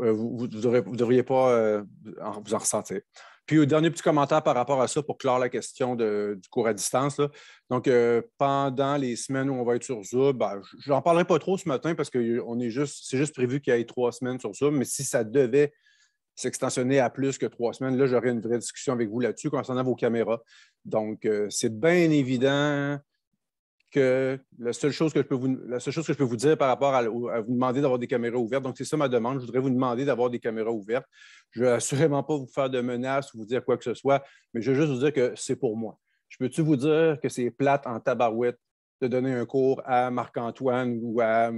Euh, vous ne devriez pas euh, vous en ressentir. Puis, euh, dernier petit commentaire par rapport à ça pour clore la question du cours à distance. Donc, pendant les semaines où on va être sur Zoom, ben, je n'en parlerai pas trop ce matin parce que c'est juste prévu qu'il y ait trois semaines sur Zoom, mais si ça devait s'extensionner à plus que trois semaines, là, j'aurais une vraie discussion avec vous là-dessus concernant vos caméras. Donc, c'est bien évident que la seule chose que je peux vous, la seule chose que je peux vous dire par rapport à, vous demander d'avoir des caméras ouvertes, donc c'est ça ma demande, je voudrais vous demander d'avoir des caméras ouvertes. Je ne vais assurément pas vous faire de menaces ou vous dire quoi que ce soit, mais je veux juste vous dire que c'est pour moi. Je peux-tu vous dire que c'est plate en tabarouette de donner un cours à Marc-Antoine ou à,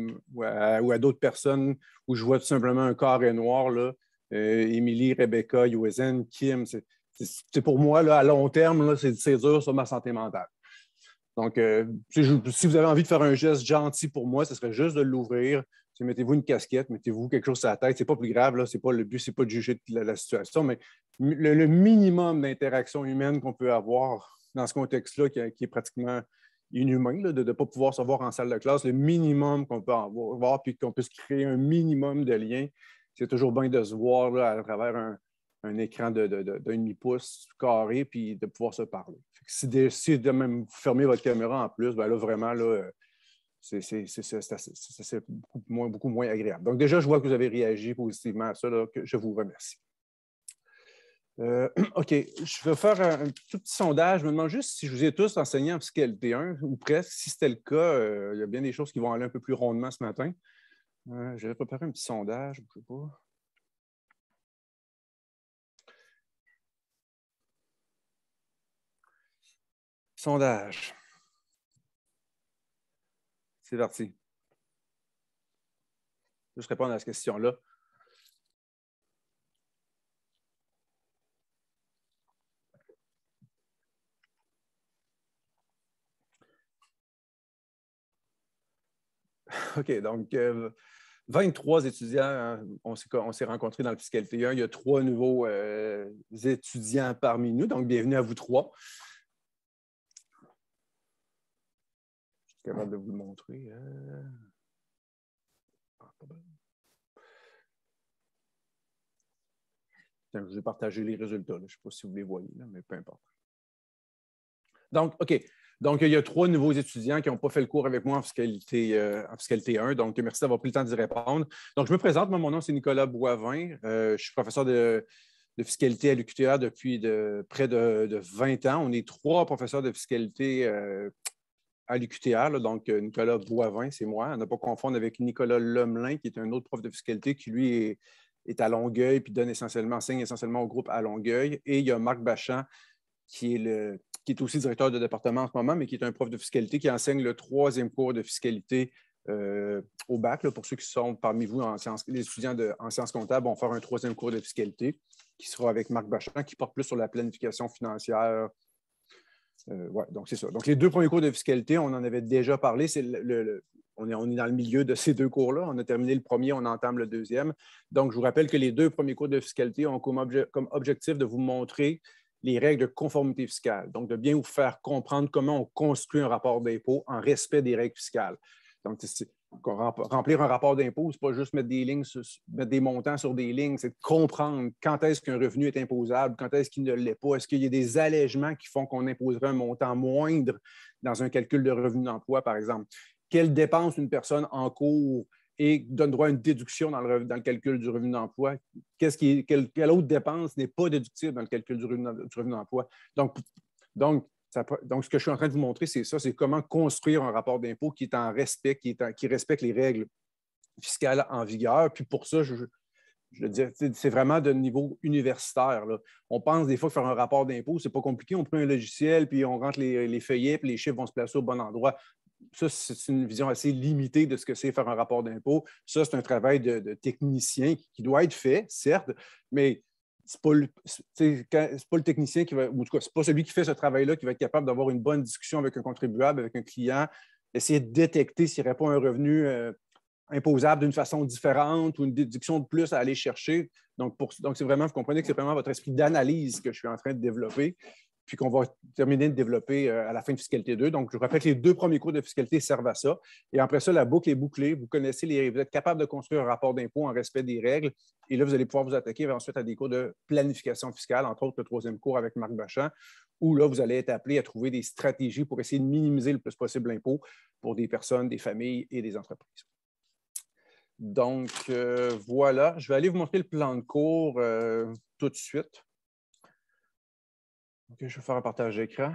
d'autres personnes où je vois tout simplement un carré noir, là, euh, Émilie, Rebecca, Yuezen, Kim, c'est pour moi, là, à long terme, c'est dur sur ma santé mentale. Donc, euh, si, vous avez envie de faire un geste gentil pour moi, ce serait juste de l'ouvrir. Mettez-vous une casquette, mettez-vous quelque chose sur la tête. C'est pas plus grave, c'est pas le but, c'est pas de juger la, situation, mais le, minimum d'interaction humaine qu'on peut avoir dans ce contexte-là, qui, est pratiquement inhumain, de ne pas pouvoir se voir en salle de classe, le minimum qu'on peut avoir, puis qu'on puisse créer un minimum de liens, c'est toujours bien de se voir à travers un, un écran d'un demi-pouce carré, puis de pouvoir se parler. si, si même vous fermez votre caméra en plus, ben là, vraiment, là, euh, c'est beaucoup moins, beaucoup moins agréable. Donc, déjà, je vois que vous avez réagi positivement à ça, que je vous remercie. Euh, OK, je vais faire un, tout petit sondage. Je me demande juste si je vous ai tous enseigné en fiscalité 1 ou presque. Si c'était le cas, euh, il y a bien des choses qui vont aller un peu plus rondement ce matin. je vais préparer un petit sondage, je ne sais pas. Sondage. C'est parti. Je vais répondre à cette question-là. OK, donc 23 euh, étudiants, hein, on s'est rencontrés dans le Fiscalité 1. Il y a trois nouveaux euh, étudiants parmi nous, donc bienvenue à vous trois. Je suis capable de vous le montrer. Euh. Ah, je Je ai partagé les résultats. Je ne sais pas si vous les voyez, mais peu importe. Donc, OK. Donc, il y a trois nouveaux étudiants qui n'ont pas fait le cours avec moi en fiscalité, euh, en fiscalité 1. Donc, merci d'avoir pris le temps d'y répondre. Donc, je me présente. mon nom, c'est Nicolas Boivin. Euh, je suis professeur de, fiscalité à l'UQTA depuis de, près de, 20 ans. On est trois professeurs de fiscalité à l'UQTR, donc euh, Nicolas Boivin, c'est moi, à ne pas confondre avec Nicolas Lemelin, qui est un autre prof de fiscalité qui, lui, est, à Longueuil, puis donne essentiellement, enseigne essentiellement au groupe à Longueuil. Et il y a Marc Bachan, qui est, aussi directeur de département en ce moment, mais qui est un prof de fiscalité qui enseigne le troisième cours de fiscalité euh, au bac. pour ceux qui sont parmi vous, les étudiants en sciences comptables vont faire un troisième cours de fiscalité qui sera avec Marc Bachand, qui porte plus sur la planification financière, euh, donc c'est ça. Donc les deux premiers cours de fiscalité, on en avait déjà parlé. on, est, dans le milieu de ces deux cours-là. On a terminé le premier, on entame le deuxième. Donc je vous rappelle que les deux premiers cours de fiscalité ont comme, objectif de vous montrer les règles de conformité fiscale, donc de bien vous faire comprendre comment on construit un rapport d'impôt en respect des règles fiscales. Donc, remplir un rapport d'impôt, n'est pas juste mettre des lignes, des montants sur des lignes, c'est de comprendre quand est-ce qu'un revenu est imposable, quand est-ce qu'il ne l'est pas, est-ce qu'il y a des allègements qui font qu'on imposerait un montant moindre dans un calcul de revenu d'emploi, par exemple. Quelle dépense une personne en cours et donne droit à une déduction dans le, dans le calcul du revenu d'emploi. Qu'est-ce qui, quelle, autre dépense n'est pas déductible dans le calcul du revenu, d'emploi? Donc, donc, donc, ce que je suis en train de vous montrer, c'est ça, c'est comment construire un rapport d'impôt qui est en respect, qui, respecte les règles fiscales en vigueur. Puis pour ça, je, je le dis, c'est vraiment de niveau universitaire. On pense des fois faire un rapport d'impôt, c'est pas compliqué. On prend un logiciel, puis on rentre les, feuillets, puis les chiffres vont se placer au bon endroit. Ça, c'est une vision assez limitée de ce que c'est faire un rapport d'impôt. Ça, c'est un travail de technicien qui doit être fait, certes, mais ce pas, pas le technicien qui va, ou en tout cas, c'est pas celui qui fait ce travail-là qui va être capable d'avoir une bonne discussion avec un contribuable, avec un client, essayer de détecter s'il répond pas un revenu euh, imposable d'une façon différente ou une déduction de plus à aller chercher. Donc, donc c'est vraiment, vous comprenez que c'est vraiment votre esprit d'analyse que je suis en train de développer puis qu'on va terminer de développer euh, à la fin de fiscalité 2. Donc, je vous rappelle les deux premiers cours de fiscalité servent à ça. Et après ça, la boucle est bouclée. Vous connaissez les, vous êtes capable de construire un rapport d'impôt en respect des règles. Et là, vous allez pouvoir vous attaquer ensuite à des cours de planification fiscale, entre autres le troisième cours avec Marc Bachand, où là, vous allez être appelé à trouver des stratégies pour essayer de minimiser le plus possible l'impôt pour des personnes, des familles et des entreprises. Donc, euh, voilà. Je vais aller vous montrer le plan de cours euh, tout de suite. OK, je vais faire un partage d'écran.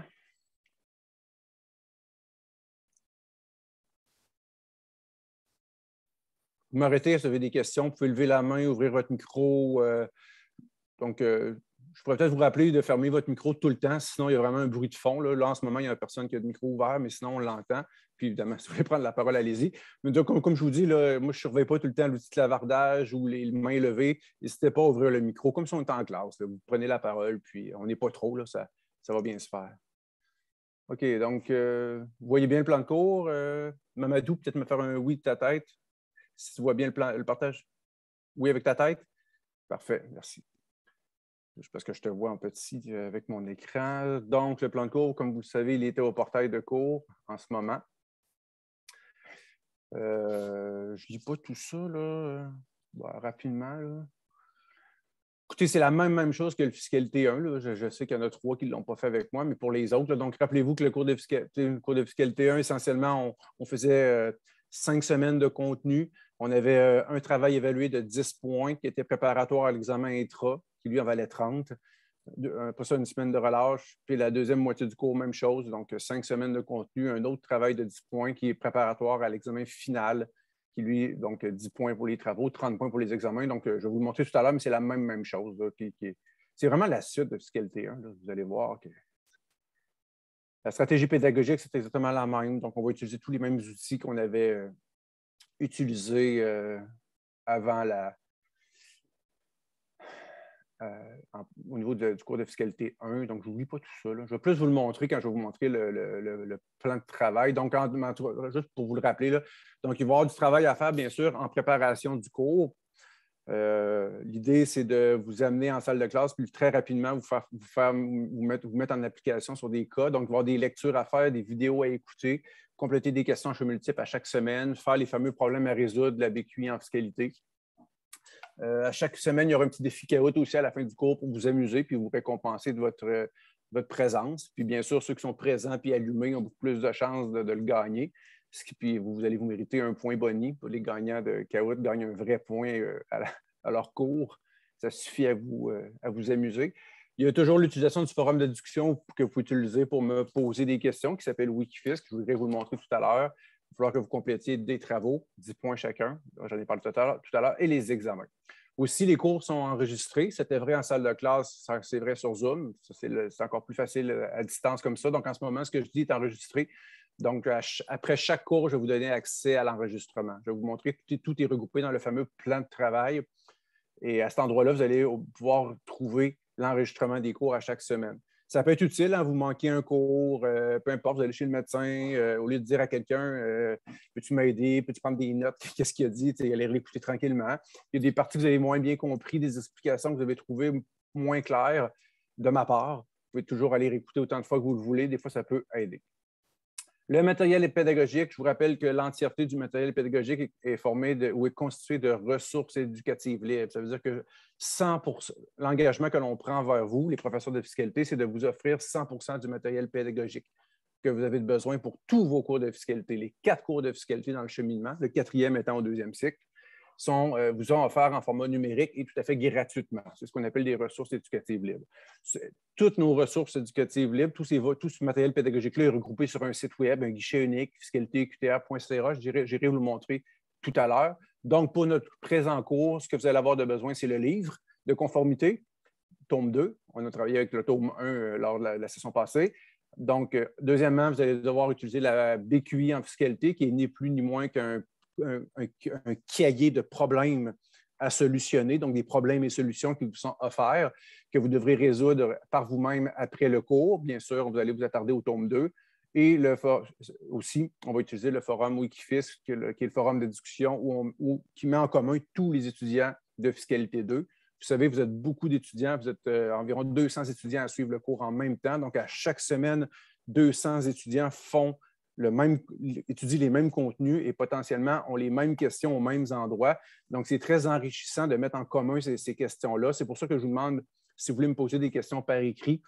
Vous m'arrêtez si vous avez des questions. Vous pouvez lever la main, ouvrir votre micro. Euh, donc, euh, je pourrais peut-être vous rappeler de fermer votre micro tout le temps, sinon il y a vraiment un bruit de fond. Là, là en ce moment, il y a personne qui a le micro ouvert, mais sinon on l'entend. Puis évidemment, si vous voulez prendre la parole, allez-y. Mais comme, je vous dis, là, moi, je ne surveille pas tout le temps l'outil de clavardage ou les mains levées. N'hésitez pas à ouvrir le micro, comme si on était en classe. Vous prenez la parole, puis on n'est pas trop, là, ça, va bien se faire. OK, donc, euh, vous voyez bien le plan de cours. Euh, Mamadou, peut-être me faire un oui de ta tête, si tu vois bien le, plan, le partage. Oui avec ta tête? Parfait, merci Je parce que je te vois en petit euh, avec mon écran. Donc, le plan de cours, comme vous le savez, il était au portail de cours en ce moment. Euh, je ne lis pas tout ça là, euh, bah, rapidement. Écoutez, c'est la même, même chose que le fiscalité 1. Je, sais qu'il y en a trois qui ne l'ont pas fait avec moi, mais pour les autres, donc rappelez-vous que le cours de fiscalité, 1, essentiellement, on, faisait euh, cinq semaines de contenu. On avait un travail évalué de 10 points qui était préparatoire à l'examen intra, qui lui en valait 30 après ça, une semaine de relâche, puis la deuxième moitié du cours, même chose. Donc, euh, cinq semaines de contenu, un autre travail de 10 points qui est préparatoire à l'examen final, qui lui, donc 10 euh, points pour les travaux, 30 points pour les examens. Donc, euh, je vais vous le montrer tout à l'heure, mais c'est la même, même chose. C'est vraiment la suite de ce qu'elle était hein, Vous allez voir que la stratégie pédagogique, c'est exactement la même. Donc, on va utiliser tous les mêmes outils qu'on avait utilisés avant la, euh, au niveau du cours de fiscalité 1. Donc, je n'oublie pas tout ça. Je vais plus vous le montrer quand je vais vous montrer le, plan de travail. Donc, juste pour vous le rappeler, donc, il va y avoir du travail à faire, bien sûr, en préparation du cours. Euh, l'idée, c'est de vous amener en salle de classe, puis très rapidement, vous faire, vous, mettre, vous mettre, en application sur des cas. Donc, il va y avoir des lectures à faire, des vidéos à écouter, compléter des questions à choix multiples à chaque semaine, faire les fameux problèmes à résoudre de la BQI en fiscalité. Euh, à chaque semaine, il y aura un petit défi Kahoot aussi à la fin du cours pour vous amuser puis vous récompenser de votre, euh, présence. Puis bien sûr, ceux qui sont présents et allumés ont beaucoup plus de chances de, le gagner. qui, puis vous, allez vous mériter un point boni. Les gagnants de Kahoot, gagnent un vrai point euh, à, leur cours. Ça suffit à vous, amuser. Il y a toujours l'utilisation du forum de discussion que vous pouvez utiliser pour me poser des questions qui s'appelle que Je voudrais vous le montrer tout à l'heure. Il va falloir que vous complétiez des travaux, 10 points chacun, j'en ai parlé tout à l'heure, et les examens. Aussi, les cours sont enregistrés. C'était vrai en salle de classe, c'est vrai sur Zoom. C'est encore plus facile euh, à distance comme ça. Donc, en ce moment, ce que je dis est enregistré. Donc, après chaque cours, je vais vous donner accès à l'enregistrement. Je vais vous montrer, tout tout est regroupé dans le fameux plan de travail. Et à cet endroit-là, vous allez pouvoir trouver l'enregistrement des cours à chaque semaine ça peut être utile, hein, vous manquez un cours, euh, peu importe, vous allez chez le médecin, euh, au lieu de dire à quelqu'un euh, Peux-tu m'aider Peux-tu prendre des notes Qu'est-ce qu'il a dit Allez l'écouter tranquillement. Il y a des parties que vous avez moins bien compris, des explications que vous avez trouvées moins claires de ma part. Vous pouvez toujours aller réécouter autant de fois que vous le voulez, des fois ça peut aider. Le matériel pédagogique. Je vous rappelle que l'entièreté du matériel pédagogique est formé ou est constituée de ressources éducatives libres. Ça veut dire que 100 l'engagement que l'on prend vers vous, les professeurs de fiscalité, c'est de vous offrir 100 du matériel pédagogique que vous avez besoin pour tous vos cours de fiscalité, les quatre cours de fiscalité dans le cheminement, le quatrième étant au deuxième cycle sont, euh, vous ont offert en format numérique et tout à fait gratuitement. C'est ce qu'on appelle des ressources éducatives libres. Toutes nos ressources éducatives libres, tout, ce matériel pédagogique-là est regroupé sur un site web, un guichet unique, Je J'irai vous le montrer tout à l'heure. Donc, pour notre présent cours, ce que vous allez avoir de besoin, c'est le livre de conformité, tome 2. On a travaillé avec le tome 1 euh, lors de la, session passée. Donc, euh, deuxièmement, vous allez devoir utiliser la BQI en fiscalité, qui n'est ni plus ni moins qu'un un, cahier de problèmes à solutionner, donc des problèmes et solutions qui vous sont offerts, que vous devrez résoudre par vous-même après le cours. Bien sûr, vous allez vous attarder au tome 2. Et le aussi, on va utiliser le forum Wikifis, qui est le, forum de discussion où qui met en commun tous les étudiants de Fiscalité 2. Vous savez, vous êtes beaucoup d'étudiants, vous êtes euh, environ 200 étudiants à suivre le cours en même temps. Donc, à chaque semaine, 200 étudiants font le même, étudie les mêmes contenus et potentiellement ont les mêmes questions aux mêmes endroits. Donc, c'est très enrichissant de mettre en commun ces, questions-là. C'est pour ça que je vous demande si vous voulez me poser des questions par écrit,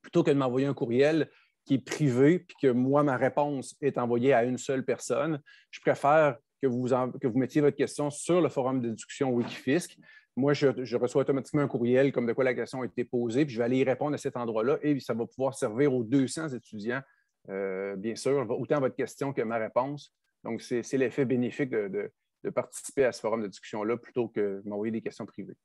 plutôt que de m'envoyer un courriel qui est privé, puis que moi, ma réponse est envoyée à une seule personne, je préfère que vous, mettiez votre question sur le forum de discussion Wikifisc. Moi, je, je, reçois automatiquement un courriel comme de quoi la question a été posée, puis je vais aller y répondre à cet endroit-là, et ça va pouvoir servir aux 200 étudiants euh, bien sûr, autant votre question que ma réponse. Donc, c'est l'effet bénéfique de, participer à ce forum de discussion-là plutôt que de m'envoyer des questions privées.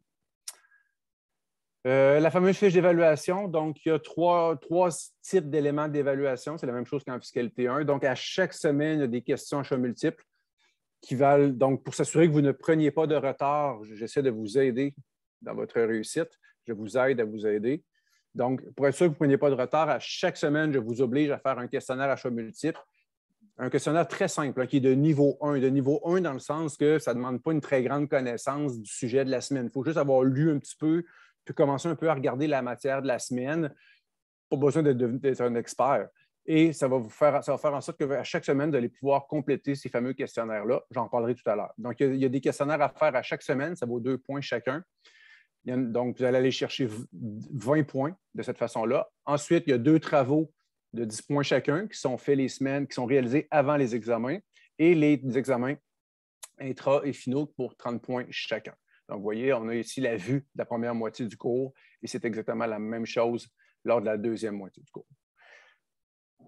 Euh, la fameuse fiche d'évaluation, donc il y a trois, trois types d'éléments d'évaluation. C'est la même chose qu'en fiscalité 1. Donc, à chaque semaine, il y a des questions à choix multiples qui valent. Donc, pour s'assurer que vous ne preniez pas de retard, j'essaie de vous aider dans votre réussite. Je vous aide à vous aider. Donc, pour être sûr que vous ne preniez pas de retard, à chaque semaine, je vous oblige à faire un questionnaire à choix multiple. Un questionnaire très simple, hein, qui est de niveau 1. De niveau 1 dans le sens que ça ne demande pas une très grande connaissance du sujet de la semaine. Il faut juste avoir lu un petit peu, puis commencer un peu à regarder la matière de la semaine. Pas besoin d'être un expert. Et ça va, vous faire, en sorte qu'à chaque semaine, vous allez pouvoir compléter ces fameux questionnaires-là. J'en parlerai tout à l'heure. Donc, il y, a, des questionnaires à faire à chaque semaine. Ça vaut deux points chacun. Donc, vous allez aller chercher 20 points de cette façon-là. Ensuite, il y a deux travaux de 10 points chacun qui sont faits les semaines, qui sont réalisés avant les examens et les examens intra et finaux pour 30 points chacun. Donc, vous voyez, on a ici la vue de la première moitié du cours et c'est exactement la même chose lors de la deuxième moitié du cours.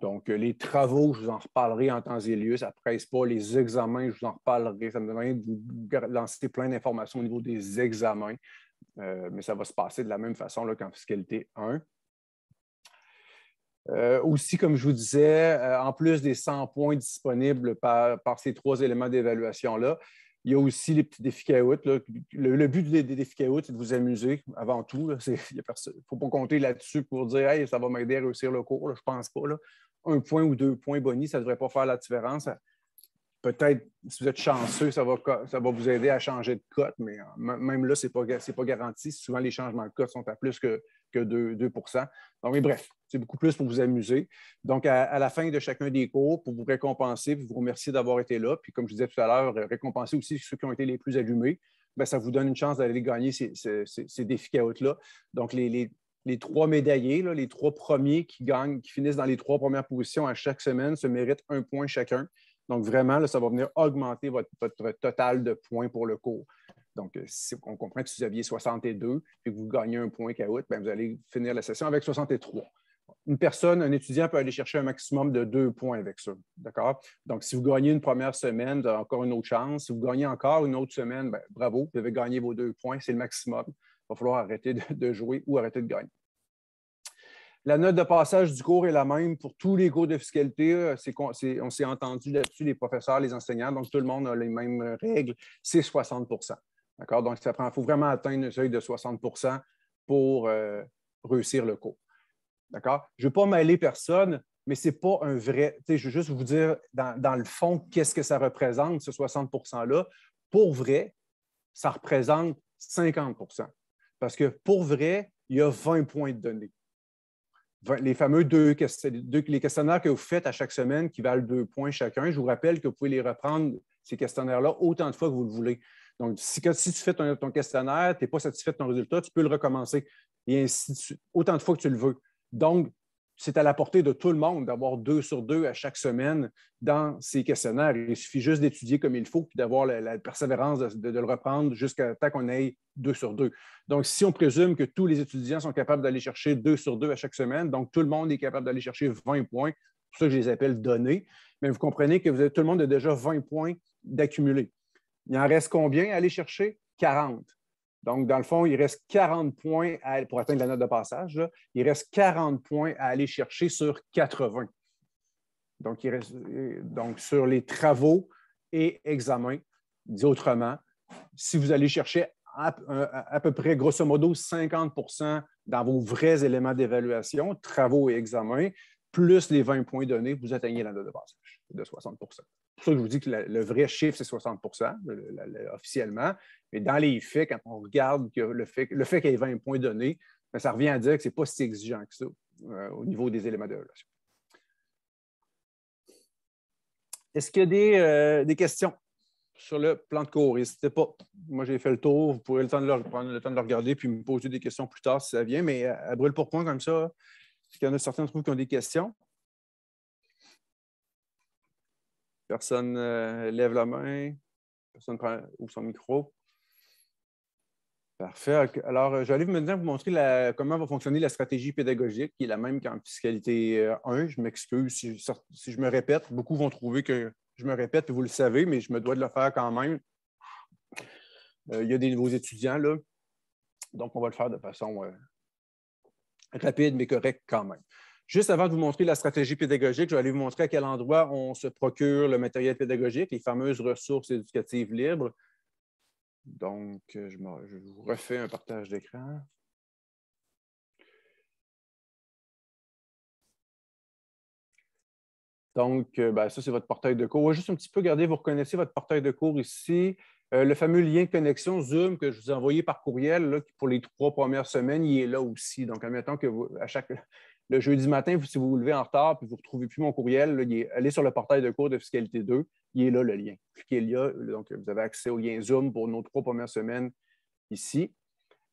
Donc, euh, les travaux, je vous en reparlerai en temps et lieu, ça ne presse pas. Les examens, je vous en reparlerai. Ça me donne de vous lancer plein d'informations au niveau des examens. Euh, mais ça va se passer de la même façon qu'en fiscalité 1. Euh, aussi, comme je vous disais, euh, en plus des 100 points disponibles par, ces trois éléments d'évaluation-là, il y a aussi les petits défis à Le, le, but des, défis K-out, c'est de vous amuser avant tout. Il ne faut pas compter là-dessus pour dire Hey, ça va m'aider à réussir le cours. je ne pense pas. Un point ou deux points bonis, ça ne devrait pas faire la différence peut-être, si vous êtes chanceux, ça va, ça va vous aider à changer de cote, mais euh, même là, ce n'est pas, pas garanti. Souvent, les changements de cote sont à plus que, 2, Donc, mais bref, c'est beaucoup plus pour vous amuser. Donc, à, la fin de chacun des cours, pour vous récompenser, vous remercier d'avoir été là. Puis, comme je disais tout à l'heure, euh, récompenser aussi ceux qui ont été les plus allumés. Ben, ça vous donne une chance d'aller gagner ces, ces, ces défis là Donc, les, trois médaillés, les trois premiers qui gagnent, qui finissent dans les trois premières positions à chaque semaine, se méritent un point chacun. Donc, vraiment, ça va venir augmenter votre, total de points pour le cours. Donc, euh, si on comprend que si vous aviez 62 et que vous gagnez un point caout, ben, vous allez finir la session avec 63. Une personne, un étudiant peut aller chercher un maximum de deux points avec ça. D'accord? Donc, si vous gagnez une première semaine, vous avez encore une autre chance. Si vous gagnez encore une autre semaine, ben, bravo, vous avez gagné vos deux points, c'est le maximum. Il va falloir arrêter de jouer ou arrêter de gagner. La note de passage du cours est la même pour tous les cours de fiscalité. Euh, on s'est entendu là-dessus, les professeurs, les enseignants. Donc, tout le monde a les mêmes euh, règles. C'est 60 D'accord? Donc, il faut vraiment atteindre le seuil de 60 pour euh, réussir le cours. D'accord? Je ne veux pas mêler personne, mais ce n'est pas un vrai. Je veux juste vous dire, dans, dans le fond, qu'est-ce que ça représente, ce 60 %-là. Pour vrai, ça représente 50 Parce que pour vrai, il y a 20 points de données les fameux deux, les questionnaires que vous faites à chaque semaine qui valent deux points chacun. Je vous rappelle que vous pouvez les reprendre, ces questionnaires-là, autant de fois que vous le voulez. Donc, si, si tu fais ton, ton questionnaire, tu n'es pas satisfait de ton résultat, tu peux le recommencer. Et ainsi autant de fois que tu le veux. Donc, c'est à la portée de tout le monde d'avoir deux sur deux à chaque semaine dans ces questionnaires. Il suffit juste d'étudier comme il faut, puis d'avoir la, persévérance de, le reprendre jusqu'à temps qu'on ait deux sur deux. Donc, si on présume que tous les étudiants sont capables d'aller chercher deux sur deux à chaque semaine, donc tout le monde est capable d'aller chercher 20 points, c'est pour ça que je les appelle données, mais vous comprenez que vous tout le monde a déjà 20 points d'accumulés. Il en reste combien à aller chercher? 40. Donc, dans le fond, il reste 40 points pour atteindre la note de passage. il reste 40 points à aller chercher sur 80. Donc, euh, donc sur les travaux et examens, dit autrement, si vous allez chercher à, euh, à peu près, grosso modo, 50 dans vos vrais éléments d'évaluation, travaux et examens, plus les 20 points donnés, vous atteignez la note de passage de 60 pour ça que je vous dis que le vrai chiffre, c'est 60 officiellement. Mais dans les faits, quand on regarde le fait, qu'il y ait 20 points donnés, ben, ça revient à dire que ce n'est pas si exigeant que ça euh, au niveau des éléments de relation. Est-ce qu'il y a des, euh, questions sur le plan de cours? N'hésitez pas. Moi, j'ai fait le tour. Vous pourrez le temps de prendre le temps de le regarder puis me poser des questions plus tard si ça vient. Mais à, brûle pour point comme ça, parce qu'il y en a certains qui ont des questions. Personne euh, lève la main. Personne prend, ouvre son micro. Parfait. Alors, euh, j'allais maintenant vous montrer comment va fonctionner la stratégie pédagogique, qui est la même qu'en fiscalité 1. Euh, je m'excuse si, je me répète. Beaucoup vont trouver que je me répète, vous le savez, mais je me dois de le faire quand même. il y a des nouveaux étudiants, là. Donc, on va le faire de façon rapide, mais correcte quand même. Juste avant de vous montrer la stratégie pédagogique, je vais aller vous montrer à quel endroit on se procure le matériel pédagogique, les fameuses ressources éducatives libres. Donc, euh, je, vous refais un partage d'écran. Donc, euh, ben, ça, c'est votre portail de cours. juste un petit peu regardez, vous reconnaissez votre portail de cours ici. Euh, le fameux lien de connexion Zoom que je vous ai envoyé par courriel pour les trois premières semaines, il est là aussi. Donc, admettons que vous, à chaque, le jeudi matin, si vous vous levez en retard puis vous ne retrouvez plus mon courriel, allez sur le portail de cours de fiscalité 2, il est là le lien. Cliquez là, donc vous avez accès au lien Zoom pour nos trois premières semaines ici.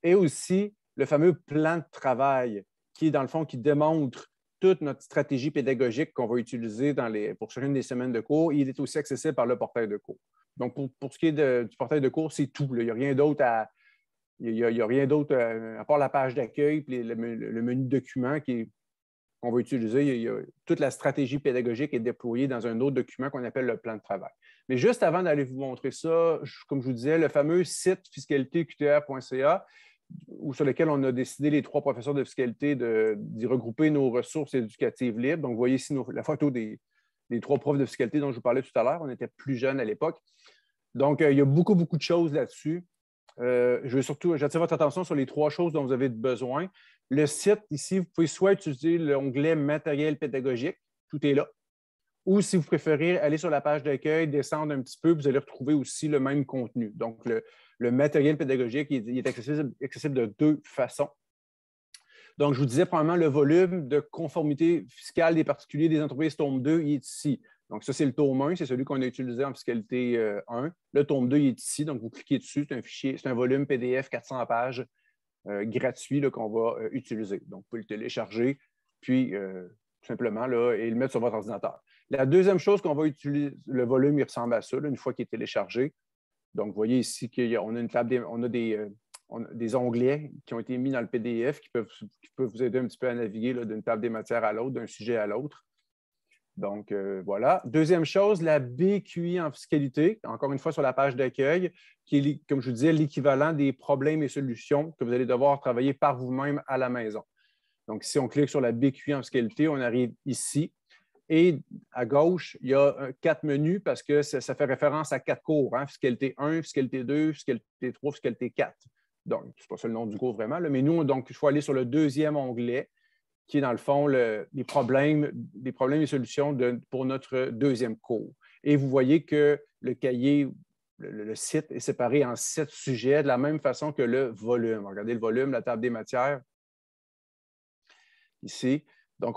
Et aussi le fameux plan de travail qui est dans le fond qui démontre toute notre stratégie pédagogique qu'on va utiliser pour chacune des semaines de cours. Il est aussi accessible par le portail de cours. Donc, pour, ce qui est du portail de cours, c'est tout. Il n'y a rien d'autre à, il a, rien d'autre, euh, à part la page d'accueil et le, le, menu document qui est qu'on va utiliser. toute la stratégie pédagogique est déployée dans un autre document qu'on appelle le plan de travail. Mais juste avant d'aller vous montrer ça, comme je vous disais, le fameux site fiscalitéqtr.ca, ou sur lequel on a décidé les trois professeurs de fiscalité d'y regrouper nos ressources éducatives libres. Donc, vous voyez ici la photo des, trois profs de fiscalité dont je vous parlais tout à l'heure. On était plus jeunes à l'époque. Donc, euh, il y a beaucoup, beaucoup de choses là-dessus. Euh, je veux surtout, j'attire votre attention sur les trois choses dont vous avez besoin. Le site, ici, vous pouvez soit utiliser l'onglet matériel pédagogique, tout est là, ou si vous préférez aller sur la page d'accueil, descendre un petit peu, vous allez retrouver aussi le même contenu. Donc, le, matériel pédagogique il, est accessible, de deux façons. Donc, je vous disais probablement le volume de conformité fiscale des particuliers des entreprises tome 2, il est ici. Donc, ça, c'est le tome 1, c'est celui qu'on a utilisé en fiscalité 1. Euh, le tome 2, il est ici. Donc, vous cliquez dessus, c'est un fichier, c'est un volume PDF 400 pages euh, gratuit qu'on va euh, utiliser. Donc, vous pouvez le télécharger, puis euh, tout simplement, là, et le mettre sur votre ordinateur. La deuxième chose qu'on va utiliser, le volume, il ressemble à ça, une fois qu'il est téléchargé. Donc, vous voyez ici qu'on a une table, des, on des onglets qui ont été mis dans le PDF qui peuvent, qui peuvent vous aider un petit peu à naviguer d'une table des matières à l'autre, d'un sujet à l'autre. Donc, euh, voilà. Deuxième chose, la BQI en fiscalité, encore une fois sur la page d'accueil, qui est, comme je vous disais, l'équivalent des problèmes et solutions que vous allez devoir travailler par vous-même à la maison. Donc, si on clique sur la BQI en fiscalité, on arrive ici. Et à gauche, il y a euh, quatre menus parce que ça, fait référence à quatre cours hein. fiscalité 1, fiscalité 2, fiscalité 3, fiscalité 4. Donc, ce n'est pas ça le nom du cours vraiment, mais nous, donc, il faut aller sur le deuxième onglet qui est dans le fond le, les, problèmes, problèmes et solutions pour notre deuxième cours. Et vous voyez que le cahier, le, site est séparé en sept sujets de la même façon que le volume. Regardez le volume, la table des matières, ici. Donc,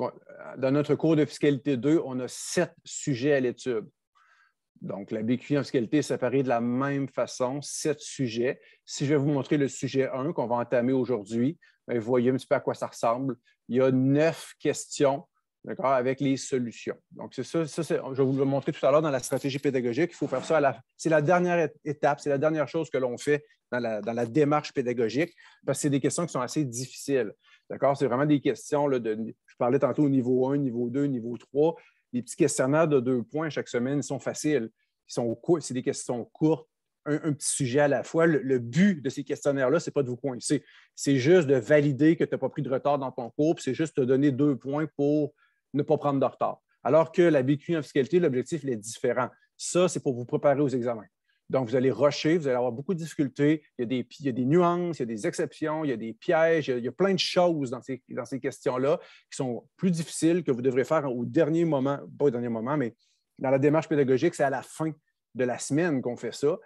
dans notre cours de fiscalité 2, on a sept sujets à l'étude. Donc, la BQI en fiscalité est séparée de la même façon, sept sujets. Si je vais vous montrer le sujet 1 qu'on va entamer aujourd'hui, vous ben, voyez un petit peu à quoi ça ressemble. Il y a neuf questions avec les solutions. Donc, c'est ça, je vais vous le montrer tout à l'heure dans la stratégie pédagogique. Il faut faire ça à C'est la dernière étape, c'est la dernière chose que l'on fait dans la, démarche pédagogique, parce que c'est des questions qui sont assez difficiles. D'accord? C'est vraiment des questions là, de. Je parlais tantôt au niveau 1, niveau 2, niveau 3. Les petits questionnaires de deux points chaque semaine, sont faciles. Ils sont C'est des questions courtes un, petit sujet à la fois. Le, but de ces questionnaires-là, ce n'est pas de vous coincer. C'est juste de valider que tu n'as pas pris de retard dans ton cours, c'est juste te donner deux points pour ne pas prendre de retard. Alors que la BQ en fiscalité, l'objectif est différent. Ça, c'est pour vous préparer aux examens. Donc, vous allez rusher, vous allez avoir beaucoup de difficultés. Il y a des, nuances, il y a des exceptions, il y a des pièges, il y a, plein de choses dans ces, dans ces questions-là qui sont plus difficiles que vous devrez faire au dernier moment, pas au dernier moment, mais dans la démarche pédagogique, c'est à la fin de la semaine qu'on fait ça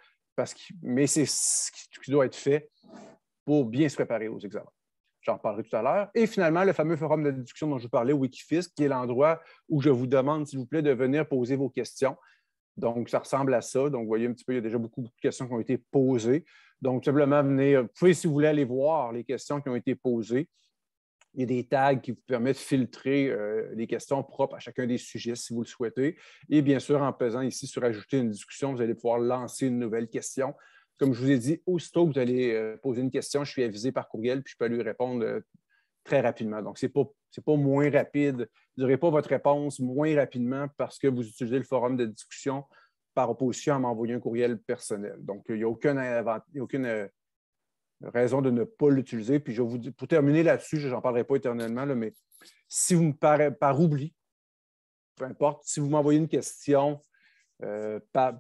mais c'est ce qui doit être fait pour bien se préparer aux examens. J'en reparlerai tout à l'heure. Et finalement, le fameux forum de discussion dont je vous parlais, Wikifisk, qui est l'endroit où je vous demande, s'il vous plaît, de venir poser vos questions. Donc, ça ressemble à ça. Donc, vous voyez un petit peu, il y a déjà beaucoup, de questions qui ont été posées. Donc, simplement, venez, vous pouvez, si vous voulez, aller voir les questions qui ont été posées. Il y a des tags qui vous permettent de filtrer euh, les questions propres à chacun des sujets si vous le souhaitez. Et bien sûr, en pesant ici sur Ajouter une discussion, vous allez pouvoir lancer une nouvelle question. Comme je vous ai dit, aussitôt que vous allez euh, poser une question, je suis avisé par courriel puis je peux lui répondre euh, très rapidement. Donc, ce n'est pas, pas moins rapide. Vous n'aurez pas votre réponse moins rapidement parce que vous utilisez le forum de discussion par opposition à m'envoyer un courriel personnel. Donc, il n'y a aucune, aucune raison de ne pas l'utiliser. Puis je vous pour terminer là-dessus, je n'en parlerai pas éternellement, mais si vous me par oubli, peu importe, si vous m'envoyez une question euh, par,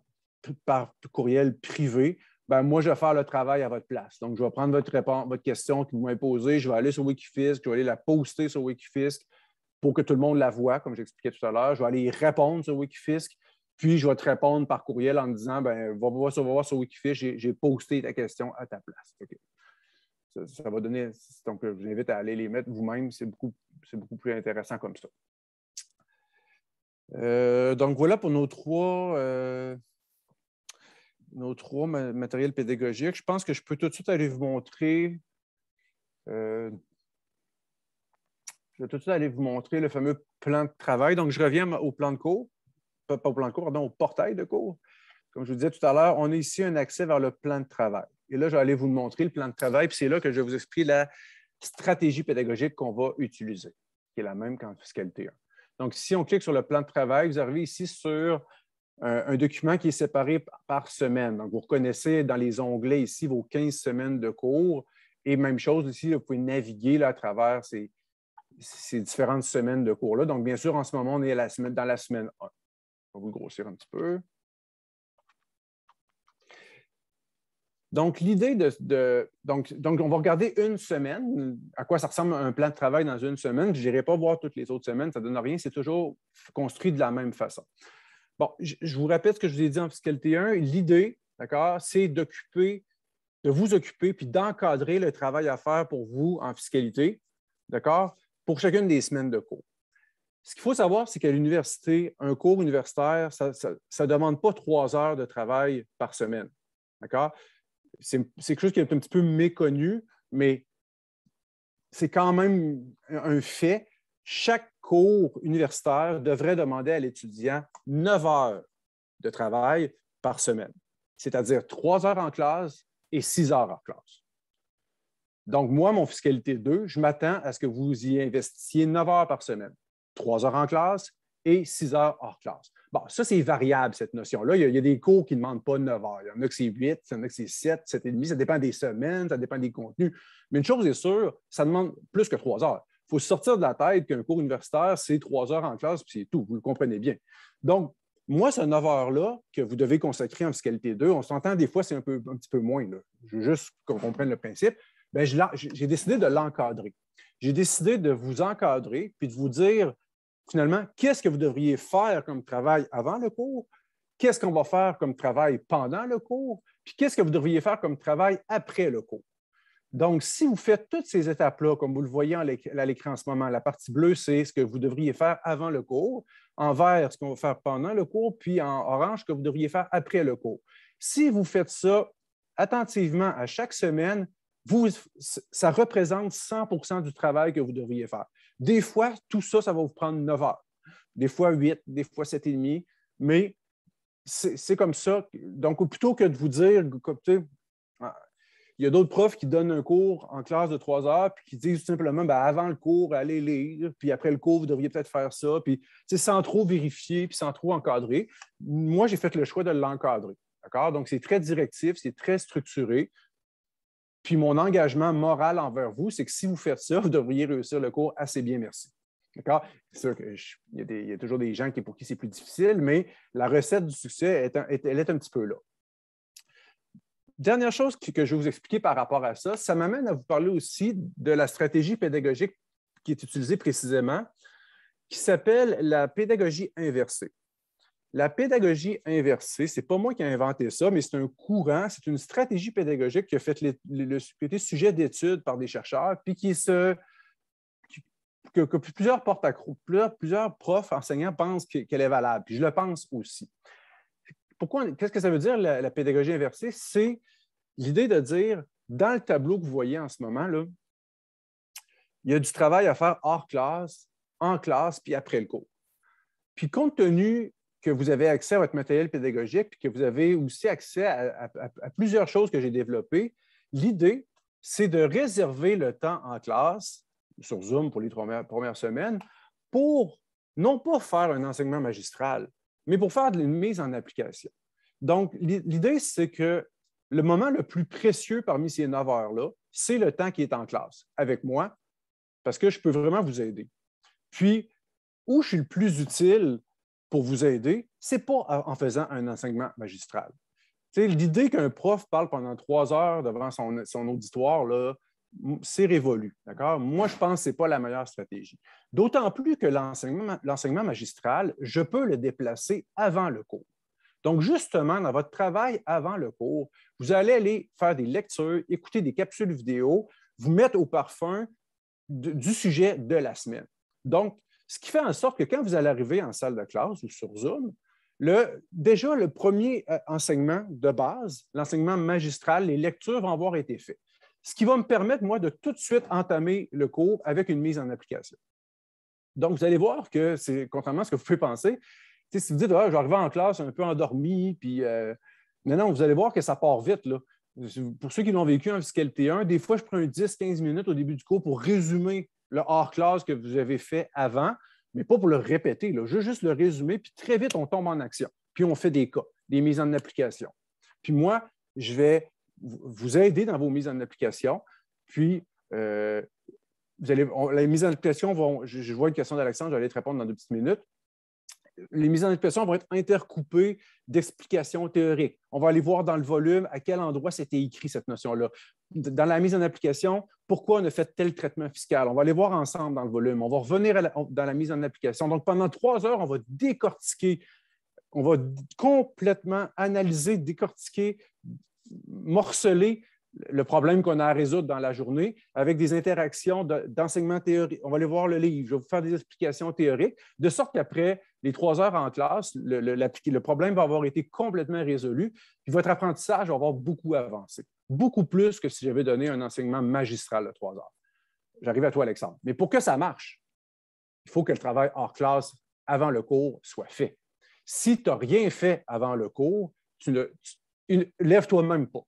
courriel privé, ben moi, je vais faire le travail à votre place. Donc, je vais prendre votre question qui vous posée, je vais aller sur Wikifisk, je vais aller la poster sur Wikifisk pour que tout le monde la voit, comme j'expliquais tout à l'heure. Je vais aller y répondre sur Wikifisk. Puis, je vais te répondre par courriel en me disant ben, va, va, voir sur Wikifish, j'ai posté ta question à ta place. Ça, va donner. Donc, euh, je vous invite à aller les mettre vous-même. C'est beaucoup, beaucoup plus intéressant comme ça. Euh, donc, voilà pour nos trois, euh, nos trois matériels pédagogiques. Je pense que je peux tout de suite aller vous montrer. tout de suite aller vous montrer le fameux plan de travail. Donc, je reviens au plan de cours pas au plan de cours, donc au portail de cours. Comme je vous disais tout à l'heure, on a ici un accès vers le plan de travail. Et là, je vais aller vous montrer, le plan de travail, puis c'est là que je vais vous expliquer la stratégie pédagogique qu'on va utiliser, qui est la même qu'en fiscalité 1. Donc, si on clique sur le plan de travail, vous arrivez ici sur un, document qui est séparé par semaine. Donc, vous reconnaissez dans les onglets ici vos 15 semaines de cours. Et même chose ici, vous pouvez naviguer à travers ces, différentes semaines de cours-là. Donc, bien sûr, en ce moment, on est dans la semaine 1 vous grossir un petit peu. Donc, l'idée de, donc, on va regarder une semaine, à quoi ça ressemble un plan de travail dans une semaine. Je n'irai pas voir toutes les autres semaines, ça ne donne rien, c'est toujours construit de la même façon. Bon, je vous répète ce que je vous ai dit en fiscalité 1. L'idée, d'accord, c'est d'occuper, de vous occuper puis d'encadrer le travail à faire pour vous en fiscalité, d'accord, pour chacune des semaines de cours. Ce qu'il faut savoir, c'est qu'à l'université, un cours universitaire, ça ne demande pas trois heures de travail par semaine. C'est quelque chose qui est un petit peu méconnu, mais c'est quand même un fait. Chaque cours universitaire devrait demander à l'étudiant neuf heures de travail par semaine, c'est-à-dire trois heures en classe et six heures en classe. Donc, moi, mon fiscalité 2, je m'attends à ce que vous y investissiez neuf heures par semaine. 3 heures en classe et 6 heures hors classe. Bon, ça, c'est variable, cette notion-là. Il, y a des cours qui ne demandent pas 9 heures. Il y en a que c'est 8, il y en a que c'est 7, demi. Ça dépend des semaines, ça dépend des contenus. Mais une chose est sûre, ça demande plus que trois heures. Il faut sortir de la tête qu'un cours universitaire, c'est trois heures en classe, puis c'est tout. Vous le comprenez bien. Donc, moi, ce 9 heures-là que vous devez consacrer en fiscalité 2, on s'entend des fois, c'est un, peu, un petit peu moins. Je veux juste qu'on comprenne le principe. Bien, j'ai décidé de l'encadrer. J'ai décidé de vous encadrer puis de vous dire finalement, qu'est-ce que vous devriez faire comme travail avant le cours, qu'est-ce qu'on va faire comme travail pendant le cours, puis qu'est-ce que vous devriez faire comme travail après le cours. Donc, si vous faites toutes ces étapes-là, comme vous le voyez à l'écran en ce moment, la partie bleue, c'est ce que vous devriez faire avant le cours, en vert, ce qu'on va faire pendant le cours, puis en orange, ce que vous devriez faire après le cours. Si vous faites ça attentivement à chaque semaine, ça représente 100 du travail que vous devriez faire. Des fois, tout ça, ça va vous prendre 9 heures. Des fois, 8, des fois, et demi, Mais c'est comme ça. Donc, plutôt que de vous dire, ah, il y a d'autres profs qui donnent un cours en classe de 3 heures, puis qui disent tout simplement, ben, avant le cours, allez lire, puis après le cours, vous devriez peut-être faire ça, puis sans trop vérifier, puis sans trop encadrer. Moi, j'ai fait le choix de l'encadrer. D'accord? Donc, c'est très directif, c'est très structuré. Puis mon engagement moral envers vous, c'est que si vous faites ça, vous devriez réussir le cours assez bien, merci. D'accord? C'est sûr qu'il y, a toujours des gens qui, pour qui c'est plus difficile, mais la recette du succès, elle est un petit peu là. Dernière chose que, je vais vous expliquer par rapport à ça, ça m'amène à vous parler aussi de la stratégie pédagogique qui est utilisée précisément, qui s'appelle la pédagogie inversée. La pédagogie inversée, c'est pas moi qui ai inventé ça, mais c'est un courant, c'est une stratégie pédagogique qui a fait le, sujet d'études par des chercheurs, puis qui se, que, plusieurs, portes à, plusieurs, plusieurs profs enseignants pensent qu'elle est valable, je le pense aussi. Pourquoi, qu'est-ce que ça veut dire la, la pédagogie inversée? C'est l'idée de dire, dans le tableau que vous voyez en ce moment, là, il y a du travail à faire hors classe, en classe, puis après le cours. Puis compte tenu que vous avez accès à votre matériel pédagogique, puis que vous avez aussi accès à, plusieurs choses que j'ai développées. L'idée, c'est de réserver le temps en classe, sur Zoom pour les trois premières, semaines, pour non pas faire un enseignement magistral, mais pour faire une mise en application. Donc, l'idée, c'est que le moment le plus précieux parmi ces 9 heures-là, c'est le temps qui est en classe avec moi, parce que je peux vraiment vous aider. Puis, où je suis le plus utile pour vous aider, ce n'est pas en faisant un enseignement magistral. L'idée qu'un prof parle pendant trois heures devant son, auditoire, c'est révolu. D'accord? Moi, je pense que ce n'est pas la meilleure stratégie. D'autant plus que l'enseignement magistral, je peux le déplacer avant le cours. Donc, justement, dans votre travail avant le cours, vous allez aller faire des lectures, écouter des capsules vidéo, vous mettre au parfum du sujet de la semaine. Donc, ce qui fait en sorte que quand vous allez arriver en salle de classe ou sur Zoom, déjà le premier euh, enseignement de base, l'enseignement magistral, les lectures vont avoir été faites. Ce qui va me permettre, moi, de tout de suite entamer le cours avec une mise en application. Donc, vous allez voir que c'est contrairement à ce que vous pouvez penser. Si vous dites, ah, je vais en classe un peu endormi, puis euh, non, vous allez voir que ça part vite. Pour ceux qui l'ont vécu en fiscalité 1, des fois, je prends 10-15 minutes au début du cours pour résumer le hors-classe que vous avez fait avant, mais pas pour le répéter, là, juste le résumer, puis très vite, on tombe en action. Puis on fait des cas, des mises en application. Puis moi, je vais vous aider dans vos mises en application, puis euh, vous allez, les mises en application vont, je, je vois une question d'Alexandre, je vais aller te répondre dans deux petites minutes. Les mises en application vont être intercoupées d'explications théoriques. On va aller voir dans le volume à quel endroit c'était écrit cette notion-là dans la mise en application, pourquoi on a fait tel traitement fiscal. On va aller voir ensemble dans le volume. On va revenir dans la mise en application. Donc, pendant trois heures, on va décortiquer, on va complètement analyser, décortiquer, morceler le problème qu'on a à résoudre dans la journée avec des interactions d'enseignement théorique. On va aller voir le livre, je vais vous faire des explications théoriques, de sorte qu'après les trois heures en classe, le, problème va avoir été complètement résolu, puis votre apprentissage va avoir beaucoup avancé, beaucoup plus que si j'avais donné un enseignement magistral de trois heures. J'arrive à toi, Alexandre. Mais pour que ça marche, il faut que le travail hors classe avant le cours soit fait. Si tu n'as rien fait avant le cours, tu ne lève toi même pas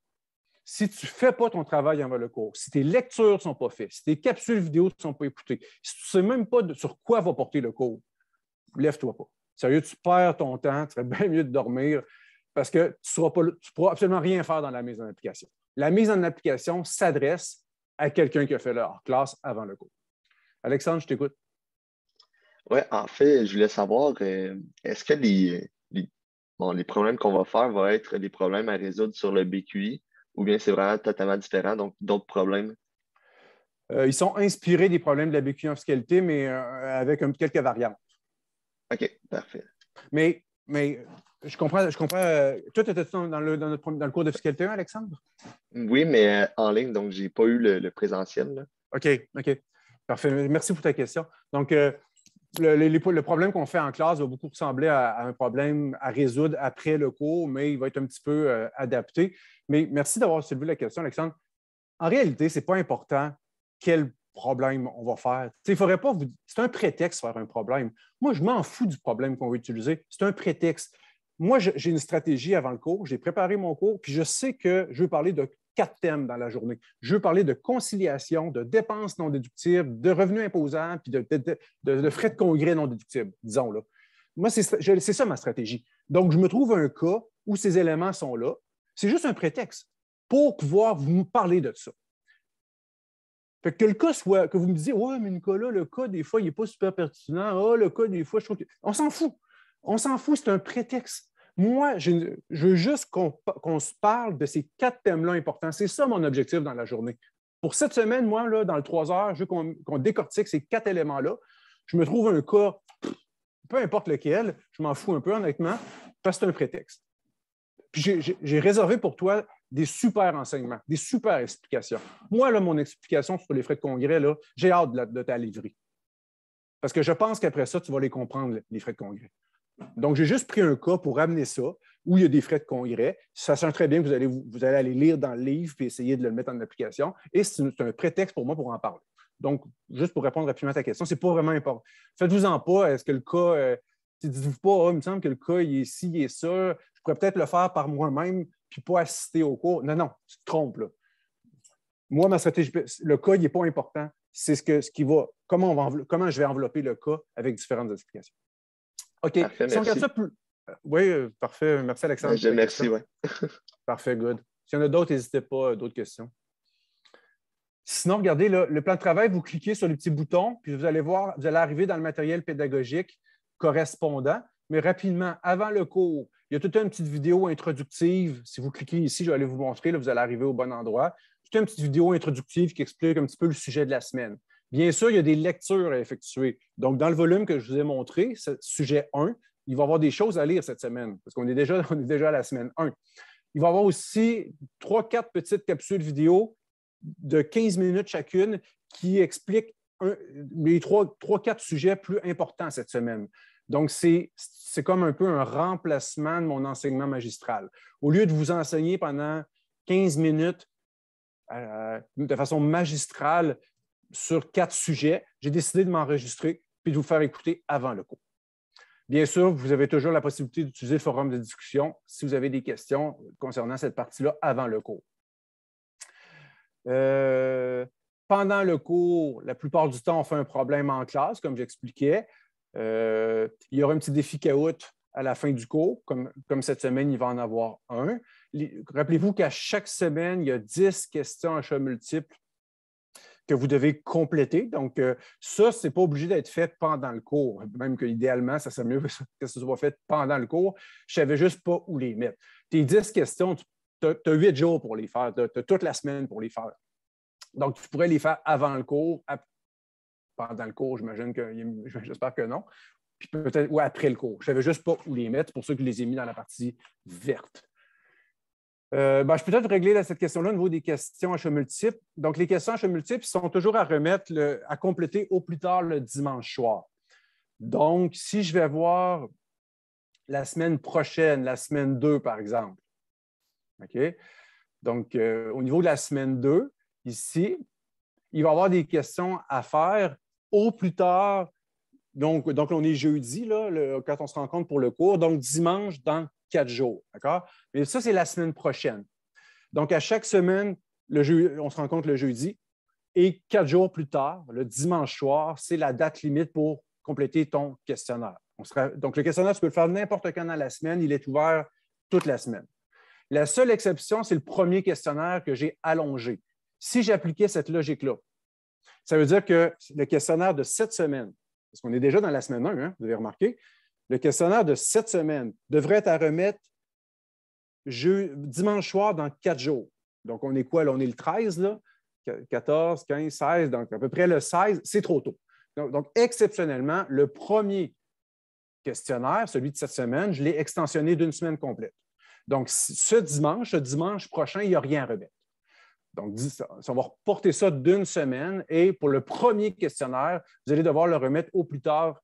si tu ne fais pas ton travail avant le cours, si tes lectures ne sont pas faites, si tes capsules vidéo ne sont pas écoutées, si tu ne sais même pas sur quoi va porter le cours, lève-toi pas. Sérieux, tu perds ton temps, tu serais bien mieux de dormir parce que tu ne pourras absolument rien faire dans la mise en application. La mise en application s'adresse à quelqu'un qui a fait leur classe avant le cours. Alexandre, je t'écoute. Oui, en fait, je voulais savoir, euh, est-ce que les, les problèmes qu'on va faire vont être des problèmes à résoudre sur le BQI ou bien c'est vraiment totalement différent, donc d'autres problèmes? Euh, ils sont inspirés des problèmes de la BQ en fiscalité, mais euh, avec quelques variantes. OK, parfait. Mais, mais je comprends. Je comprends euh, toi, tu étais dans le, dans, le cours de fiscalité Alexandre? Oui, mais en ligne, donc je n'ai pas eu le, présentiel. OK, OK. Parfait. Merci pour ta question. Donc, le, problème qu'on fait en classe va beaucoup ressembler à, un problème à résoudre après le cours, mais il va être un petit peu euh, adapté. Mais merci d'avoir soulevé la question, Alexandre. En réalité, ce n'est pas important quel problème on va faire. Il faudrait pas vous... C'est un prétexte faire un problème. Moi, je m'en fous du problème qu'on va utiliser. C'est un prétexte. Moi, j'ai une stratégie avant le cours, j'ai préparé mon cours, puis je sais que je veux parler de quatre thèmes dans la journée. Je veux parler de conciliation, de dépenses non déductibles, de revenus imposables, puis de, frais de congrès non déductibles, disons là. Moi, c'est ça ma stratégie. Donc, je me trouve un cas où ces éléments sont là. C'est juste un prétexte pour pouvoir vous parler de ça. Fait que le cas soit, que vous me disiez, ouais, mais Nicolas, le cas, des fois, il n'est pas super pertinent. Ah, le cas, des fois, je trouve que. On s'en fout. On s'en fout, c'est un prétexte. Moi, je, veux juste qu'on se parle de ces quatre thèmes-là importants. C'est ça mon objectif dans la journée. Pour cette semaine, moi, dans les 3 heures, je veux qu'on décortique ces quatre éléments-là. Je me trouve un cas, peu importe lequel, je m'en fous un peu, honnêtement, parce que c'est un prétexte. Puis j'ai réservé pour toi des super enseignements, des super explications. Moi, là, mon explication sur les frais de congrès, j'ai hâte de, de ta livrer. Parce que je pense qu'après ça, tu vas les comprendre, les frais de congrès. Donc, j'ai juste pris un cas pour amener ça, où il y a des frais de congrès. Ça sent très bien que vous allez, aller lire dans le livre puis essayer de le mettre en application. Et c'est un prétexte pour moi pour en parler. Donc, juste pour répondre rapidement à ta question, c'est pas vraiment important. Faites-vous-en pas. Est-ce que le cas. Euh, dites-vous pas, oh, il me semble que le cas, il est ci, il est ça. Je pourrais peut-être le faire par moi-même puis pas assister au cours. Non, non, tu te trompes. Moi, ma stratégie, le cas, il n'est pas important. C'est ce, ce qui va, comment, va comment je vais envelopper le cas avec différentes explications. OK. si on regarde ça plus... Euh, oui, euh, parfait. Merci, Alexandre. merci, oui. parfait, good. S'il y en a d'autres, n'hésitez pas, euh, d'autres questions. Sinon, regardez, le plan de travail, vous cliquez sur le petit bouton, puis vous allez voir, vous allez arriver dans le matériel pédagogique correspondant. Mais rapidement, avant le cours, il y a toute une petite vidéo introductive. Si vous cliquez ici, je vais aller vous montrer, vous allez arriver au bon endroit. Toute une petite vidéo introductive qui explique un petit peu le sujet de la semaine. Bien sûr, il y a des lectures à effectuer. Donc, dans le volume que je vous ai montré, sujet 1, il va y avoir des choses à lire cette semaine, parce qu'on est déjà, à la semaine 1. Il va y avoir aussi trois, quatre petites capsules vidéo de 15 minutes chacune qui expliquent les trois, quatre sujets plus importants cette semaine. Donc, c'est comme un peu un remplacement de mon enseignement magistral. Au lieu de vous enseigner pendant 15 minutes euh, de façon magistrale sur quatre sujets. J'ai décidé de m'enregistrer puis de vous faire écouter avant le cours. Bien sûr, vous avez toujours la possibilité d'utiliser le forum de discussion si vous avez des questions concernant cette partie-là avant le cours. Euh, pendant le cours, la plupart du temps, on fait un problème en classe, comme j'expliquais. Euh, il y aura un petit défi caout à la fin du cours, comme, comme cette semaine, il va en avoir un. Rappelez-vous qu'à chaque semaine, il y a 10 questions à choix multiples que vous devez compléter. Donc, euh, ça, ce n'est pas obligé d'être fait pendant le cours, même que idéalement, ça serait mieux que ce soit fait pendant le cours. Je ne savais juste pas où les mettre. Tes 10 questions, tu as, huit jours pour les faire, tu as, toute la semaine pour les faire. Donc, tu pourrais les faire avant le cours, pendant le cours, j'imagine que, j'espère que non, puis peut-être, ou après le cours. Je ne savais juste pas où les mettre, pour ceux que je les ai mis dans la partie verte. Euh, ben, je peux peut-être régler cette question-là au niveau des questions à choix multiples. Donc, les questions à choix multiples sont toujours à remettre, à compléter au plus tard le dimanche soir. Donc, si je vais voir la semaine prochaine, la semaine 2, par exemple, OK? Donc, euh, au niveau de la semaine 2, ici, il va y avoir des questions à faire au plus tard. Donc, donc on est jeudi, là, quand on se rencontre pour le cours. Donc, dimanche, dans quatre jours. D'accord? Mais ça, c'est la semaine prochaine. Donc, à chaque semaine, on se rencontre le jeudi. Et quatre jours plus tard, le dimanche soir, c'est la date limite pour compléter ton questionnaire. donc, le questionnaire, tu peux le faire n'importe quand dans la semaine. Il est ouvert toute la semaine. La seule exception, c'est le premier questionnaire que j'ai allongé. Si j'appliquais cette logique-là, ça veut dire que le questionnaire de cette semaine, parce qu'on est déjà dans la semaine 1, hein, vous avez remarqué, le questionnaire de cette semaine devrait être à remettre je, dimanche soir dans quatre jours. Donc, on est quoi? On est le 13, 14, 15, 16, donc à peu près le 16, c'est trop tôt. Donc, exceptionnellement, le premier questionnaire, celui de cette semaine, je l'ai extensionné d'une semaine complète. Donc, ce dimanche, ce dimanche prochain, il n'y a rien à remettre. Donc, on va reporter ça d'une semaine et pour le premier questionnaire, vous allez devoir le remettre au plus tard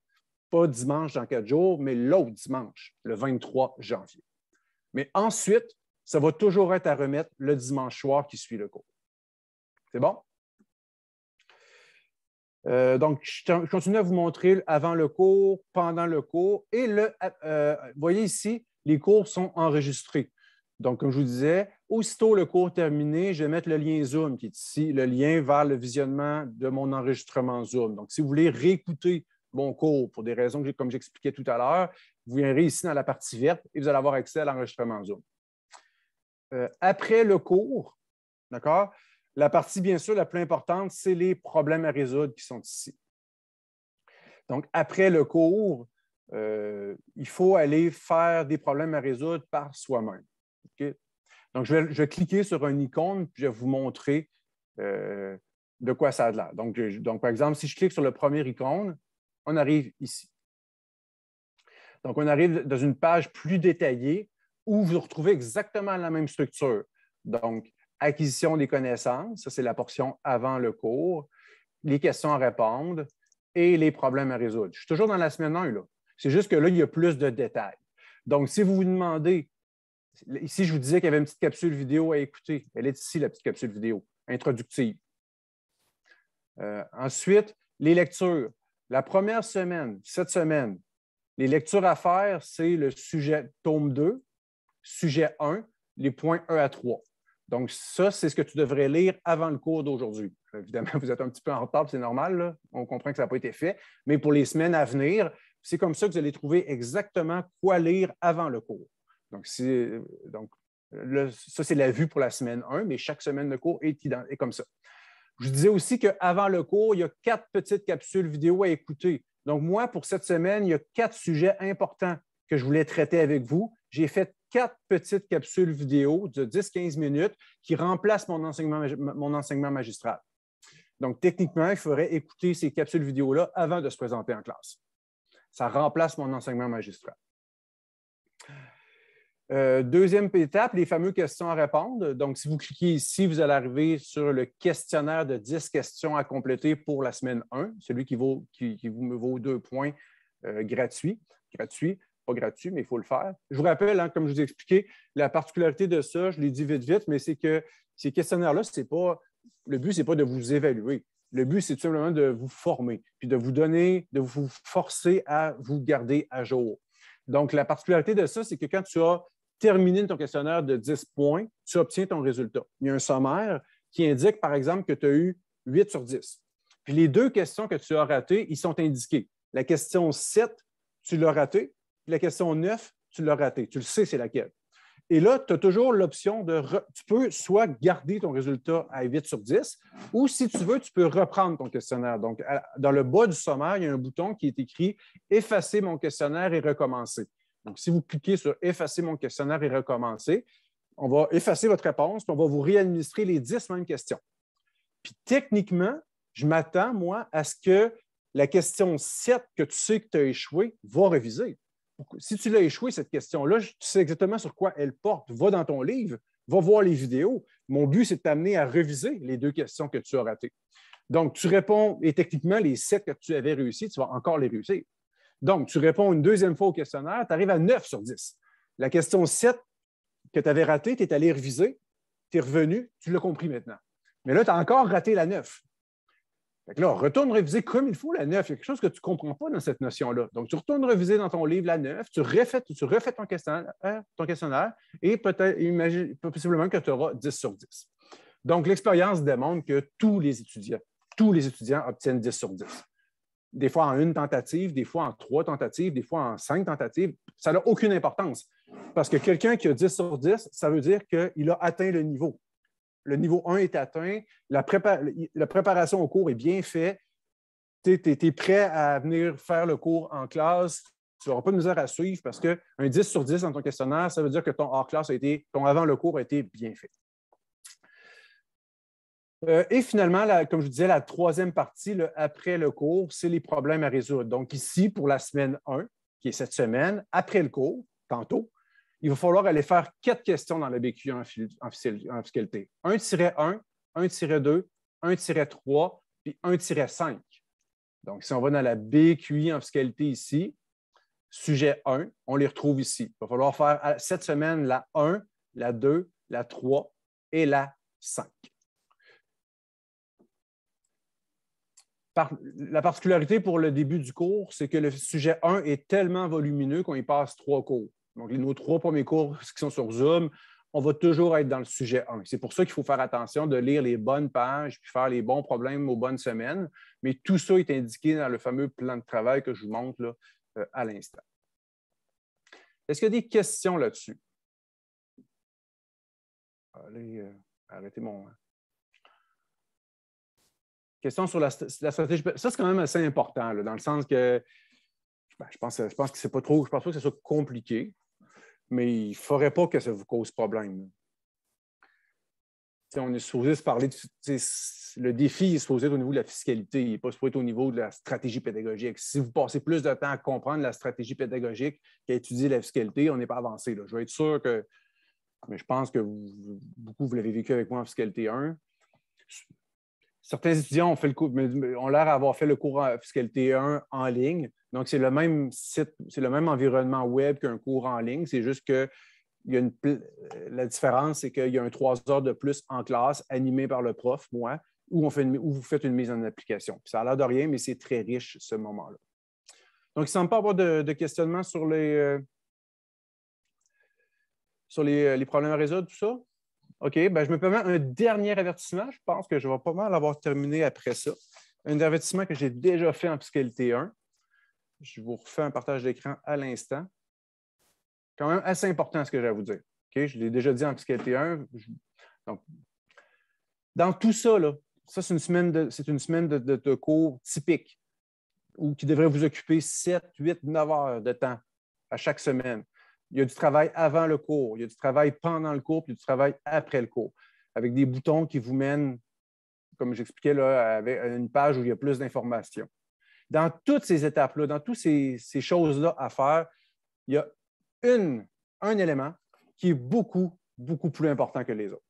pas dimanche dans quatre jours, mais l'autre dimanche, le 23 janvier. Mais ensuite, ça va toujours être à remettre le dimanche soir qui suit le cours. C'est bon? Euh, donc, je continue à vous montrer avant le cours, pendant le cours et le. Euh, voyez ici, les cours sont enregistrés. Donc, comme je vous disais, aussitôt le cours terminé, je vais mettre le lien Zoom qui est ici, le lien vers le visionnement de mon enregistrement Zoom. Donc, si vous voulez réécouter bon cours pour des raisons que, comme j'expliquais tout à l'heure. Vous viendrez ici dans la partie verte et vous allez avoir accès à l'enregistrement Zoom. Euh, après le cours, d'accord, la partie, bien sûr, la plus importante, c'est les problèmes à résoudre qui sont ici. Donc, après le cours, euh, il faut aller faire des problèmes à résoudre par soi-même. Donc, je vais, cliquer sur une icône, puis je vais vous montrer euh, de quoi ça a l'air. Donc, donc, par exemple, si je clique sur le premier icône, on arrive ici. Donc, on arrive dans une page plus détaillée où vous retrouvez exactement la même structure. Donc, acquisition des connaissances, ça c'est la portion avant le cours, les questions à répondre et les problèmes à résoudre. Je suis toujours dans la semaine 1, là. C'est juste que là, il y a plus de détails. Donc, si vous vous demandez, ici, je vous disais qu'il y avait une petite capsule vidéo à écouter. Elle est ici, la petite capsule vidéo, introductive. Euh, ensuite, les lectures. La première semaine, cette semaine, les lectures à faire, c'est le sujet tome 2, sujet 1, les points 1 à 3. Donc, ça, c'est ce que tu devrais lire avant le cours d'aujourd'hui. Évidemment, vous êtes un petit peu en retard, c'est normal. On comprend que ça n'a pas été fait. Mais pour les semaines à venir, c'est comme ça que vous allez trouver exactement quoi lire avant le cours. Donc, euh, ça, c'est la vue pour la semaine 1, mais chaque semaine de cours est comme ça. Je disais aussi qu'avant le cours, il y a quatre petites capsules vidéo à écouter. Donc, moi, pour cette semaine, il y a quatre sujets importants que je voulais traiter avec vous. J'ai fait quatre petites capsules vidéo de 10-15 minutes qui remplacent mon enseignement, mon enseignement magistral. Donc, techniquement, il faudrait écouter ces capsules vidéo-là avant de se présenter en classe. Ça remplace mon enseignement magistral. Euh, deuxième étape, les fameux questions à répondre. Donc, si vous cliquez ici, vous allez arriver sur le questionnaire de 10 questions à compléter pour la semaine 1, celui qui, vous me vaut deux points euh, gratuits. Gratuit, pas gratuit, mais il faut le faire. Je vous rappelle, hein, comme je vous ai expliqué, la particularité de ça, je l'ai dit vite, vite, mais c'est que ces questionnaires-là, Le but, ce n'est pas de vous évaluer. Le but, c'est tout simplement de vous former, puis de vous donner, de vous forcer à vous garder à jour. Donc, la particularité de ça, c'est que quand tu as terminer ton questionnaire de 10 points, tu obtiens ton résultat. Il y a un sommaire qui indique, par exemple, que tu as eu 8 sur 10. Puis les deux questions que tu as ratées, ils sont indiqués. La question 7, tu l'as ratée. Puis la question 9, tu l'as ratée. Tu le sais, c'est laquelle. Et là, tu as toujours l'option de. Tu peux soit garder ton résultat à 8 sur 10, ou si tu veux, tu peux reprendre ton questionnaire. Donc, dans le bas du sommaire, il y a un bouton qui est écrit Effacer mon questionnaire et recommencer. Donc, si vous cliquez sur Effacer mon questionnaire et recommencer, on va effacer votre réponse, puis on va vous réadministrer les 10 mêmes questions. Puis techniquement, je m'attends, moi, à ce que la question 7 que tu sais que tu as échoué va réviser. Si tu l'as échoué, cette question-là, tu sais exactement sur quoi elle porte. Va dans ton livre, va voir les vidéos. Mon but, c'est de t'amener à réviser les deux questions que tu as ratées. Donc, tu réponds, et techniquement, les sept que tu avais réussi, tu vas encore les réussir. Donc, tu réponds une deuxième fois au questionnaire, tu arrives à 9 sur 10. La question 7 que tu avais ratée, tu es allé réviser, tu es revenu, tu l'as compris maintenant. Mais là, tu as encore raté la 9. Fait là, retourne réviser comme il faut la 9. Il y a quelque chose que tu ne comprends pas dans cette notion-là. Donc, tu retournes réviser dans ton livre la 9, tu refais, ton, questionnaire, euh, ton questionnaire et peut-être, possiblement que tu auras 10 sur 10. Donc, l'expérience démontre que tous les étudiants, tous les étudiants obtiennent 10 sur 10 des fois en une tentative, des fois en trois tentatives, des fois en cinq tentatives. Ça n'a aucune importance. Parce que quelqu'un qui a 10 sur 10, ça veut dire qu'il a atteint le niveau. Le niveau 1 est atteint, la, préparation au cours est bien faite, tu es, prêt à venir faire le cours en classe, tu n'auras pas de misère à suivre parce qu'un 10 sur 10 dans ton questionnaire, ça veut dire que ton hors-classe a été, ton avant le cours a été bien fait. Euh, et finalement, comme je vous disais, la troisième partie, le, après le cours, c'est les problèmes à résoudre. Donc ici, pour la semaine 1, qui est cette semaine, après le cours, tantôt, il va falloir aller faire quatre questions dans le BQ en, en fiscalité. 1-1, 1-2, 1-3, puis 1-5. Donc, si on va dans la BQI en fiscalité ici, sujet 1, on les retrouve ici. Il va falloir faire cette semaine la 1, la 2, la 3 et la 5. la particularité pour le début du cours, c'est que le sujet 1 est tellement volumineux qu'on y passe trois cours. Donc, les nos trois premiers cours qui sont sur Zoom, on va toujours être dans le sujet 1. C'est pour ça qu'il faut faire attention de lire les bonnes pages puis faire les bons problèmes aux bonnes semaines. Mais tout ça est indiqué dans le fameux plan de travail que je vous montre euh, à l'instant. Est-ce qu'il y a des questions là-dessus? Allez, euh, arrêtez mon, question sur la, stratégie. Ça, c'est quand même assez important, dans le sens que ben, je, pense, je pense que c'est pas trop. Je pense pas que ce soit compliqué, mais il ne faudrait pas que ça vous cause problème. on est supposé se parler de, le défi est supposé être au niveau de la fiscalité, il n'est pas supposé être au niveau de la stratégie pédagogique. Si vous passez plus de temps à comprendre la stratégie pédagogique qu'à étudier la fiscalité, on n'est pas avancé. Je vais être sûr que, mais je pense que beaucoup vous l'avez vécu avec moi en fiscalité 1 certains étudiants ont, fait le cours, ont l'air d'avoir fait le cours en fiscalité 1 en ligne. Donc, c'est le même site, c'est le même environnement web qu'un cours en ligne. C'est juste que la différence, c'est qu'il y a un trois heures de plus en classe animé par le prof, moi, où, on fait vous faites une mise en application. ça a l'air de rien, mais c'est très riche, ce moment-là. Donc, il ne semble pas avoir de, questionnement sur les, euh, euh, les problèmes à résoudre, tout ça? OK, ben je me permets un dernier avertissement. Je pense que je ne vais pas mal l'avoir terminé après ça. Un avertissement que j'ai déjà fait en fiscalité 1. Je vous refais un partage d'écran à l'instant. Quand même assez important ce que j'ai à vous dire. Je l'ai déjà dit en fiscalité 1. Donc, dans tout ça, là, ça, c'est une semaine, de, de cours typique ou qui devrait vous occuper 7, 8, 9 heures de temps à chaque semaine. Il y a du travail avant le cours, il y a du travail pendant le cours, puis du travail après le cours, avec des boutons qui vous mènent, comme j'expliquais, là, avec une page où il y a plus d'informations. Dans toutes ces étapes-là, dans toutes ces, choses-là à faire, il y a un élément qui est beaucoup, beaucoup plus important que les autres.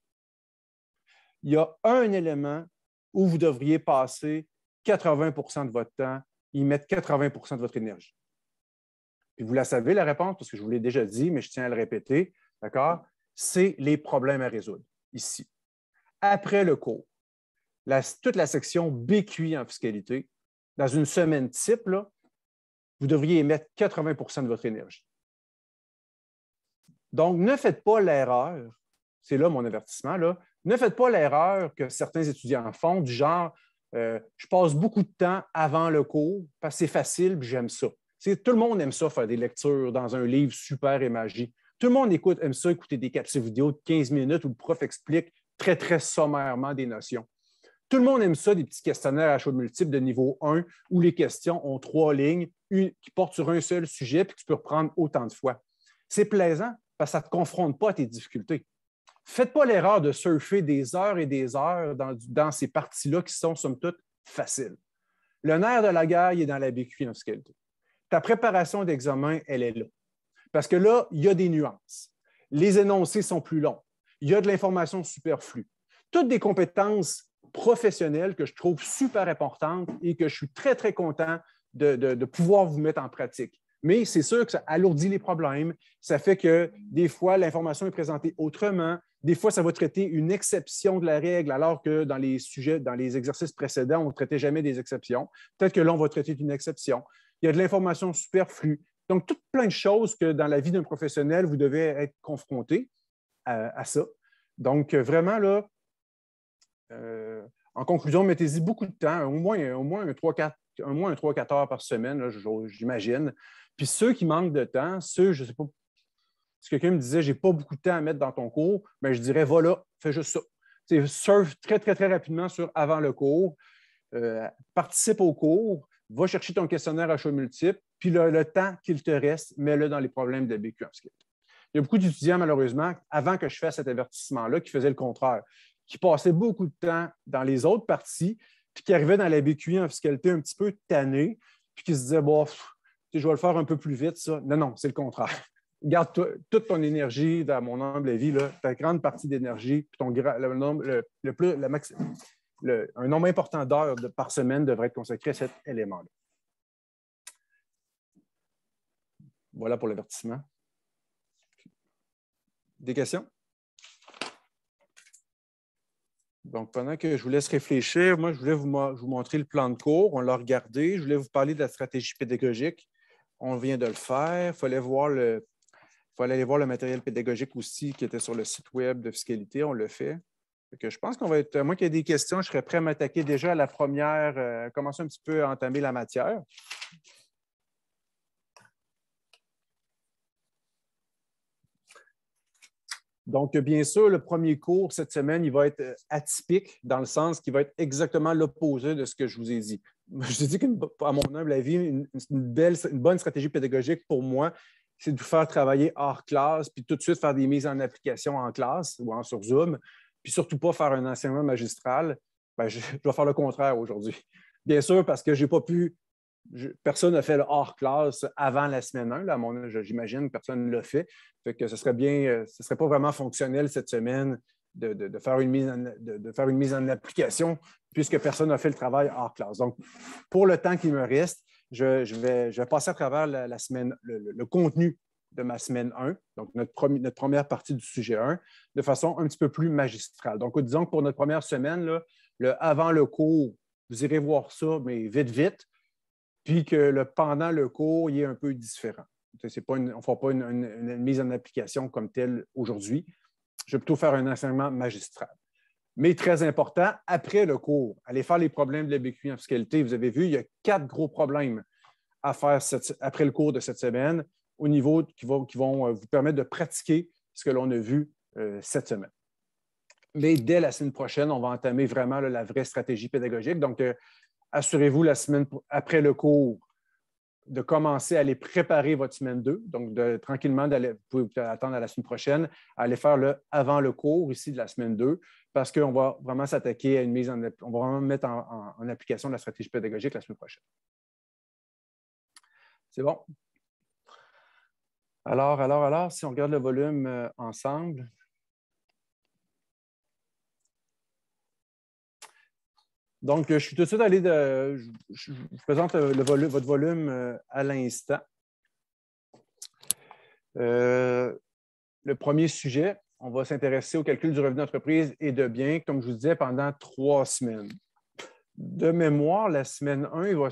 Il y a un élément où vous devriez passer 80 de votre temps, y mettre 80 de votre énergie. Puis vous la savez, la réponse, parce que je vous l'ai déjà dit, mais je tiens à le répéter, d'accord? C'est les problèmes à résoudre, ici. Après le cours, toute la section BQI en fiscalité, dans une semaine type, vous devriez émettre 80 de votre énergie. Donc, ne faites pas l'erreur, c'est là mon avertissement, là, ne faites pas l'erreur que certains étudiants font, du genre, euh, je passe beaucoup de temps avant le cours parce que c'est facile, j'aime ça. Tout le monde aime ça, faire des lectures dans un livre super et magique. Tout le monde écoute, aime ça, écouter des capsules vidéo de 15 minutes où le prof explique très, très sommairement des notions. Tout le monde aime ça, des petits questionnaires à choix multiples de niveau 1 où les questions ont trois lignes, qui portent sur un seul sujet, puis que tu peux reprendre autant de fois. C'est plaisant parce que ça ne te confronte pas à tes difficultés. Faites pas l'erreur de surfer des heures et des heures dans, ces parties-là qui sont, somme toute, faciles. Le nerf de la guerre, est dans la BQ en est ta préparation d'examen, elle est là. Parce que là, il y a des nuances. Les énoncés sont plus longs. Il y a de l'information superflue. Toutes des compétences professionnelles que je trouve super importantes et que je suis très, très content de, pouvoir vous mettre en pratique. Mais c'est sûr que ça alourdit les problèmes. Ça fait que des fois, l'information est présentée autrement. Des fois, ça va traiter une exception de la règle, alors que dans les sujets, dans les exercices précédents, on ne traitait jamais des exceptions. Peut-être que là, on va traiter une exception il y a de l'information superflue. Donc, tout plein de choses que dans la vie d'un professionnel, vous devez être confronté à, ça. Donc, vraiment, là, euh, en conclusion, mettez-y beaucoup de temps, au moins, un 3-4 heures par semaine, j'imagine. Puis ceux qui manquent de temps, ceux, je ne sais pas, si quelqu'un me disait, je n'ai pas beaucoup de temps à mettre dans ton cours, mais ben, je dirais, voilà, fais juste ça. surf très, très, très rapidement sur avant le cours, euh, participe au cours, Va chercher ton questionnaire à choix multiple, puis le, temps qu'il te reste, mets-le dans les problèmes de en fiscalité. » Il y a beaucoup d'étudiants, malheureusement, avant que je fasse cet avertissement-là, qui faisaient le contraire, qui passaient beaucoup de temps dans les autres parties, puis qui arrivaient dans la BQI en fiscalité un petit peu tannée, puis qui se disaient, bon, je vais le faire un peu plus vite, ça. Non, non, c'est le contraire. Garde toute ton énergie, dans mon humble avis, là, ta grande partie d'énergie, puis ton, le, plus, un nombre important d'heures par semaine devrait être consacré à cet élément-là. Voilà pour l'avertissement. Des questions? Donc, pendant que je vous laisse réfléchir, moi, je voulais vous, montrer le plan de cours. On l'a regardé. Je voulais vous parler de la stratégie pédagogique. On vient de le faire. Il fallait, fallait aller voir le matériel pédagogique aussi qui était sur le site web de fiscalité. On le fait. Que je pense qu'on va être. Moi, qu'il y des questions, je serais prêt à m'attaquer déjà à la première, euh, commencer un petit peu à entamer la matière. Donc, bien sûr, le premier cours cette semaine, il va être euh, atypique dans le sens qu'il va être exactement l'opposé de ce que je vous ai dit. Je ai dit qu'à mon humble avis, une, une bonne stratégie pédagogique pour moi, c'est de vous faire travailler hors classe, puis tout de suite faire des mises en application en classe ou en sur Zoom, puis surtout pas faire un enseignement magistral, ben, je, vais faire le contraire aujourd'hui. Bien sûr, parce que j'ai pas pu. personne n'a fait le hors classe avant la semaine 1. Là, j'imagine, personne ne l'a fait. Fait que ce serait bien, euh, ce serait pas vraiment fonctionnel cette semaine de, faire, une mise en, de, faire une mise en application puisque personne n'a fait le travail hors classe. Donc, pour le temps qui me reste, je, vais, passer à travers la, semaine, le, contenu de ma semaine 1, donc notre, notre première partie du sujet 1, de façon un petit peu plus magistrale. Donc, disons que pour notre première semaine, le avant le cours, vous irez voir ça, mais vite, vite, puis que le pendant le cours, il est un peu différent. Pas on ne fera pas une, mise en application comme telle aujourd'hui. Je vais plutôt faire un enseignement magistral. Mais très important, après le cours, allez faire les problèmes de la BQI en fiscalité. Vous avez vu, il y a quatre gros problèmes à faire après le cours de cette semaine au niveau qui, vont euh, vous permettre de pratiquer ce que l'on a vu euh, cette semaine. Mais dès la semaine prochaine, on va entamer vraiment la vraie stratégie pédagogique. Donc, euh, assurez-vous la semaine après le cours de commencer à aller préparer votre semaine 2. Donc, de, tranquillement, vous pouvez attendre à la semaine prochaine, aller faire le avant le cours ici de la semaine 2, parce qu'on va vraiment s'attaquer à une mise On va vraiment mettre en application de la stratégie pédagogique la semaine prochaine. C'est bon? Alors, alors, alors, si on regarde le volume euh, ensemble, Donc, euh, je suis tout de suite allé de. Je, présente le, votre volume euh, à l'instant. le premier sujet, on va s'intéresser au calcul du revenu d'entreprise et de biens, comme je vous disais, pendant trois semaines. De mémoire, la semaine 1,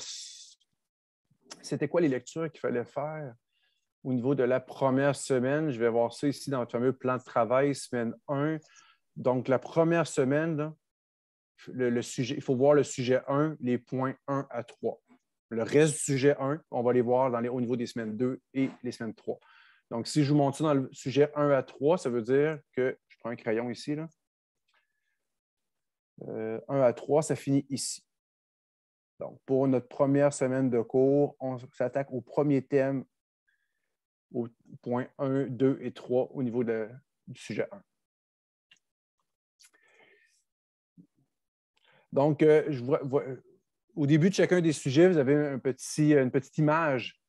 C'était quoi les lectures qu'il fallait faire? au niveau de la première semaine. Je vais voir ça ici dans le fameux plan de travail, semaine 1. Donc, la première semaine, le, sujet, il faut voir le sujet 1, les points 1 à 3. Le reste du sujet 1, on va les voir dans les, au niveau des semaines 2 et les semaines 3. Donc, si je vous montre ça dans le sujet 1 à 3, ça veut dire que je prends un crayon ici. 1 euh, à 3, ça finit ici. Donc, pour notre première semaine de cours, on s'attaque au premier thème au point 1, 2 et 3 au niveau du sujet 1. Donc, euh, au début de chacun des sujets, vous avez un petit, une petite image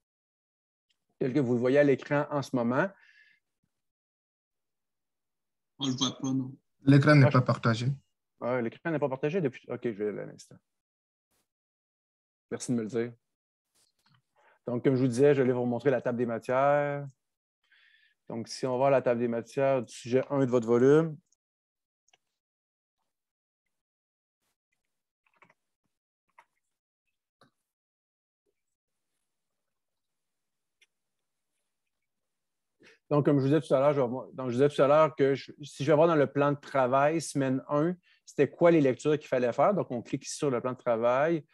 telle que vous voyez à l'écran en ce moment. On ne le voit pas, non? L'écran n'est ah, pas partagé. Ah, l'écran n'est pas partagé depuis. OK, je vais aller à l'instant. Merci de me le dire. Donc, comme je vous disais, je vais vous montrer la table des matières. Donc, si on va à la table des matières du sujet 1 de votre volume, Donc, comme je vous disais tout à l'heure, je, disais tout à l'heure que si je vais voir dans le plan de travail, semaine 1, c'était quoi les lectures qu'il fallait faire. Donc, on clique ici sur le plan de travail.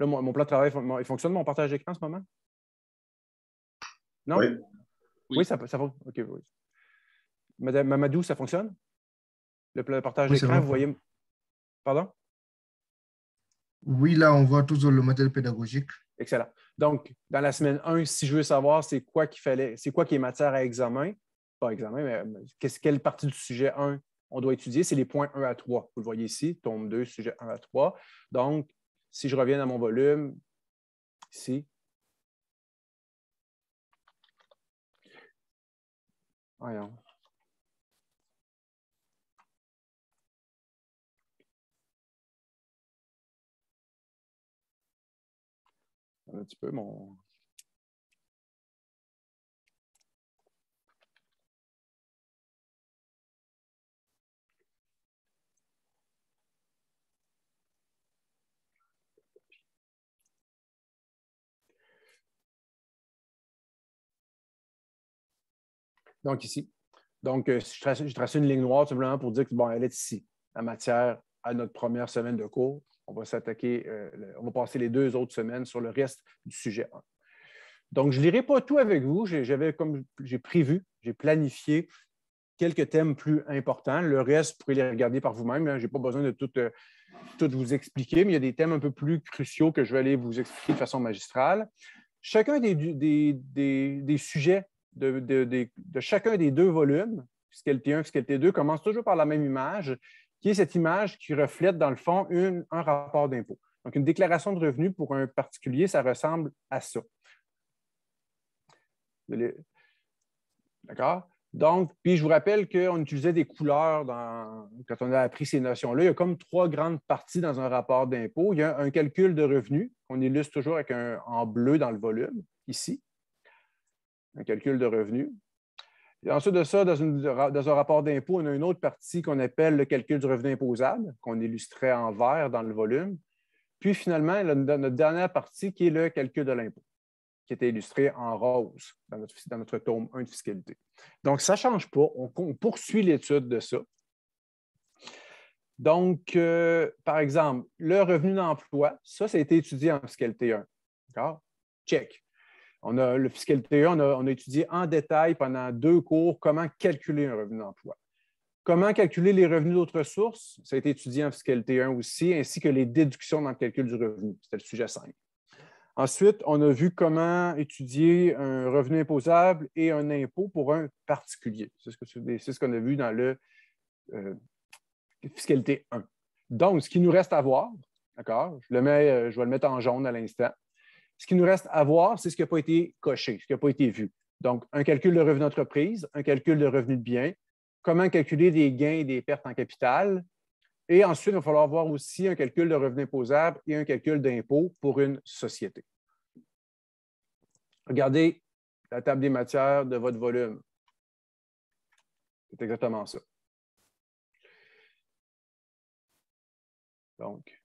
Là, mon, plan de travail il fonctionne, mon partage d'écran en ce moment? Non? Oui. ça, ça fonctionne. OK, oui. Madame Mamadou, ça fonctionne? Le, de partage d'écran, vous voyez. Pardon? Oui, là, on voit toujours le modèle pédagogique. Excellent. Donc, dans la semaine 1, si je veux savoir c'est quoi qu'il fallait, c'est quoi qui est matière à examen, pas examen, mais euh, quelle partie du sujet 1 on doit étudier, c'est les points 1 à 3. Vous le voyez ici, tombe 2, sujet 1 à 3. Donc, si je reviens à mon volume, ici, voyons. Un petit peu mon, Donc, ici. Donc, euh, je trace, une ligne noire simplement pour dire que, bon, elle est ici, en matière à notre première semaine de cours. On va s'attaquer, euh, on va passer les deux autres semaines sur le reste du sujet 1. Donc, je ne lirai pas tout avec vous. J'avais comme j'ai prévu, j'ai planifié quelques thèmes plus importants. Le reste, vous pouvez les regarder par vous-même. Hein. Je n'ai pas besoin de tout, euh, tout, vous expliquer, mais il y a des thèmes un peu plus cruciaux que je vais aller vous expliquer de façon magistrale. Chacun des, des, des, des sujets de, chacun des deux volumes, t 1, t 2, commence toujours par la même image, qui est cette image qui reflète, dans le fond, une, un rapport d'impôt. Donc, une déclaration de revenus pour un particulier, ça ressemble à ça. D'accord? Donc, puis je vous rappelle qu'on utilisait des couleurs quand on a appris ces notions-là. Il y a comme trois grandes parties dans un rapport d'impôt. Il y a un calcul de revenus qu'on illustre toujours avec un, en bleu dans le volume, ici un calcul de revenu. Et ensuite de ça, dans, un rapport d'impôt, on a une autre partie qu'on appelle le calcul du revenu imposable, qu'on illustrait en vert dans le volume. Puis finalement, notre dernière partie qui est le calcul de l'impôt, qui était illustré en rose dans notre, dans tome 1 de fiscalité. Donc, ça ne change pas. On, poursuit l'étude de ça. Donc, euh, par exemple, le revenu d'emploi, ça, ça a été étudié en fiscalité 1. D'accord? Check. On a le fiscalité 1, e, on a étudié en détail pendant deux cours comment calculer un revenu d'emploi. Comment calculer les revenus d'autres sources? Ça a été étudié en fiscalité 1 e aussi, ainsi que les déductions dans le calcul du revenu. C'était le sujet 5. Ensuite, on a vu comment étudier un revenu imposable et un impôt pour un particulier. C'est ce qu'on a vu dans le euh, fiscalité 1. E Donc, ce qui nous reste à voir, d'accord, je, euh, je vais le mettre en jaune à l'instant. Ce qui nous reste à voir, c'est ce qui n'a pas été coché, ce qui n'a pas été vu. Donc, un calcul de revenu d'entreprise, un calcul de revenu de biens, comment calculer des gains et des pertes en capital. Et ensuite, il va falloir voir aussi un calcul de revenu imposable et un calcul d'impôt pour une société. Regardez la table des matières de votre volume. C'est exactement ça. Donc,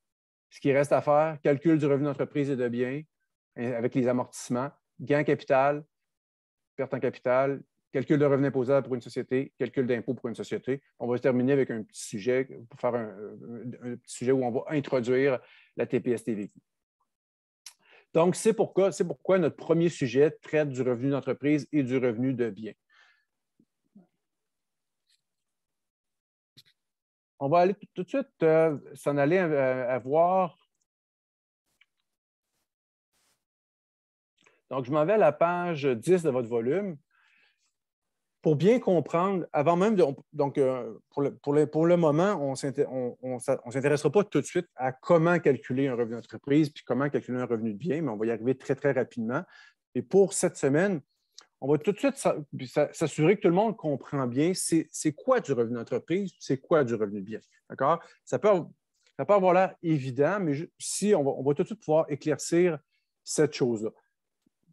ce qui reste à faire, calcul du revenu d'entreprise et de biens, avec les amortissements, gain en capital, perte en capital, calcul de revenu imposable pour une société, calcul d'impôt pour une société. On va terminer avec un petit sujet pour faire un, petit sujet où on va introduire la tps TV. Donc, c'est pourquoi, pourquoi notre premier sujet traite du revenu d'entreprise et du revenu de biens. On va aller tout de suite euh, s'en aller euh, à voir Donc, je m'en vais à la page 10 de votre volume pour bien comprendre, avant même, donc euh, pour, le, moment, on ne s'intéressera pas tout de suite à comment calculer un revenu d'entreprise, puis comment calculer un revenu de bien, mais on va y arriver très, très rapidement. Et pour cette semaine, on va tout de suite s'assurer que tout le monde comprend bien c'est quoi du revenu d'entreprise, c'est quoi du revenu de bien. D'accord? Ça peut, ça avoir l'air évident, mais si on on va, tout de suite pouvoir éclaircir cette chose-là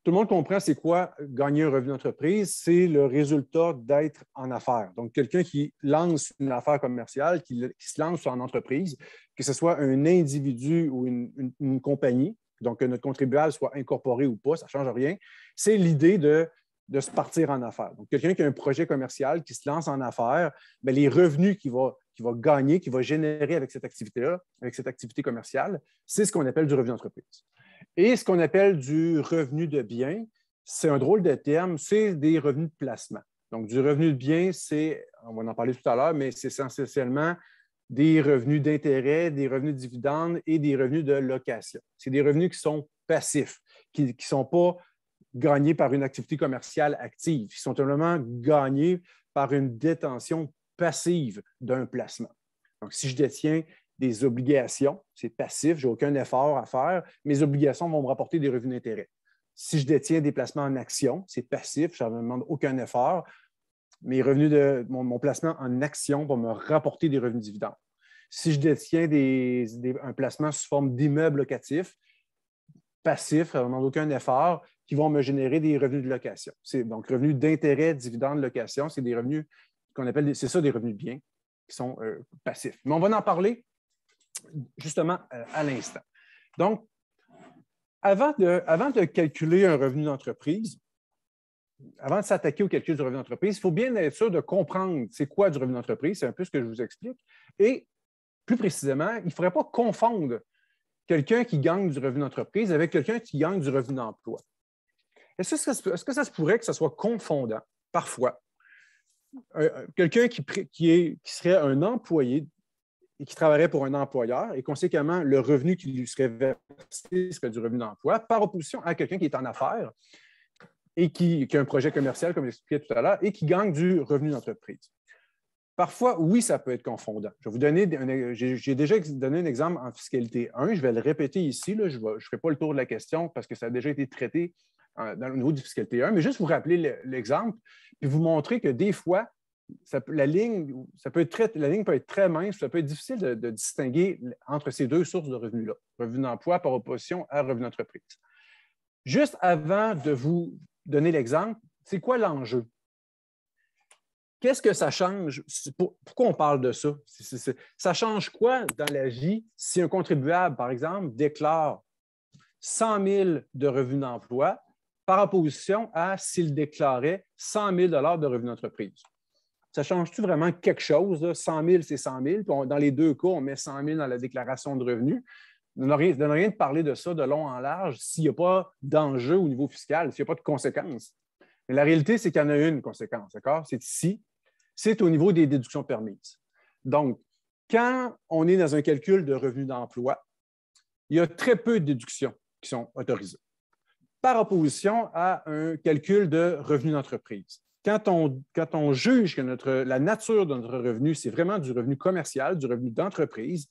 tout le monde comprend c'est quoi gagner un revenu d'entreprise. C'est le résultat d'être en affaires. Donc, quelqu'un qui lance une affaire commerciale, qui, se lance en entreprise, que ce soit un individu ou une, compagnie, donc que notre contribuable soit incorporé ou pas, ça ne change rien. C'est l'idée de, se partir en affaires. Donc, quelqu'un qui a un projet commercial, qui se lance en affaires, mais ben, les revenus qu'il va gagner, qu'il va générer avec cette activité-là, avec cette activité commerciale, c'est ce qu'on appelle du revenu d'entreprise et ce qu'on appelle du revenu de bien. C'est un drôle de terme, c'est des revenus de placement. Donc, du revenu de bien, c'est, on va en parler tout à l'heure, mais c'est essentiellement des revenus d'intérêt, des revenus de dividendes et des revenus de location. C'est des revenus qui sont passifs, qui ne sont pas gagnés par une activité commerciale active, qui sont simplement gagnés par une détention passive d'un placement. Donc, si je détiens des obligations, c'est passif, j'ai aucun effort à faire, mes obligations vont me rapporter des revenus d'intérêt. Si je détiens des placements en actions, c'est passif, ça ne demande aucun effort, mes revenus de mon, placement en action va me rapporter des revenus de dividendes. Si je détiens des, un placement sous forme d'immeuble locatif, passif, ne demande aucun effort, qui vont me générer des revenus de location. C'est donc revenus d'intérêt, dividendes, location, c'est des revenus qu'on appelle, c'est ça des revenus de biens qui sont euh, passifs. Mais on va en parler justement euh, à l'instant. Donc, avant de, avant de calculer un revenu d'entreprise, avant de s'attaquer au calcul du revenu d'entreprise, il faut bien être sûr de comprendre c'est quoi du revenu d'entreprise, c'est un peu ce que je vous explique. Et plus précisément, il ne faudrait pas confondre quelqu'un qui gagne du revenu d'entreprise avec quelqu'un qui gagne du revenu d'emploi. Est-ce que, que, ça se pourrait que ce soit confondant parfois? Euh, euh, quelqu'un qui serait un employé qui travaillerait pour un employeur, et conséquemment, le revenu qui lui serait versé serait du revenu d'emploi, par opposition à quelqu'un qui est en affaires et qui, a un projet commercial, comme j'expliquais tout à l'heure, et qui gagne du revenu d'entreprise. Parfois, oui, ça peut être confondant. Je vous donner, e, j'ai déjà donné un exemple en fiscalité 1, je vais le répéter ici, là, je ne ferai pas le tour de la question parce que ça a déjà été traité euh, dans le niveau de fiscalité 1, mais juste vous rappeler l'exemple, puis vous montrer que des fois, la, ligne, ça peut être très, la ligne peut être très mince, ça peut être difficile de, distinguer entre ces deux sources de revenus-là, revenu d'emploi par opposition à revenu d'entreprise. Juste avant de vous donner l'exemple, c'est quoi l'enjeu? Qu'est-ce que ça change? pourquoi on parle de ça? ça change quoi dans la vie si un contribuable, par exemple, déclare 100 000 de revenus d'emploi par opposition à s'il déclarait 100 000 de revenus d'entreprise? ça change-tu vraiment quelque chose? 100 000, c'est 100 000. dans les deux cas, on met 100 000 dans la déclaration de revenus. De ne rien, rien de parler de ça de long en large s'il n'y a pas d'enjeu au niveau fiscal, s'il n'y a pas de conséquences. Mais la réalité, c'est qu'il y en a une conséquence, C'est ici. C'est au niveau des déductions permises. Donc, quand on est dans un calcul de revenu d'emploi, il y a très peu de déductions qui sont autorisées. Par opposition à un calcul de revenu d'entreprise. Quand on, juge que la nature de notre revenu, c'est vraiment du revenu commercial, du revenu d'entreprise,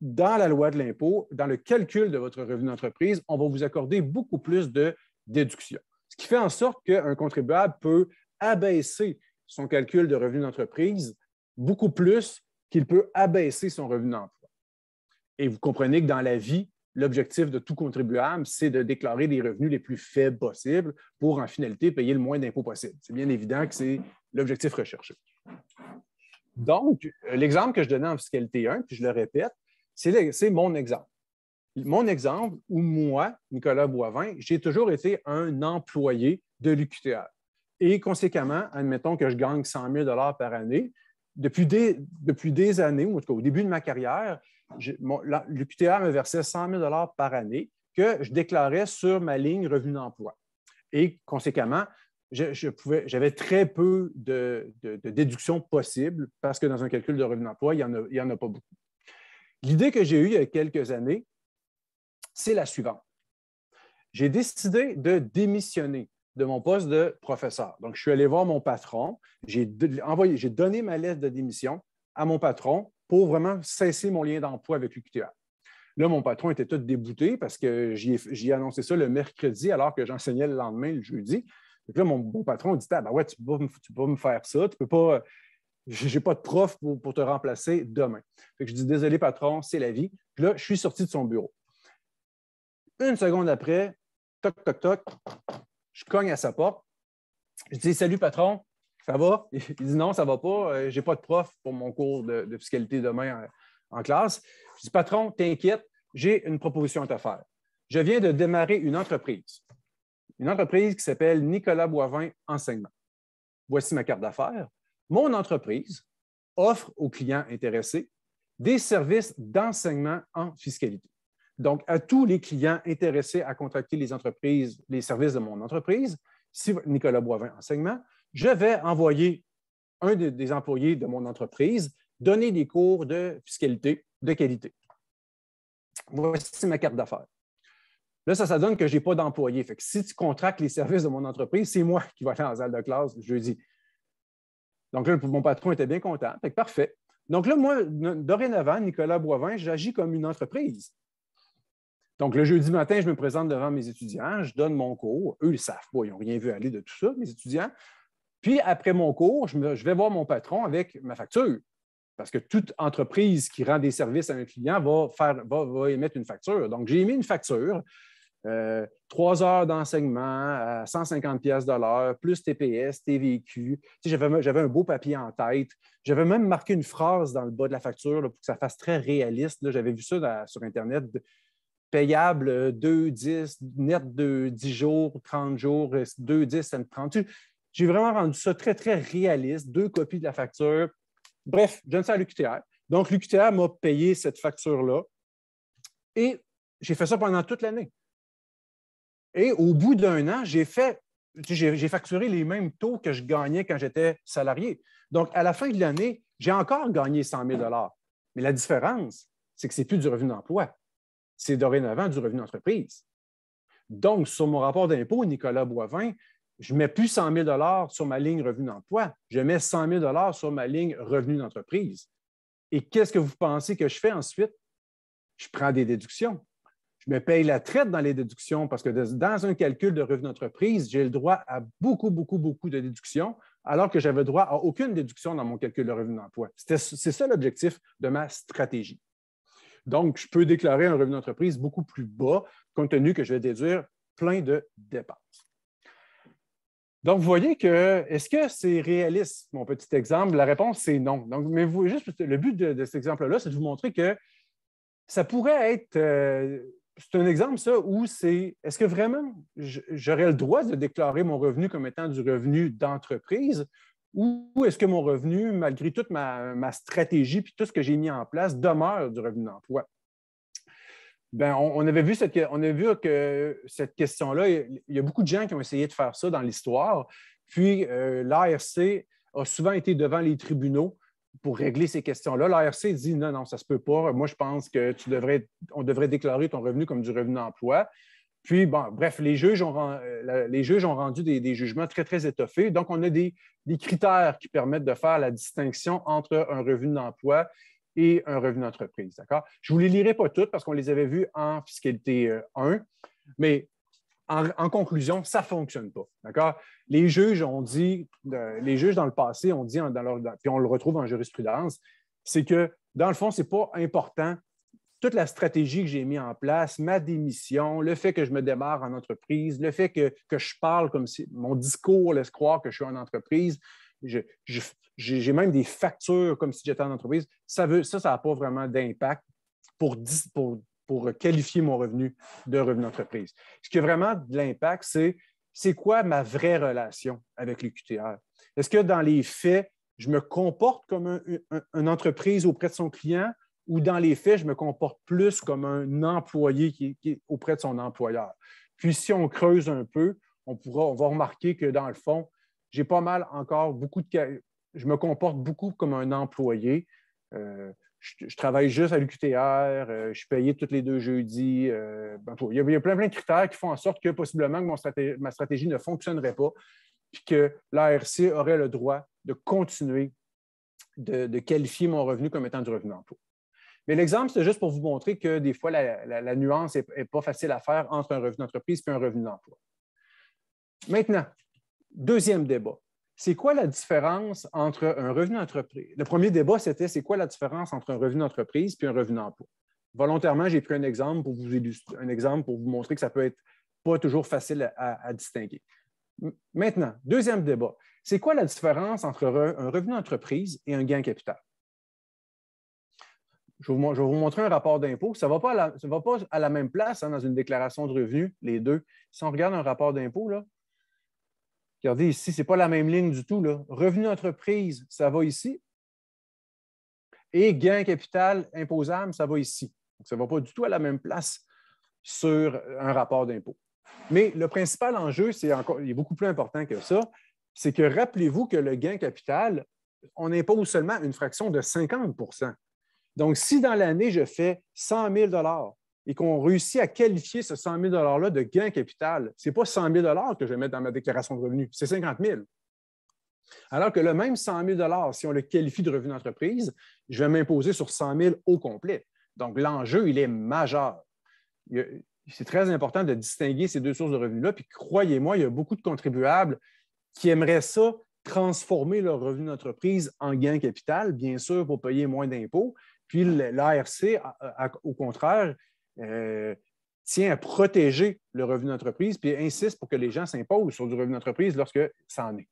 dans la loi de l'impôt, dans le calcul de votre revenu d'entreprise, on va vous accorder beaucoup plus de déductions Ce qui fait en sorte qu'un contribuable peut abaisser son calcul de revenu d'entreprise beaucoup plus qu'il peut abaisser son revenu d'emploi. Et vous comprenez que dans la vie, l'objectif de tout contribuable, c'est de déclarer les revenus les plus faibles possibles pour, en finalité, payer le moins d'impôts possible. C'est bien évident que c'est l'objectif recherché. Donc, euh, l'exemple que je donnais en fiscalité 1, puis je le répète, c'est mon exemple. Mon exemple où moi, Nicolas Boivin, j'ai toujours été un employé de l'UQTR. Et conséquemment, admettons que je gagne 100 000 par année. Depuis des, depuis des années, ou en tout cas au début de ma carrière, l'UQTR me versait 100 000 par année que je déclarais sur ma ligne revenu d'emploi. Et conséquemment, j'avais très peu de, déductions possibles parce que dans un calcul de revenu d'emploi, il n'y en, a pas beaucoup. L'idée que j'ai eue il y a quelques années, c'est la suivante. J'ai décidé de démissionner de mon poste de professeur. Donc, je suis allé voir mon patron, j'ai donné ma lettre de démission à mon patron pour vraiment cesser mon lien d'emploi avec l'UQTA. Là, mon patron était tout débouté parce que j'y ai, annoncé ça le mercredi alors que j'enseignais le lendemain, le jeudi. là, mon, bon patron dit Ah, ben ouais, tu peux, me faire ça, tu peux pas. pas de prof pour, te remplacer demain. je dis Désolé, patron, c'est la vie. là, je suis sorti de son bureau. Une seconde après, toc, toc, toc, je cogne à sa porte. Je dis Salut, patron, ça va? Il dit non, ça va pas. Euh, j'ai pas de prof pour mon cours de, fiscalité demain euh, en, classe. Je dis, patron, t'inquiète, j'ai une proposition à te faire. Je viens de démarrer une entreprise. Une entreprise qui s'appelle Nicolas Boivin Enseignement. Voici ma carte d'affaires. Mon entreprise offre aux clients intéressés des services d'enseignement en fiscalité. Donc, à tous les clients intéressés à contracter les entreprises, les services de mon entreprise, si Nicolas Boivin Enseignement, je vais envoyer un des employés de mon entreprise donner des cours de fiscalité de qualité. Voici ma carte d'affaires. Là, ça, ça donne que je n'ai pas d'employé. si tu contractes les services de mon entreprise, c'est moi qui vais aller en salle de classe jeudi. Donc là, mon patron était bien content. parfait. Donc là, moi, dorénavant, Nicolas Boivin, j'agis comme une entreprise. Donc, le jeudi matin, je me présente devant mes étudiants, je donne mon cours. Eux, ils ne savent pas, ils n'ont rien vu aller de tout ça, mes étudiants. Puis après mon cours, je, vais voir mon patron avec ma facture. Parce que toute entreprise qui rend des services à un client va, faire, va, émettre une facture. Donc, j'ai émis une facture. Euh, trois heures d'enseignement à 150 pièces plus TPS, TVQ. j'avais, un beau papier en tête. J'avais même marqué une phrase dans le bas de la facture pour que ça fasse très réaliste. J'avais vu ça sur Internet. payable 2, 10, net de 10 jours, 30 jours, 2, 10, 30. J'ai vraiment rendu ça très, très réaliste, deux copies de la facture. Bref, je donne ça à l'UQTR. Donc, l'UQTR m'a payé cette facture-là. Et j'ai fait ça pendant toute l'année. Et au bout d'un an, j'ai fait, j'ai facturé les mêmes taux que je gagnais quand j'étais salarié. Donc, à la fin de l'année, j'ai encore gagné 100 000 Mais la différence, c'est que ce n'est plus du revenu d'emploi. C'est dorénavant du revenu d'entreprise. Donc, sur mon rapport d'impôt, Nicolas Boivin, je ne mets plus 100 000 sur ma ligne revenu d'emploi, je mets 100 000 sur ma ligne revenu d'entreprise. Et qu'est-ce que vous pensez que je fais ensuite? Je prends des déductions. Je me paye la traite dans les déductions parce que dans un calcul de revenu d'entreprise, j'ai le droit à beaucoup, beaucoup, beaucoup de déductions, alors que j'avais droit à aucune déduction dans mon calcul de revenu d'emploi. C'est ça l'objectif de ma stratégie. Donc, je peux déclarer un revenu d'entreprise beaucoup plus bas, compte tenu que je vais déduire plein de dépenses. Donc, vous voyez que, est-ce que c'est réaliste, mon petit exemple? La réponse, c'est non. Donc, mais vous, juste, le but de, cet exemple-là, c'est de vous montrer que ça pourrait être, euh, c'est un exemple, ça, où c'est, est-ce que vraiment j'aurais le droit de déclarer mon revenu comme étant du revenu d'entreprise ou est-ce que mon revenu, malgré toute ma, ma stratégie puis tout ce que j'ai mis en place, demeure du revenu d'emploi? Ben, on, avait vu, que cette question-là, il y a beaucoup de gens qui ont essayé de faire ça dans l'histoire. Puis euh, l'ARC a souvent été devant les tribunaux pour régler ces questions-là. L'ARC dit non, non, ça ne se peut pas. Moi, je pense que tu devrais, on devrait déclarer ton revenu comme du revenu d'emploi. Puis, bon, bref, les juges ont, euh, rendu des, jugements très, très étoffés. Donc, on a des, des, critères qui permettent de faire la distinction entre un revenu d'emploi et un revenu d'entreprise. D'accord? Je ne vous les lirai pas toutes parce qu'on les avait vues en fiscalité 1, euh, mais en, conclusion, ça ne fonctionne pas. D'accord? Les juges ont dit, les juges dans le passé ont dit, puis on le retrouve en jurisprudence, c'est que dans le fond, ce n'est pas important toute la stratégie que j'ai mise en place, ma démission, le fait que je me démarre en entreprise, le fait que, que je parle comme si mon discours laisse croire que je suis en entreprise, j'ai même des factures comme si j'étais en entreprise. Ça, ça, n'a pas vraiment d'impact pour, qualifier mon revenu de revenu d'entreprise. Ce qui a vraiment de l'impact, c'est c'est quoi ma vraie relation avec l'UQTR? Est-ce que dans les faits, je me comporte comme une entreprise auprès de son client ou dans les faits, je me comporte plus comme un employé qui, auprès de son employeur? Puis si on creuse un peu, on, pourra, on va remarquer que dans le fond, j'ai pas mal encore beaucoup de. Je me comporte beaucoup comme un employé. Euh, je, travaille juste à l'UQTR, euh, je suis payé tous les deux jeudis. Euh, ben, il, y a, plein, plein de critères qui font en sorte que possiblement que ma stratégie ne fonctionnerait pas, puis que l'ARC aurait le droit de continuer de, qualifier mon revenu comme étant du revenu d'emploi. Mais l'exemple, c'est juste pour vous montrer que des fois, la, la nuance n'est pas facile à faire entre un revenu d'entreprise et un revenu d'emploi. Maintenant, Deuxième débat, c'est quoi la différence entre un revenu d'entreprise? Le premier débat, c'était c'est quoi la différence entre un revenu d'entreprise puis un revenu d'impôt. Volontairement, j'ai pris un exemple pour vous illustrer, un exemple pour vous montrer que ça peut être pas toujours facile à, distinguer. Maintenant, deuxième débat, c'est quoi la différence entre un revenu d'entreprise et un gain capital? Je vais, vous, montrer un rapport d'impôt. Ça ne va, pas à la même place hein, dans une déclaration de revenus, les deux. Si on regarde un rapport d'impôt, là, Regardez ici, ce n'est pas la même ligne du tout. Là. Revenu entreprise, ça va ici. Et gain capital imposable, ça va ici. Donc, ça ne va pas du tout à la même place sur un rapport d'impôt. Mais le principal enjeu, c'est encore, il est beaucoup plus important que ça, c'est que rappelez-vous que le gain capital, on impose seulement une fraction de 50 Donc, si dans l'année, je fais 100 000 et qu'on réussit à qualifier ce 100 000 $-là de gain capital, ce n'est pas 100 000 que je vais mettre dans ma déclaration de revenus, c'est 50 000 alors que le même 100 000 si on le qualifie de revenu d'entreprise, je vais m'imposer sur 100 000 au complet. Donc, l'enjeu, il est majeur. C'est très important de distinguer ces deux sources de revenus-là. Puis, croyez-moi, il y a beaucoup de contribuables qui aimeraient ça, transformer leur revenu d'entreprise en gain capital, bien sûr, pour payer moins d'impôts. Puis, l'ARC, au contraire, euh, tient à protéger le revenu d'entreprise puis insiste pour que les gens s'imposent sur du revenu d'entreprise lorsque ça en est.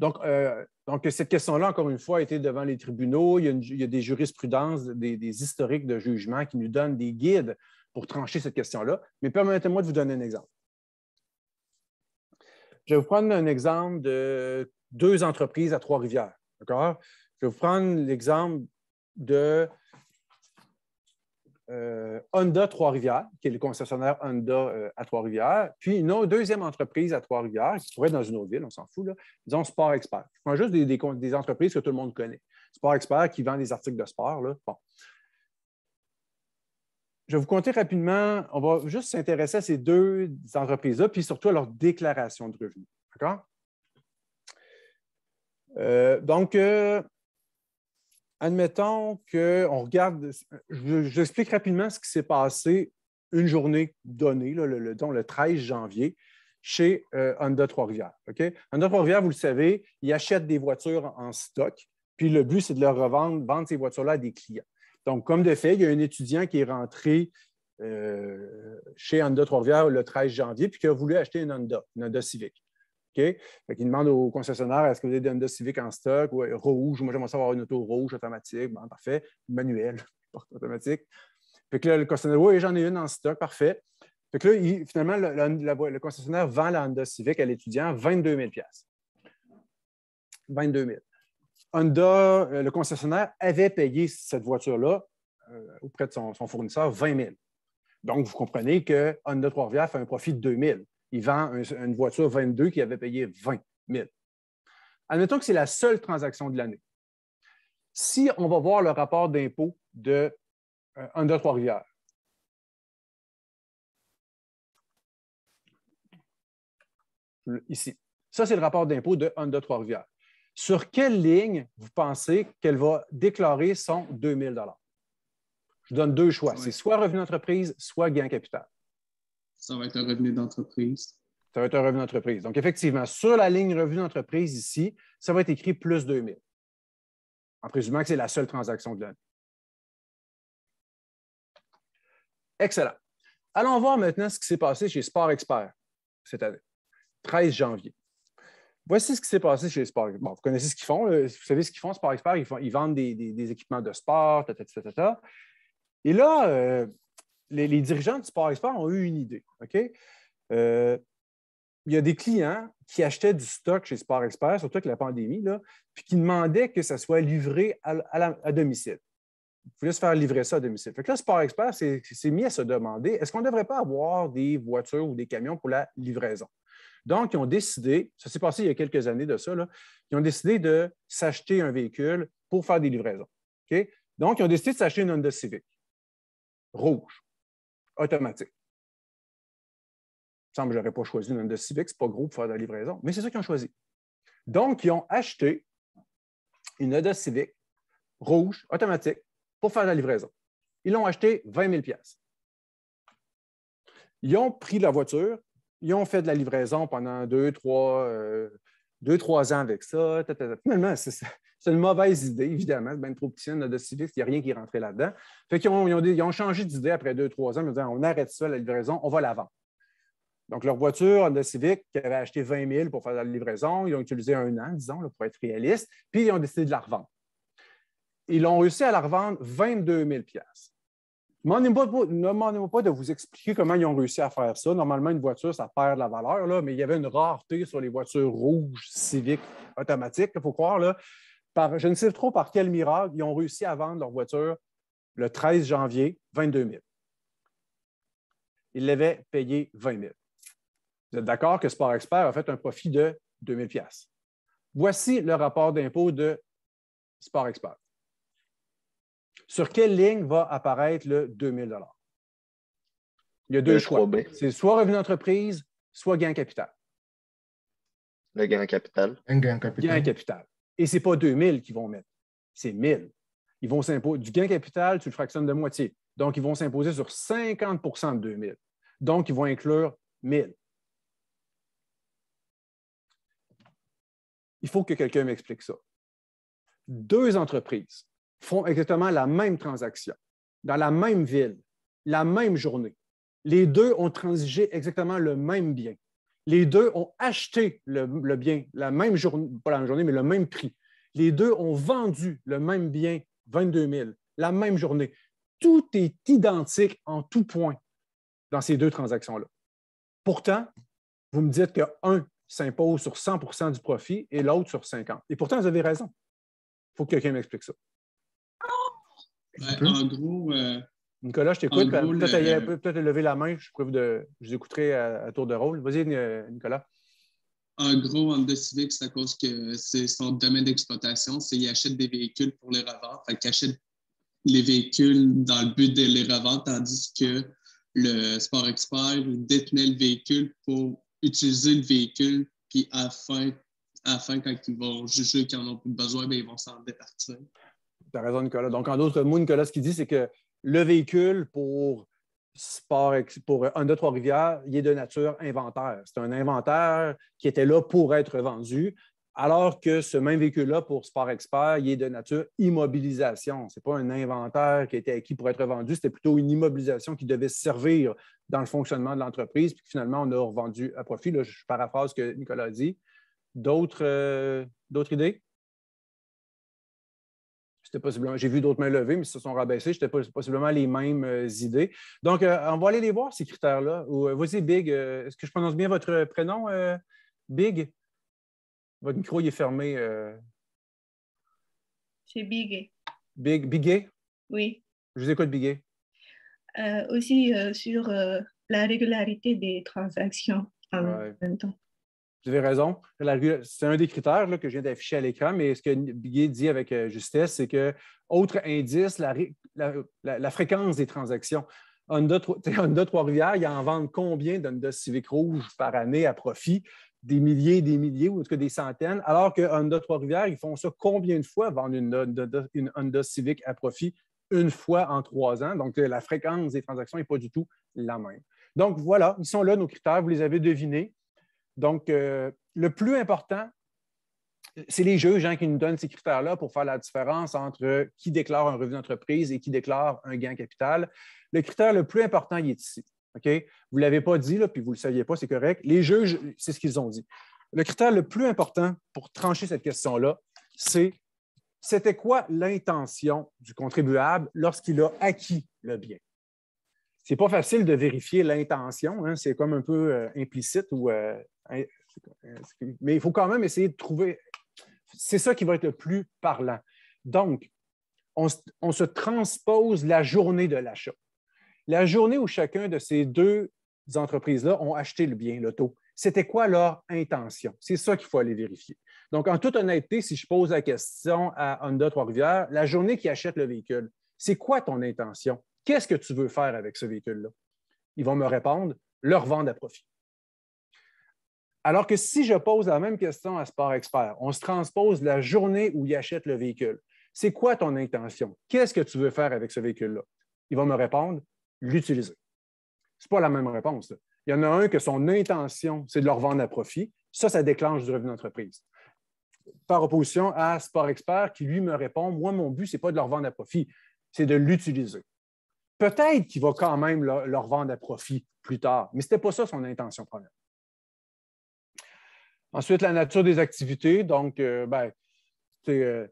Donc, euh, donc cette question-là, encore une fois, a été devant les tribunaux. Il y a, des jurisprudences, des, historiques de jugement qui nous donnent des guides pour trancher cette question-là. Mais permettez-moi de vous donner un exemple. Je vais vous prendre un exemple de deux entreprises à Trois-Rivières. D'accord? Je vais vous prendre l'exemple de euh, Honda Trois-Rivières, qui est le concessionnaire Honda euh, à Trois-Rivières, puis une deuxième entreprise à Trois-Rivières, qui pourrait être dans une autre ville, on s'en fout, là, disons Sport Expert. Je prends juste des, entreprises que tout le monde connaît. Sport Expert qui vend des articles de sport. Je vais vous compter rapidement, on va juste s'intéresser à ces deux entreprises-là, puis surtout à leur déclaration de revenus. D'accord? Euh, donc, admettons qu'on regarde, euh, j'explique rapidement ce qui s'est passé une journée donnée, le, 13 janvier, chez euh, Honda Trois-Rivières. Honda Trois-Rivières, vous le savez, ils achètent des voitures en stock, puis le but, c'est de leur revendre, vendre ces voitures-là à des clients. Donc, comme de fait, il y a un étudiant qui est rentré euh, chez Honda Trois-Rivières le 13 janvier, puis qui a voulu acheter une Honda, une Honda Civic. Il demande au concessionnaire est-ce que vous avez des Honda Civic en stock ou euh, rouge Moi, j'aimerais savoir une auto rouge automatique. Bon, parfait. Manuel, automatique. là, le concessionnaire oui, j'en ai une en stock, parfait. que là, finalement, le, concessionnaire vend la Honda Civic à l'étudiant 22 000 22 000 Honda, euh, le concessionnaire avait payé cette voiture-là euh, auprès de son, fournisseur 20 000 Donc, vous comprenez que Honda Trois-Rivières fait un profit de 2 000 il vend une voiture 22 qui avait payé 20 000. Admettons que c'est la seule transaction de l'année. Si on va voir le rapport d'impôt de euh, Honda Trois-Rivières, ici, ça c'est le rapport d'impôt de under Trois-Rivières. Sur quelle ligne vous pensez qu'elle va déclarer son 2 000 Je vous donne deux choix. C'est soit revenu d'entreprise, soit gain capital. Ça va être un revenu d'entreprise. Ça va être un revenu d'entreprise. Donc, effectivement, sur la ligne revenu d'entreprise ici, ça va être écrit plus 2000, en présumant que c'est la seule transaction de l'année. Excellent. Allons voir maintenant ce qui s'est passé chez Sport Expert cette année, 13 janvier. Voici ce qui s'est passé chez Sport. Bon, vous connaissez ce qu'ils font. Vous savez ce qu'ils font, Sport Expert. Ils, font, vendent des, équipements de sport, etc. Et là, euh, les, dirigeants du sport Expert ont eu une idée. Euh, il y a des clients qui achetaient du stock chez Sport Expert, surtout avec la pandémie, là, puis qui demandaient que ça soit livré à, domicile. Il voulaient se faire livrer ça à domicile. là, Sport Expert s'est mis à se demander est-ce qu'on ne devrait pas avoir des voitures ou des camions pour la livraison? Donc, ils ont décidé, ça s'est passé il y a quelques années de ça, ils ont décidé de s'acheter un véhicule pour faire des livraisons. Donc, ils ont décidé de s'acheter une Honda Civic rouge automatique. Il me semble que je n'aurais pas choisi une Honda Civic, ce n'est pas gros pour faire de la livraison, mais c'est ça qu'ils ont choisi. Donc, ils ont acheté une Honda Civic rouge, automatique, pour faire de la livraison. Ils l'ont acheté 20 000 Ils ont pris la voiture, ils ont fait de la livraison pendant deux, trois, euh, deux, trois ans avec ça. c'est une mauvaise idée, évidemment. C'est bien trop petit, de Civic, il n'y a rien qui est rentré là-dedans. Fait qu'ils ont, ils ont, changé d'idée après deux, trois ans, ont dit, on arrête ça, la livraison, on va la vendre. Donc, leur voiture Honda Civic, qui avait acheté 20 000 pour faire la livraison, ils ont utilisé un an, disons, pour être réaliste, puis ils ont décidé de la revendre. Ils ont réussi à la revendre 22 000 ne Demandez-moi pas, de vous expliquer comment ils ont réussi à faire ça. Normalement, une voiture, ça perd de la valeur, là, mais il y avait une rareté sur les voitures rouges civiques automatiques, il faut croire. Là. je ne sais trop par quel miracle, ils ont réussi à vendre leur voiture le 13 janvier, 22 000. Ils l'avaient payé 20 000. Vous êtes d'accord que Sport Expert a fait un profit de 2 000 Voici le rapport d'impôt de Sport Expert. Sur quelle ligne va apparaître le 2000 Il y a deux choix. C'est soit revenu d'entreprise, soit gain capital. Le gain capital. Un gain capital. Gain capital. Et ce n'est pas 2000 qu'ils vont mettre, c'est 1000. Ils vont s'imposer. Du gain capital, tu le fractionnes de moitié. Donc, ils vont s'imposer sur 50 de 2000. Donc, ils vont inclure 1000. Il faut que quelqu'un m'explique ça. Deux entreprises font exactement la même transaction, dans la même ville, la même journée. Les deux ont transigé exactement le même bien. Les deux ont acheté le, bien, la même journée, pas la même journée, mais le même prix. Les deux ont vendu le même bien, 22 000, la même journée. Tout est identique en tout point dans ces deux transactions-là. Pourtant, vous me dites qu'un s'impose sur 100 du profit et l'autre sur 50. Et pourtant, vous avez raison. Il faut que quelqu'un m'explique ça en gros. Euh, Nicolas, je t'écoute. Ben, peut-être le... lever la main, je, de, je vous écouterai à, tour de rôle. Vas-y, euh, Nicolas. En gros, Honda Civic, c'est à cause que c'est son domaine d'exploitation, c'est qu'il achète des véhicules pour les revendre. Il achète les véhicules dans le but de les revendre, tandis que le Sport Expert détenait le véhicule pour utiliser le véhicule, puis afin, afin quand ils vont juger qu'ils en ont plus besoin, ben, ils vont s'en départir. Tu as raison, Nicolas. Donc, en d'autres mots, Nicolas, ce qu'il dit, c'est que le véhicule pour sport pour euh, Honda Trois-Rivières, il est de nature inventaire. C'est un inventaire qui était là pour être vendu, alors que ce même véhicule-là pour Sport Expert, il est de nature immobilisation. Ce n'est pas un inventaire qui était acquis pour être vendu, c'était plutôt une immobilisation qui devait servir dans le fonctionnement de l'entreprise, puis finalement, on a revendu à profit. Là, je paraphrase ce que Nicolas a dit. D'autres euh, idées? j'ai vu d'autres mains levées, mais se sont rabaissés. C'était possiblement les mêmes euh, idées. Donc, euh, on va aller les voir, ces critères-là. Ou, euh, vas Big, est-ce que je prononce bien votre prénom, Big? Votre micro, est fermé. C'est Big. Big, Biguet? Oui. Je vous écoute, Biguet. aussi sur la régularité des transactions en vous avez raison. C'est un des critères que je viens d'afficher à l'écran, mais ce que Biguet dit avec euh, justesse, c'est que, autre indice, la, fréquence des transactions. Honda, Honda Trois-Rivières, ils en vendent combien d'Honda Civic Rouge par année à profit? Des milliers, des milliers, ou en tout cas des centaines. Alors que Honda Trois-Rivières, ils font ça combien de fois vendre une, une Honda Civic à profit? Une fois en trois ans. Donc, la fréquence des transactions n'est pas du tout la même. Donc, voilà, ils sont là, nos critères, vous les avez devinés. Donc, euh, le plus important, c'est les juges hein, qui nous donnent ces critères-là pour faire la différence entre qui déclare un revenu d'entreprise et qui déclare un gain capital. Le critère le plus important, il est ici. Ok, Vous ne l'avez pas dit, là, puis vous ne le saviez pas, c'est correct. Les juges, c'est ce qu'ils ont dit. Le critère le plus important pour trancher cette question-là, c'est c'était quoi l'intention du contribuable lorsqu'il a acquis le bien? C'est pas facile de vérifier l'intention, hein, c'est comme un peu euh, implicite ou euh, Hein, euh, mais il faut quand même essayer de trouver. C'est ça qui va être le plus parlant. Donc, on, se transpose la journée de l'achat. La journée où chacun de ces deux entreprises-là ont acheté le bien, l'auto, c'était quoi leur intention? C'est ça qu'il faut aller vérifier. Donc, en toute honnêteté, si je pose la question à Honda Trois-Rivières, la journée qui achète le véhicule, c'est quoi ton intention? Qu'est-ce que tu veux faire avec ce véhicule-là? Ils vont me répondre, leur vendre à profit. Alors que si je pose la même question à Sport Expert, on se transpose la journée où il achète le véhicule. C'est quoi ton intention? Qu'est-ce que tu veux faire avec ce véhicule-là? Il va me répondre, l'utiliser. Ce n'est pas la même réponse. Il y en a un que son intention, c'est de le revendre à profit. Ça, ça déclenche du revenu d'entreprise. Par opposition à Sport Expert qui, lui, me répond, moi, mon but, ce n'est pas de le revendre à profit, c'est de l'utiliser. Peut-être qu'il va quand même leur vendre revendre à profit plus tard, mais ce n'était pas ça son intention première. Ensuite, la nature des activités. Donc, euh, ben, euh,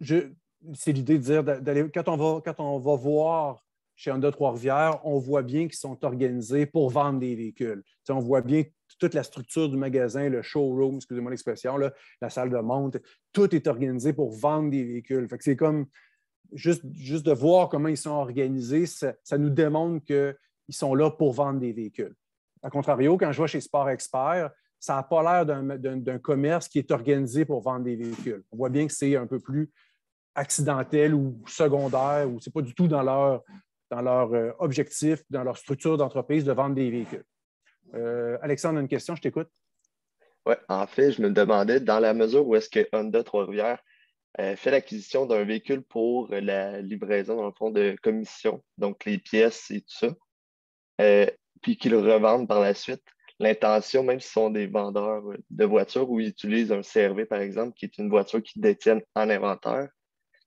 c'est l'idée de dire d'aller quand on va voir chez Honda Trois-Rivières, on voit bien qu'ils sont organisés pour vendre des véhicules. on voit bien toute la structure du magasin, le showroom, excusez-moi l'expression, la salle de montre, tout est organisé pour vendre des véhicules. Fait que c'est comme juste, de voir comment ils sont organisés, ça, nous démontre qu'ils sont là pour vendre des véhicules. À contrario, quand je vois chez Sport Expert, ça n'a pas l'air d'un commerce qui est organisé pour vendre des véhicules. On voit bien que c'est un peu plus accidentel ou secondaire, ou ce n'est pas du tout dans leur, dans leur euh, objectif, dans leur structure d'entreprise de vendre des véhicules. Euh, Alexandre, une question, je t'écoute. Oui, en fait, je me demandais dans la mesure où est-ce que Honda Trois-Rivières euh, fait l'acquisition d'un véhicule pour la livraison, dans le fond, de commission, donc les pièces et tout ça, euh, puis qu'ils le revendent par la suite l'intention, même s'ils sont des vendeurs euh, de voitures ou ils utilisent un CRV, par exemple, qui est une voiture qu'ils détiennent en inventaire,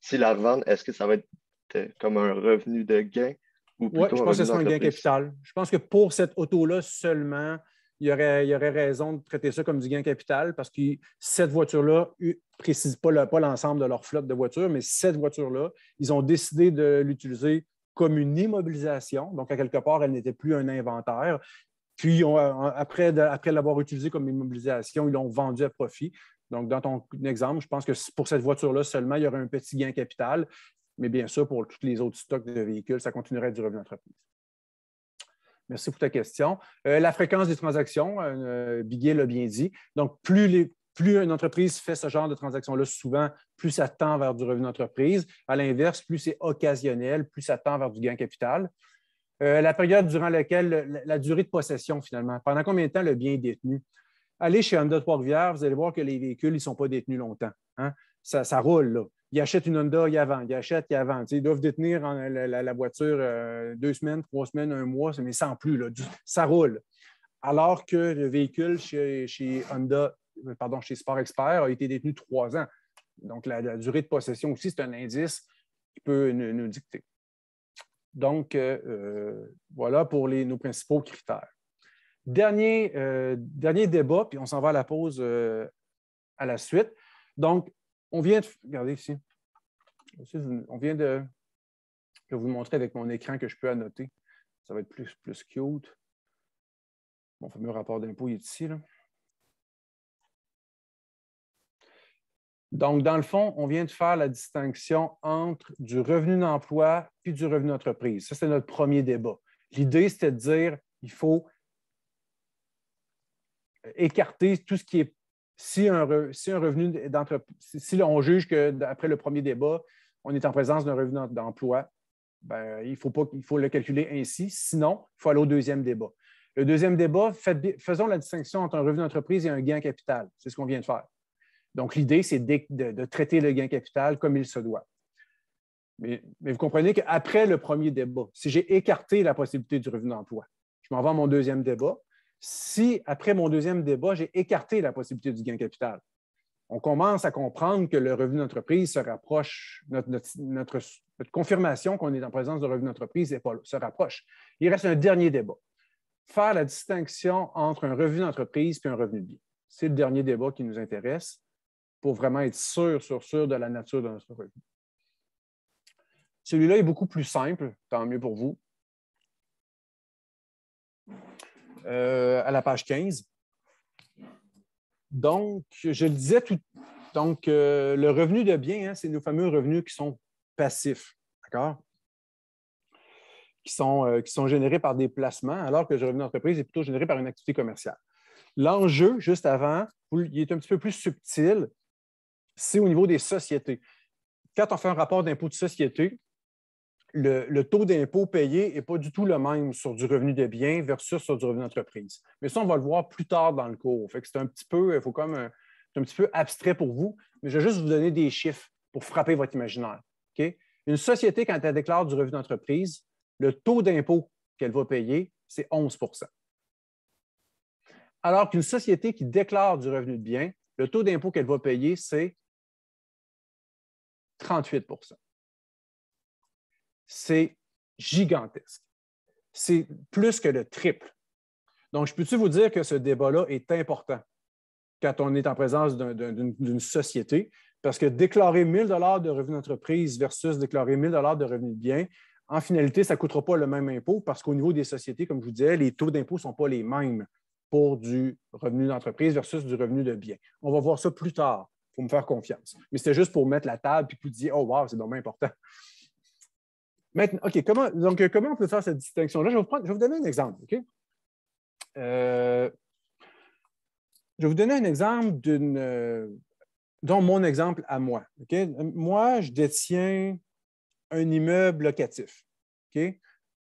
s'ils la revendent, est-ce que ça va être euh, comme un revenu de gain? Oui, je pense que ce un gain capital. Je pense que pour cette auto-là seulement, il y, aurait, il y aurait raison de traiter ça comme du gain capital parce que cette voiture-là ne précise pas l'ensemble de leur flotte de voitures, mais cette voiture-là, ils ont décidé de l'utiliser comme une immobilisation. Donc, à quelque part, elle n'était plus un inventaire. Puis, euh, après, l'avoir utilisé comme immobilisation, ils l'ont vendu à profit. Donc, dans ton exemple, je pense que pour cette voiture-là seulement, il y aurait un petit gain capital. Mais bien sûr, pour tous les autres stocks de véhicules, ça continuerait du revenu d'entreprise. Merci pour ta question. Euh, la fréquence des transactions, euh, euh l'a bien dit. Donc, plus, plus une entreprise fait ce genre de transaction là souvent, plus ça tend vers du revenu d'entreprise. À l'inverse, plus c'est occasionnel, plus ça tend vers du gain capital. Euh, la période durant laquelle, la, durée de possession finalement, pendant combien de temps le bien est détenu. Allez chez Honda Trois-Rivières, vous allez voir que les véhicules, ils ne sont pas détenus longtemps. Hein. Ça, ça, roule, là. Ils achètent une Honda, ils avant, ils achètent, ils avant. Ils doivent détenir la, voiture euh, deux semaines, trois semaines, un mois, mais sans plus. ça roule. Alors que le véhicule chez, Honda, euh, pardon, chez Sport Expert a été détenu trois ans. Donc, la, durée de possession aussi, c'est un indice qui peut nous dicter. Donc, euh, euh, voilà pour nos principaux critères. Dernier, euh, dernier débat, puis on s'en va à la pause à la suite. Donc, on vient de. Regardez ici. On vient de. vous montrer avec mon écran que je peux annoter. Ça va être plus, plus cute. Mon fameux rapport d'impôt est ici. Là. Donc, dans le fond, on vient de faire la distinction entre du revenu d'emploi et du revenu d'entreprise. Ça, c'est notre premier débat. L'idée, c'était de dire il faut écarter tout ce qui est. Si un, revenu d'entreprise, si, on juge qu'après le premier débat, on est en présence d'un revenu d'emploi, ben, il, faut pas, il faut le calculer ainsi. Sinon, il faut aller au deuxième débat. Le deuxième débat, faisons la distinction entre un revenu d'entreprise et un gain capital. C'est ce qu'on vient de faire. Donc, l'idée, c'est de, traiter le gain capital comme il se doit. Mais, vous comprenez qu'après le premier débat, si j'ai écarté la possibilité du revenu d'emploi, je m'en vais à mon deuxième débat. Si, après mon deuxième débat, j'ai écarté la possibilité du gain capital, on commence à comprendre que le revenu d'entreprise se rapproche, notre, confirmation qu'on est en présence de revenu d'entreprise se rapproche. Il reste un dernier débat. Faire la distinction entre un revenu d'entreprise et un revenu de bien. C'est le dernier débat qui nous intéresse pour vraiment être sûr, sûr, sûr de la nature de notre revenu. Celui-là est beaucoup plus simple, tant mieux pour vous. Euh, à la page 15. Donc, je le disais tout. Donc, euh, le revenu de biens, hein, c'est nos fameux revenus qui sont passifs, d'accord? Qui sont, euh, qui sont générés par des placements, alors que le revenu d'entreprise est plutôt généré par une activité commerciale. L'enjeu, juste avant, il est un petit peu plus subtil, c'est au niveau des sociétés. Quand on fait un rapport d'impôt de société, le, taux d'impôt payé n'est pas du tout le même sur du revenu de biens versus sur du revenu d'entreprise. Mais ça, on va le voir plus tard dans le cours. que c'est un petit peu, il faut comme un, petit peu abstrait pour vous, mais je vais juste vous donner des chiffres pour frapper votre imaginaire. Une société, quand elle déclare du revenu d'entreprise, le taux d'impôt qu'elle va payer, c'est 11 Alors qu'une société qui déclare du revenu de biens, le taux d'impôt qu'elle va payer, c'est 38 C'est gigantesque. C'est plus que le triple. Donc, je peux-tu vous dire que ce débat-là est important quand on est en présence d'une société? Parce que déclarer 1 000 de revenus d'entreprise versus déclarer 1 000 de revenus de biens, en finalité, ça ne coûtera pas le même impôt parce qu'au niveau des sociétés, comme je vous disais, les taux d'impôt ne sont pas les mêmes pour du revenu d'entreprise versus du revenu de bien. On va voir ça plus tard il faut me faire confiance. Mais c'était juste pour mettre la table puis pour dire, oh, wow, c'est dommage important. Maintenant, OK, comment, donc, comment on peut faire cette distinction-là? Je, vais vous donner un exemple, OK? Euh, je vais vous donner un exemple d'une. Euh, dont mon exemple à moi. Moi, je détiens un immeuble locatif,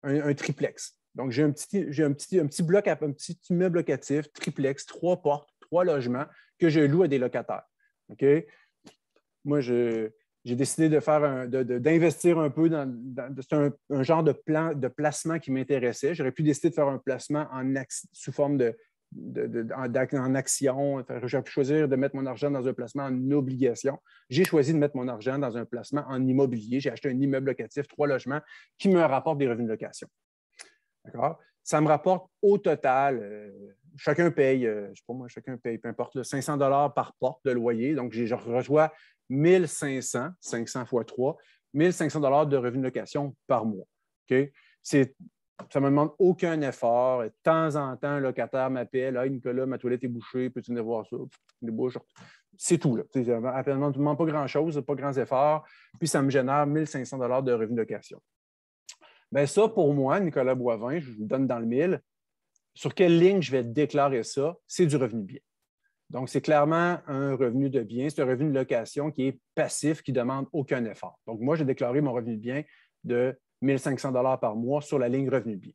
Un, triplex. Donc, j'ai un petit, j'ai un petit, un petit bloc, un petit immeuble locatif, triplex, trois portes, trois logements que je loue à des locataires. OK? Moi, j'ai décidé de faire d'investir un peu dans, un, genre de plan de placement qui m'intéressait. J'aurais pu décider de faire un placement en sous forme de, en, action. J'aurais pu choisir de mettre mon argent dans un placement en obligation. J'ai choisi de mettre mon argent dans un placement en immobilier. J'ai acheté un immeuble locatif, trois logements, qui me rapportent des revenus de location. D'accord? Ça me rapporte au total, euh, chacun paye, euh, je sais pas moi, chacun paye, peu importe, 500 dollars par porte de loyer. Donc, je reçois 1500, 500 fois 3, 1500 dollars de revenus de location par mois. ça ne me demande aucun effort. Et de temps en temps, un locataire m'appelle Hey, Nicolas, ma toilette est bouchée, peux-tu venir voir ça C'est tout. Ça ne demande pas grand-chose, pas grands efforts, puis ça me génère 1500 dollars de revenus de location. Ben, ça, pour moi, Nicolas Boivin, je vous donne dans le mille, sur quelle ligne je vais déclarer ça, c'est du revenu bien. Donc, c'est clairement un revenu de bien, c'est un revenu de location qui est passif, qui ne demande aucun effort. Donc, moi, j'ai déclaré mon revenu de bien de 1500 dollars par mois sur la ligne revenu de bien.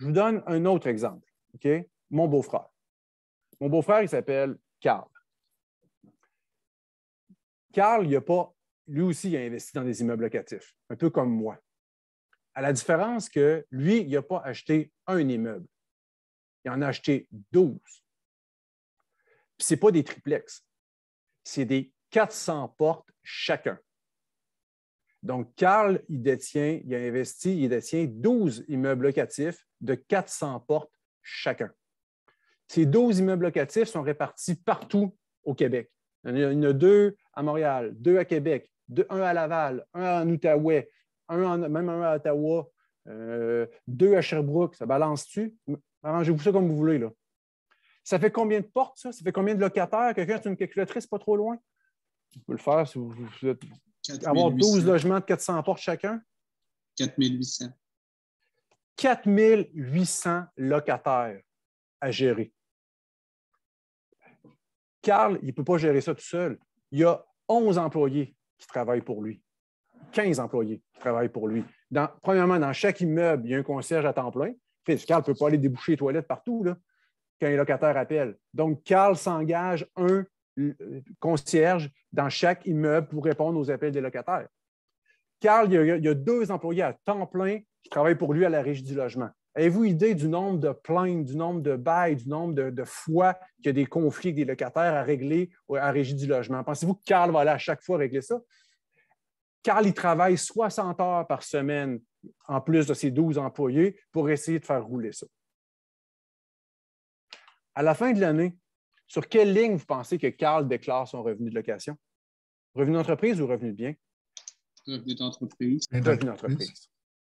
Je vous donne un autre exemple. OK? Mon beau-frère. Mon beau-frère, il s'appelle Carl. Carl, il a pas, lui aussi, il a investi dans des immeubles locatifs, un peu comme moi. À la différence que lui, il n'a pas acheté un immeuble. Il en a acheté 12. ce n'est pas des triplex. C'est des 400 portes chacun. Donc, Carl, il détient, il a investi, il détient 12 immeubles locatifs de 400 portes chacun. Ces 12 immeubles locatifs sont répartis partout au Québec. Il y en a deux à Montréal, deux à Québec, deux, un à Laval, un en Outaouais, même un à Ottawa, euh, deux à Sherbrooke, ça balance-tu? Arrangez-vous ça comme vous voulez. Là. Ça fait combien de portes, ça? Ça fait combien de locataires? Quelqu'un a une calculatrice pas trop loin? Vous pouvez le faire si vous, êtes... Avoir 12 logements de 400 portes chacun? 4800. 4800 locataires à gérer. Carl, il ne peut pas gérer ça tout seul. Il y a 11 employés qui travaillent pour lui. 15 employés qui travaillent pour lui. premièrement, dans chaque immeuble, il y a un concierge à temps plein. Carl ne peut pas aller déboucher les toilettes partout quand les locataires appellent. Donc, Carl s'engage un euh, concierge dans chaque immeuble pour répondre aux appels des locataires. Carl, il y a, deux employés à temps plein qui travaillent pour lui à la régie du logement. Avez-vous idée du nombre de plaintes, du nombre de bails, du nombre de, de fois qu'il y a des conflits avec des locataires à régler à la régie du logement? Pensez-vous que Carl va aller à chaque fois régler ça? Carl, il travaille 60 heures par semaine, en plus de ses 12 employés, pour essayer de faire rouler ça. À la fin de l'année, sur quelle ligne vous pensez que Carl déclare son revenu de location? Revenu d'entreprise ou revenu de bien? Revenu d'entreprise. Revenu d'entreprise.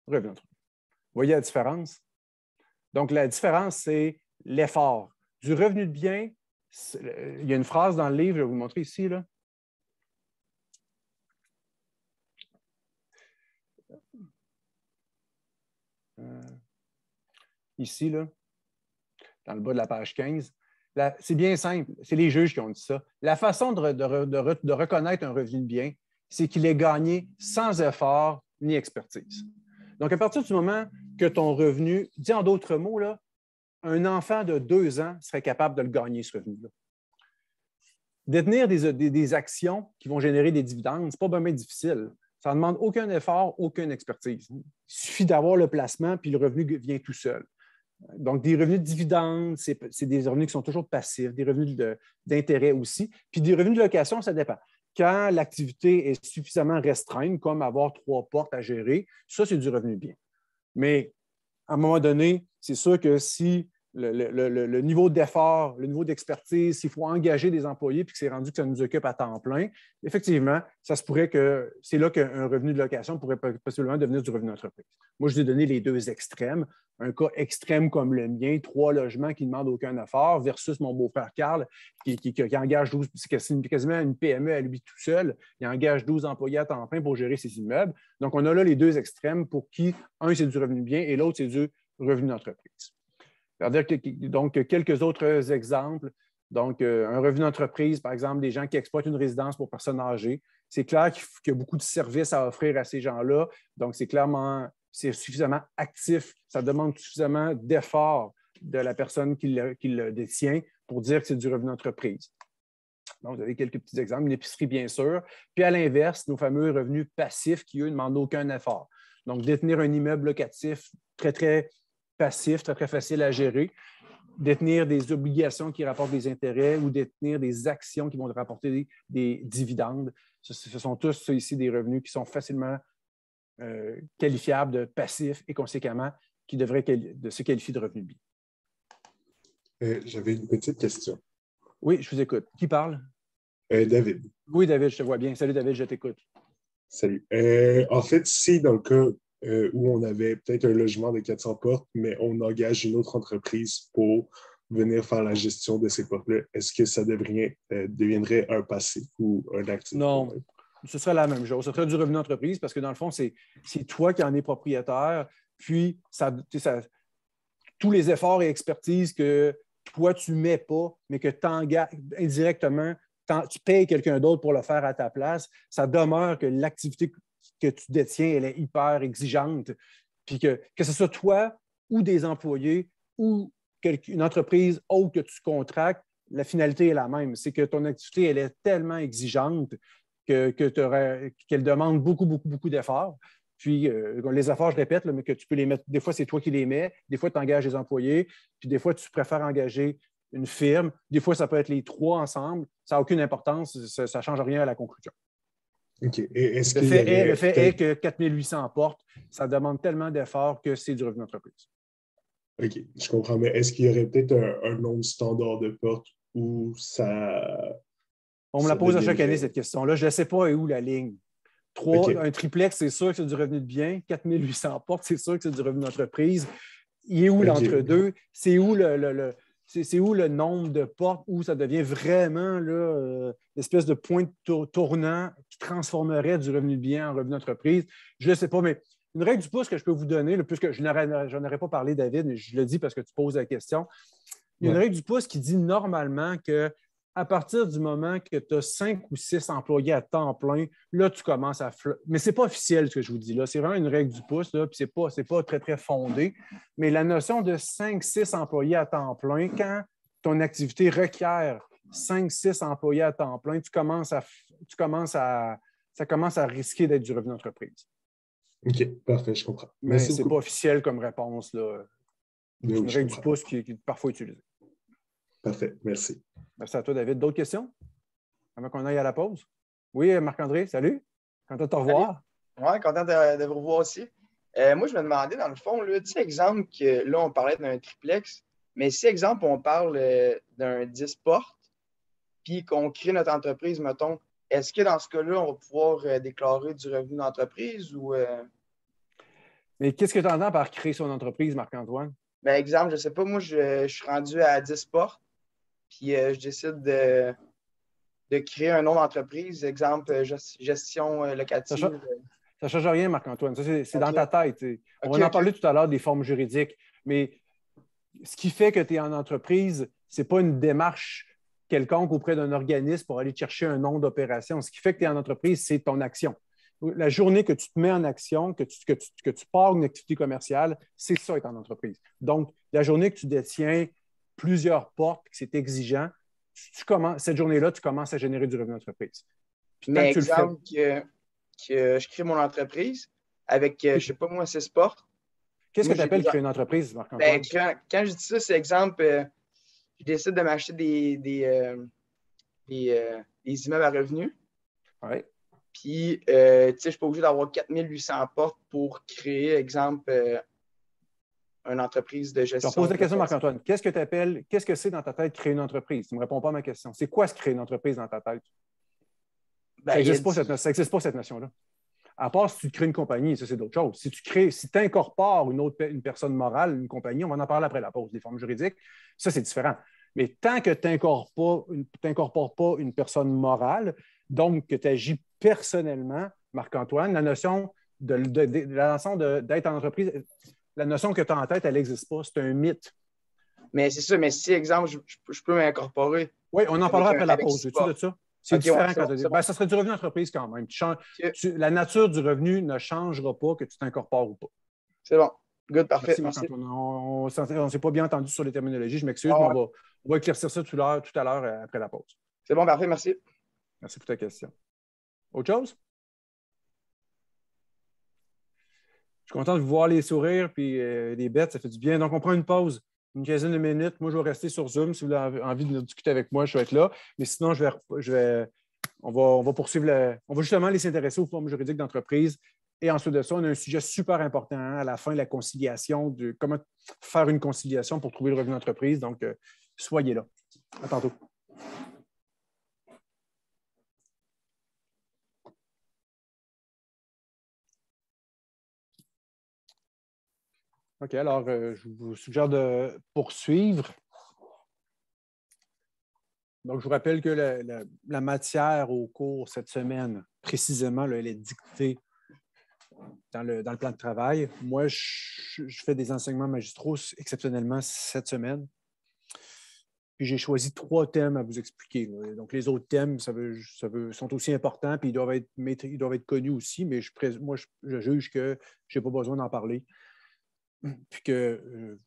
Revenu d'entreprise. Vous voyez la différence? Donc, la différence, c'est l'effort. Du revenu de bien, il y a une phrase dans le livre, je vais vous montrer ici, là, ici, là, dans le bas de la page 15. C'est bien simple, c'est les juges qui ont dit ça. La façon de, reconnaître un revenu de bien, c'est qu'il est gagné sans effort ni expertise. Donc, à partir du moment que ton revenu, dit en d'autres mots, là, un enfant de deux ans serait capable de le gagner, ce revenu-là. Détenir des, actions qui vont générer des dividendes, ce n'est pas bien difficile. Ça ne demande aucun effort, aucune expertise. Il suffit d'avoir le placement, puis le revenu vient tout seul. Donc, des revenus de dividendes, c'est des revenus qui sont toujours passifs, des revenus d'intérêt aussi. Puis des revenus de location, ça dépend. Quand l'activité est suffisamment restreinte, comme avoir trois portes à gérer, ça, c'est du revenu bien. Mais à un moment donné, c'est sûr que si le, niveau d'effort, le niveau d'expertise, s'il faut engager des employés puis que c'est rendu que ça nous occupe à temps plein, effectivement, ça se pourrait que c'est là qu'un revenu de location pourrait possiblement devenir du revenu d'entreprise. Moi, je vous ai donné les deux extrêmes. Un cas extrême comme le mien, trois logements qui ne demandent aucun effort, versus mon beau-frère Carl, qui, engage 12, c'est quasiment une PME à lui tout seul, il engage 12 employés à temps plein pour gérer ses immeubles. Donc, on a là les deux extrêmes pour qui, un, c'est du revenu bien et l'autre, c'est du revenu d'entreprise dire que, donc, quelques autres exemples. Donc, euh, un revenu d'entreprise, par exemple, des gens qui exploitent une résidence pour personnes âgées. C'est clair qu'il y a beaucoup de services à offrir à ces gens-là. Donc, c'est clairement, c'est suffisamment actif. Ça demande suffisamment d'efforts de la personne qui le, qui le détient pour dire que c'est du revenu d'entreprise. Donc, vous avez quelques petits exemples, une épicerie, bien sûr. Puis, à l'inverse, nos fameux revenus passifs qui, eux, ne demandent aucun effort. Donc, détenir un immeuble locatif très, très passif, très, très facile à gérer. Détenir des obligations qui rapportent des intérêts ou détenir des actions qui vont rapporter des, dividendes. Ce, sont tous ici des revenus qui sont facilement euh, qualifiables de passifs et conséquemment qui devraient se qualifier de revenus euh, J'avais une petite question. Oui, je vous écoute. Qui parle? Euh, David. Oui, David, je te vois bien. Salut, David, je t'écoute. Salut. en fait, si dans le cas euh, où on avait peut-être un logement de 400 portes, mais on engage une autre entreprise pour venir faire la gestion de ces portes-là. Est-ce que ça euh, deviendrait un passé ou un actif? Non, ce serait la même chose. Ce serait du revenu d'entreprise parce que dans le fond, c'est toi qui en es propriétaire, puis ça, tous les efforts et expertises que toi, tu ne mets pas, mais que tu engages indirectement, tu payes quelqu'un d'autre pour le faire à ta place, ça demeure que l'activité que tu détiens, elle est hyper exigeante. Puis que, ce soit toi ou des employés ou une entreprise autre que tu contractes, la finalité est la même. C'est que ton activité, elle est tellement exigeante qu'elle que, demande beaucoup, beaucoup, beaucoup d'efforts. Puis, euh, les efforts, je répète, mais que tu peux les mettre. Des fois, c'est toi qui les mets. Des fois, tu engages des employés. Puis, des fois, tu préfères engager une firme. Des fois, ça peut être les trois ensemble. Ça n'a aucune importance. Ça ne change rien à la conclusion le, fait est, que 4800 portes, ça demande tellement d'efforts que c'est du revenu d'entreprise. OK, je comprends, mais est-ce qu'il y aurait peut-être un, nombre standard de portes où ça. On me la pose à chaque année, cette question-là. Je ne sais pas où la ligne. Trois, Un triplex, c'est sûr que c'est du revenu de bien. 4800 portes, c'est sûr que c'est du revenu d'entreprise. Il est où l'entre-deux? C'est où le c'est où le nombre de portes où ça devient vraiment euh, l'espèce de point tournant qui transformerait du revenu de bien en revenu d'entreprise? Je ne sais pas, mais une règle du pouce que je peux vous donner, puisque je n'en aurais pas parlé, David, mais je le dis parce que tu poses la question. Il y a une règle du pouce qui dit normalement que à partir du moment que tu as cinq ou six employés à temps plein, là, tu commences à. Mais ce n'est pas officiel ce que je vous dis là. C'est vraiment une règle du pouce, là, puis ce n'est pas, très, très fondé. Mais la notion de cinq, six employés à temps plein, quand ton activité requiert cinq, six employés à temps plein, tu commences à. Tu commences à ça commence à risquer d'être du revenu d'entreprise. OK, parfait, je comprends. Mais ce n'est pas officiel comme réponse. Là. une règle du pouce qui est parfois utilisée. Parfait, merci. Merci à toi, David. D'autres questions avant qu'on aille à la pause? Oui, Marc-André, salut. Content de te revoir. Oui, content de, vous revoir aussi. Euh, moi, je me demandais, dans le fond, le petit exemple que là, on parlait d'un triplex, mais si, exemple, on parle euh, d'un 10 portes, puis qu'on crée notre entreprise, mettons, est-ce que dans ce cas-là, on va pouvoir euh, déclarer du revenu d'entreprise ou. Mais qu'est-ce que tu entends par créer son entreprise, Marc-Antoine? Ben, exemple, je ne sais pas, moi, je, je suis rendu à 10 portes puis euh, je décide de, créer un nom d'entreprise, exemple euh, gestion euh, locative. Ça ne change, rien, Marc-Antoine. c'est dans ta tête. On a parlé tout à l'heure des formes juridiques. Mais ce qui fait que tu es en entreprise, ce n'est pas une démarche quelconque auprès d'un organisme pour aller chercher un nom d'opération. Ce qui fait que tu es en entreprise, c'est ton action. La journée que tu te mets en action, que tu, que tu, que tu pars une activité commerciale, c'est ça être en entreprise. Donc, la journée que tu détiens plusieurs portes, que c'est exigeant, tu, cette journée-là, tu commences à générer du revenu d'entreprise. Mais que, je crée mon entreprise avec, euh, je ne sais pas moi, six portes. Qu'est-ce que tu appelles créer une entreprise, marc ben, quand, je dis ça, c'est exemple, euh, je décide de m'acheter des, euh, immeubles à revenus. Oui. Puis, tu sais, je suis pas obligé d'avoir 4800 portes pour créer, exemple, une entreprise de gestion. te pose la question, Marc-Antoine. Qu'est-ce que tu qu'est-ce que c'est dans ta tête créer une entreprise? Tu ne me réponds pas à ma question. C'est quoi se créer une entreprise dans ta tête? ça n'existe ben, pas, cette notion-là. À part si tu crées une compagnie, ça, c'est d'autres choses. Si tu crées, si incorpores une, autre, une personne morale, une compagnie, on va en parler après la pause, des formes juridiques, ça, c'est différent. Mais tant que tu n'incorpores pas, une personne morale, donc que tu agis personnellement, Marc-Antoine, la notion la notion d'être en entreprise, la notion que tu as en tête, elle n'existe pas. C'est un mythe. Mais c'est ça, mais si, exemple, je, peux m'incorporer. Oui, on en parlera après la pause. de ça? C'est différent quand tu ben, ça serait du revenu d'entreprise quand même. la nature du revenu ne changera pas que tu t'incorpores ou pas. C'est bon. Good, parfait. On ne s'est pas bien entendu sur les terminologies. Je m'excuse, ah mais on va, éclaircir ça tout, tout à l'heure euh, après la pause. C'est bon, parfait. Merci. Merci pour ta question. Autre chose? Je suis content de voir les sourires puis euh, les bêtes, ça fait du bien. Donc, on prend une pause, une quinzaine de minutes. Moi, je vais rester sur Zoom. Si vous avez envie de discuter avec moi, je vais être là. Mais sinon, je vais, on, va, poursuivre. on va justement les s'intéresser aux formes juridiques d'entreprise. Et ensuite de ça, on a un sujet super important hein, à la fin, la conciliation, de comment faire une conciliation pour trouver le revenu d'entreprise. Donc, euh, soyez là. À tantôt. OK, alors euh, je vous suggère de poursuivre. Donc, je vous rappelle que la, matière au cours cette semaine, précisément, elle est dictée dans le, plan de travail. Moi, je, fais des enseignements magistraux exceptionnellement cette semaine. Puis j'ai choisi trois thèmes à vous expliquer. Donc, les autres thèmes ça veut, sont aussi importants, puis ils doivent être, connus aussi, mais je, moi, je juge que je n'ai pas besoin d'en parler. puis que euh,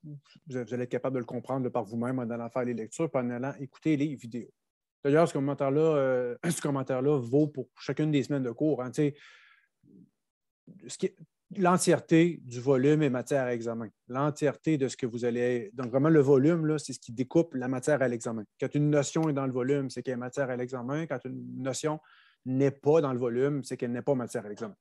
vous, allez être capable de le comprendre par vous-même en allant faire les lectures, et en allant écouter les vidéos. D'ailleurs, euh, ce commentaire-là vaut pour chacune des semaines de cours. Hein, l'entièreté du volume est matière à examen. L'entièreté de ce que vous allez. Donc, vraiment, le volume, c'est ce qui découpe la matière à l'examen. Quand une notion est dans le volume, c'est qu'elle est matière à l'examen. Quand une notion n'est pas dans le volume, c'est qu'elle n'est pas matière à l'examen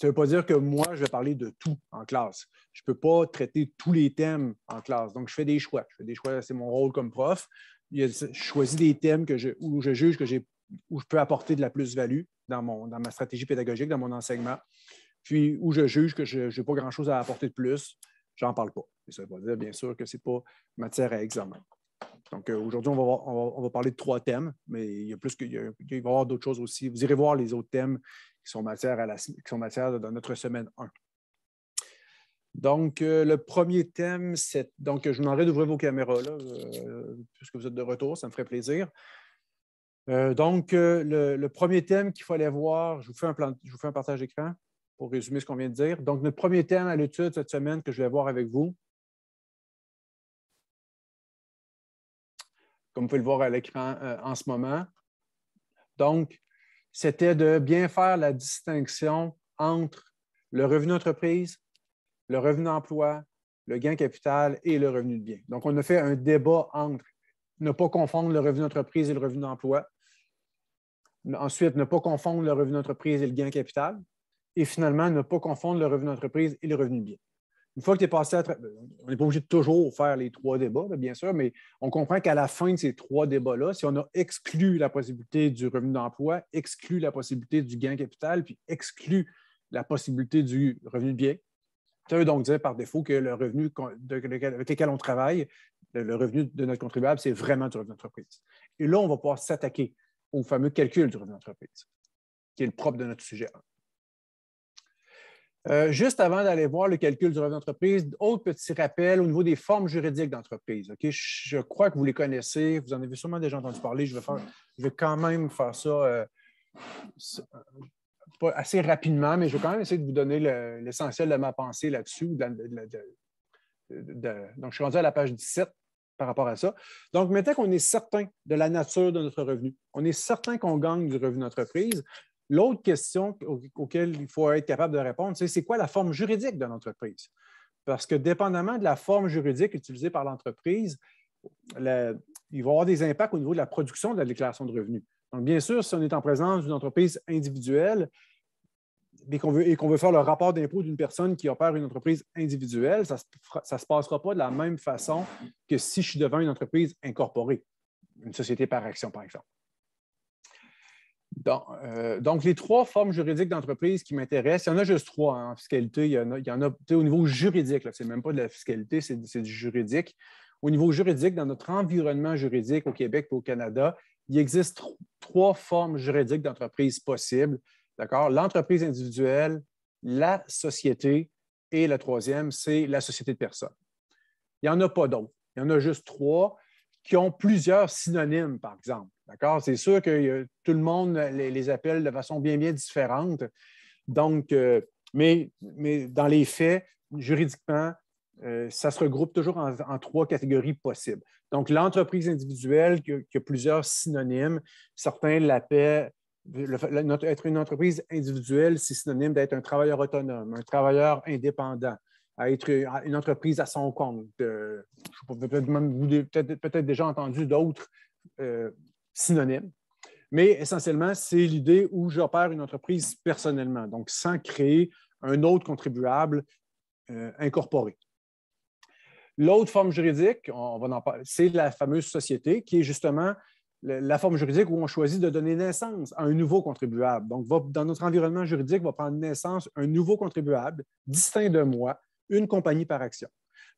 ça ne veut pas dire que moi, je vais parler de tout en classe. Je ne peux pas traiter tous les thèmes en classe. Donc, je fais des choix. Je fais des choix, c'est mon rôle comme prof. Je choisis des thèmes où je juge que j'ai où je peux apporter de la plus-value dans, dans ma stratégie pédagogique, dans mon enseignement. Puis où je juge que je n'ai pas grand-chose à apporter de plus, j'en parle pas. ça veut dire, bien sûr, que ce n'est pas matière à examen. Donc, euh, aujourd'hui, on, va, parler de trois thèmes, mais il y a plus qu'il va y avoir d'autres choses aussi. Vous irez voir les autres thèmes qui sont matières, à dans notre semaine 1. Donc, euh, le premier thème, c'est. Donc, je vous demanderai d'ouvrir vos caméras, euh, puisque vous êtes de retour, ça me ferait plaisir. Euh, donc, le, premier thème qu'il fallait voir, je vous fais un, je vous fais un partage d'écran pour résumer ce qu'on vient de dire. Donc, notre premier thème à l'étude cette semaine que je vais voir avec vous, comme vous pouvez le voir à l'écran en ce moment. Donc, c'était de bien faire la distinction entre le revenu d'entreprise, le revenu d'emploi, le gain capital et le revenu de bien. Donc, on a fait un débat entre ne pas confondre le revenu d'entreprise et le revenu d'emploi. Ensuite, ne pas confondre le revenu d'entreprise et le gain capital. Et finalement, ne pas confondre le revenu d'entreprise et le revenu de bien une fois que tu es passé à. Ben, on n'est pas obligé de toujours faire les trois débats, bien sûr, mais on comprend qu'à la fin de ces trois débats-là, si on a exclu la possibilité du revenu d'emploi, exclu la possibilité du gain capital, puis exclu la possibilité du revenu de bien, ça veut donc dire par défaut que le revenu avec lequel on travaille, le, revenu de notre contribuable, c'est vraiment du revenu d'entreprise. Et là, on va pouvoir s'attaquer au fameux calcul du revenu d'entreprise, qui est le propre de notre sujet euh, juste avant d'aller voir le calcul du revenu d'entreprise, autre petit rappel au niveau des formes juridiques d'entreprise. Je crois que vous les connaissez, vous en avez sûrement déjà entendu parler. Je vais, faire, je vais quand même faire ça euh, euh, assez rapidement, mais je vais quand même essayer de vous donner l'essentiel de ma pensée là-dessus. donc, je suis rendu à la page 17 par rapport à ça. Donc, mettez qu'on est certain de la nature de notre revenu. On est certain qu'on gagne du revenu d'entreprise. L'autre question auquel il faut être capable de répondre, c'est c'est quoi la forme juridique de l'entreprise? Parce que dépendamment de la forme juridique utilisée par l'entreprise, il va y avoir des impacts au niveau de la production de la déclaration de revenus. Donc, bien sûr, si on est en présence d'une entreprise individuelle et qu'on veut, veut, faire le rapport d'impôt d'une personne qui opère une entreprise individuelle, ça ne se passera pas de la même façon que si je suis devant une entreprise incorporée, une société par action, par exemple. Euh, donc, les trois formes juridiques d'entreprise qui m'intéressent, il y en a juste trois hein, en fiscalité. Il y en a, au niveau juridique, c'est même pas de la fiscalité, c'est du juridique. Au niveau juridique, dans notre environnement juridique au Québec et au Canada, il existe trois formes juridiques d'entreprise possibles. D'accord? L'entreprise individuelle, la société et la troisième, c'est la société de personnes. Il n'y en a pas d'autres. Il y en a juste trois qui ont plusieurs synonymes, par exemple. D'accord? C'est sûr que euh, tout le monde les, appelle de façon bien, bien différente. Donc, euh, mais, mais dans les faits, juridiquement, euh, ça se regroupe toujours en, trois catégories possibles. Donc, l'entreprise individuelle, qui a, plusieurs synonymes, certains l'appellent. être une entreprise individuelle, c'est synonyme d'être un travailleur autonome, un travailleur indépendant, à être une entreprise à son compte. je vous avez peut-être déjà entendu d'autres synonyme, Mais essentiellement, c'est l'idée où j'opère une entreprise personnellement, donc sans créer un autre contribuable euh, incorporé. L'autre forme juridique, on va en c'est la fameuse société qui est justement la forme juridique où on choisit de donner naissance à un nouveau contribuable. Donc, dans notre environnement juridique, va prendre naissance un nouveau contribuable distinct de moi, une compagnie par action.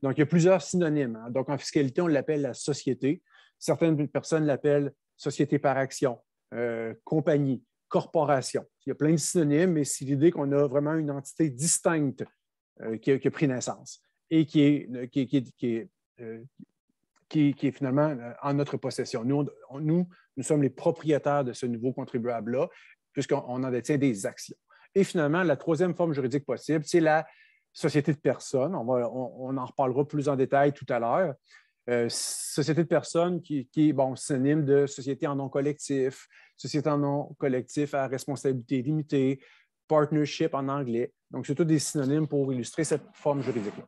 Donc, il y a plusieurs synonymes. Hein. Donc, en fiscalité, on l'appelle la société. Certaines personnes l'appellent société par action, euh, compagnie, corporation. Il y a plein de synonymes, mais c'est l'idée qu'on a vraiment une entité distincte euh, qui, a, pris naissance et qui est, finalement en notre possession. Nous, nous, sommes les propriétaires de ce nouveau contribuable-là, puisqu'on en détient des actions. Et finalement, la troisième forme juridique possible, c'est la société de personnes. on en reparlera plus en détail tout à l'heure. Euh, société de personnes qui, est bon, synonyme de société en nom collectif, société en nom collectif à responsabilité limitée, partnership en anglais. Donc, c'est tous des synonymes pour illustrer cette forme juridique-là.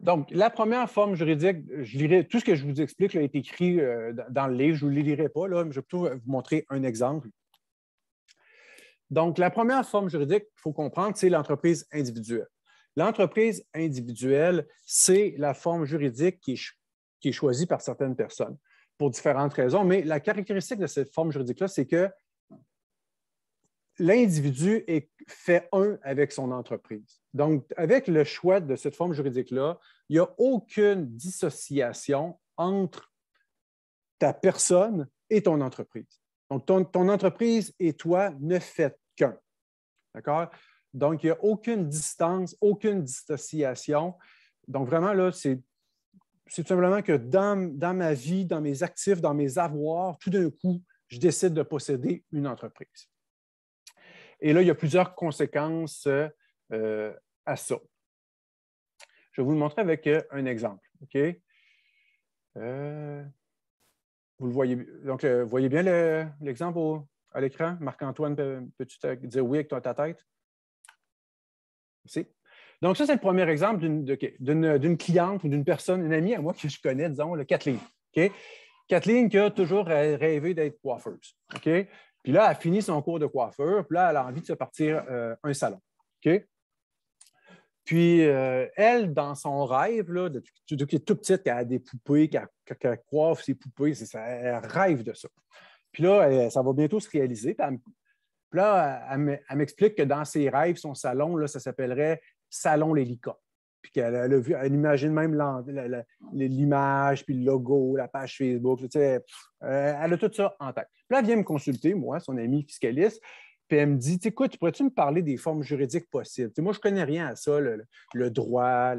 Donc, la première forme juridique, je lirai, tout ce que je vous explique là, est écrit euh, dans le livre, je ne vous le lirai pas, là, mais je vais plutôt vous montrer un exemple. Donc, la première forme juridique il faut comprendre, c'est l'entreprise individuelle. L'entreprise individuelle, c'est la forme juridique qui est, choisie par certaines personnes pour différentes raisons, mais la caractéristique de cette forme juridique-là, c'est que l'individu est fait un avec son entreprise. Donc, avec le choix de cette forme juridique-là, il n'y a aucune dissociation entre ta personne et ton entreprise. Donc, ton, ton entreprise et toi ne faites qu'un. D'accord? Donc, il n'y a aucune distance, aucune dissociation. Donc, vraiment, là, c'est tout simplement que dans, ma vie, dans mes actifs, dans mes avoirs, tout d'un coup, je décide de posséder une entreprise. Et là, il y a plusieurs conséquences euh, à ça. Je vais vous le montrer avec euh, un exemple. Euh, vous voyez, donc, voyez bien l'exemple à l'écran? Marc-Antoine, peux-tu dire oui avec toi, ta tête? Donc, ça, c'est le premier exemple d'une cliente ou d'une personne, une amie à moi que je connais, disons, Kathleen. Kathleen qui a toujours rêvé d'être coiffeuse. Puis là, elle a fini son cours de coiffeur, puis là, elle a envie de se partir euh, un salon. Puis, euh, elle, dans son rêve, là, depuis, qu'elle est toute petite, qu'elle a des poupées, qu'elle coiffe ses poupées, elle rêve de ça. Puis là, ça va bientôt se réaliser. Puis puis là, elle m'explique que dans ses rêves, son salon, là, ça s'appellerait Salon l'hélicoptère. Puis qu'elle a vu, elle imagine même l'image, puis le logo, la page Facebook. Euh, elle a tout ça en tête. Puis là, elle vient me consulter, moi, son ami fiscaliste. Puis elle me dit, écoute, pourrais-tu me parler des formes juridiques possibles? moi, je ne connais rien à ça, le, droit,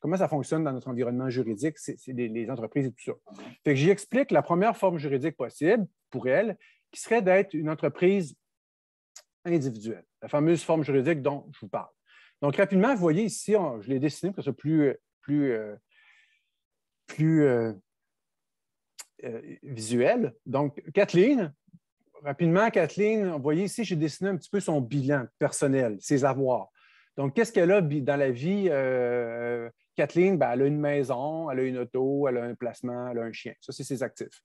comment ça fonctionne dans notre environnement juridique, les, les, entreprises et tout ça. Fait que j'y explique la première forme juridique possible pour elle, qui serait d'être une entreprise individuelle, la fameuse forme juridique dont je vous parle. Donc, rapidement, vous voyez ici, je l'ai dessiné pour que ce soit plus, plus, euh, plus euh, euh, visuel. Donc, Kathleen, rapidement, Kathleen, vous voyez ici, j'ai dessiné un petit peu son bilan personnel, ses avoirs. Donc, qu'est-ce qu'elle a dans la vie? Kathleen, ben, elle a une maison, elle a une auto, elle a un placement, elle a un chien. Ça, c'est ses actifs.